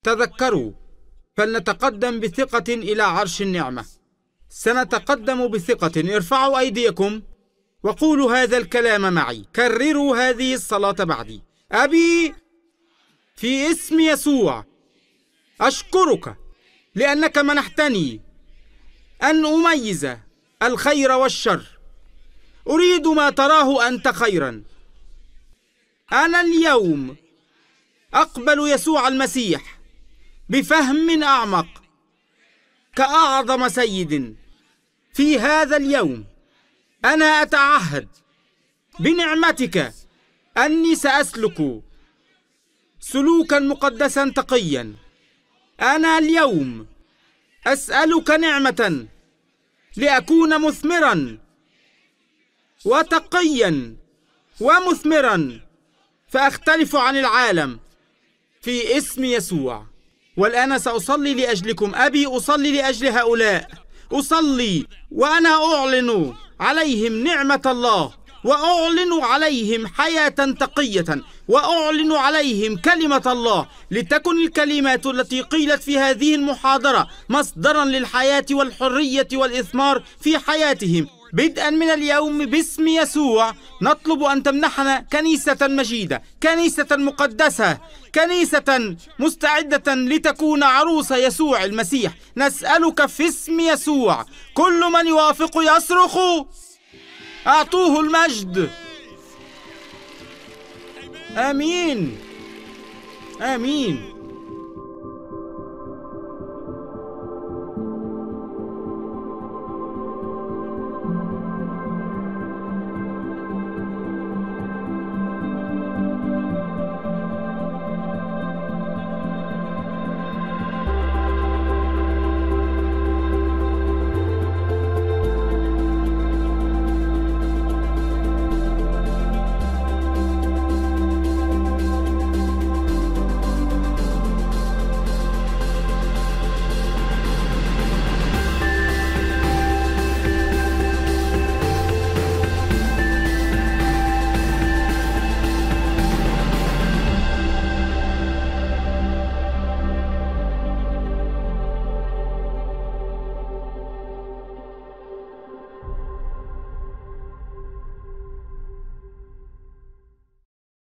[SPEAKER 1] تذكروا فلنتقدم بثقة إلى عرش النعمة سنتقدم بثقة ارفعوا أيديكم وقولوا هذا الكلام معي كرروا هذه الصلاة بعدي أبي في اسم يسوع أشكرك لأنك منحتني أن أميز الخير والشر أريد ما تراه أنت خيرا أنا اليوم أقبل يسوع المسيح بفهم أعمق كأعظم سيد في هذا اليوم أنا أتعهد بنعمتك أني سأسلك سلوكا مقدسا تقيا أنا اليوم أسألك نعمة لأكون مثمرا وتقيا ومثمرا فأختلف عن العالم في اسم يسوع والآن سأصلي لأجلكم أبي أصلي لأجل هؤلاء أصلي وأنا أعلن عليهم نعمة الله وأعلن عليهم حياة تقية وأعلن عليهم كلمة الله لتكن الكلمات التي قيلت في هذه المحاضرة مصدرا للحياة والحرية والإثمار في حياتهم بدءا من اليوم باسم يسوع نطلب أن تمنحنا كنيسة مجيدة كنيسة مقدسة كنيسة مستعدة لتكون عروس يسوع المسيح نسألك في اسم يسوع كل من يوافق يصرخ أعطوه المجد آمين آمين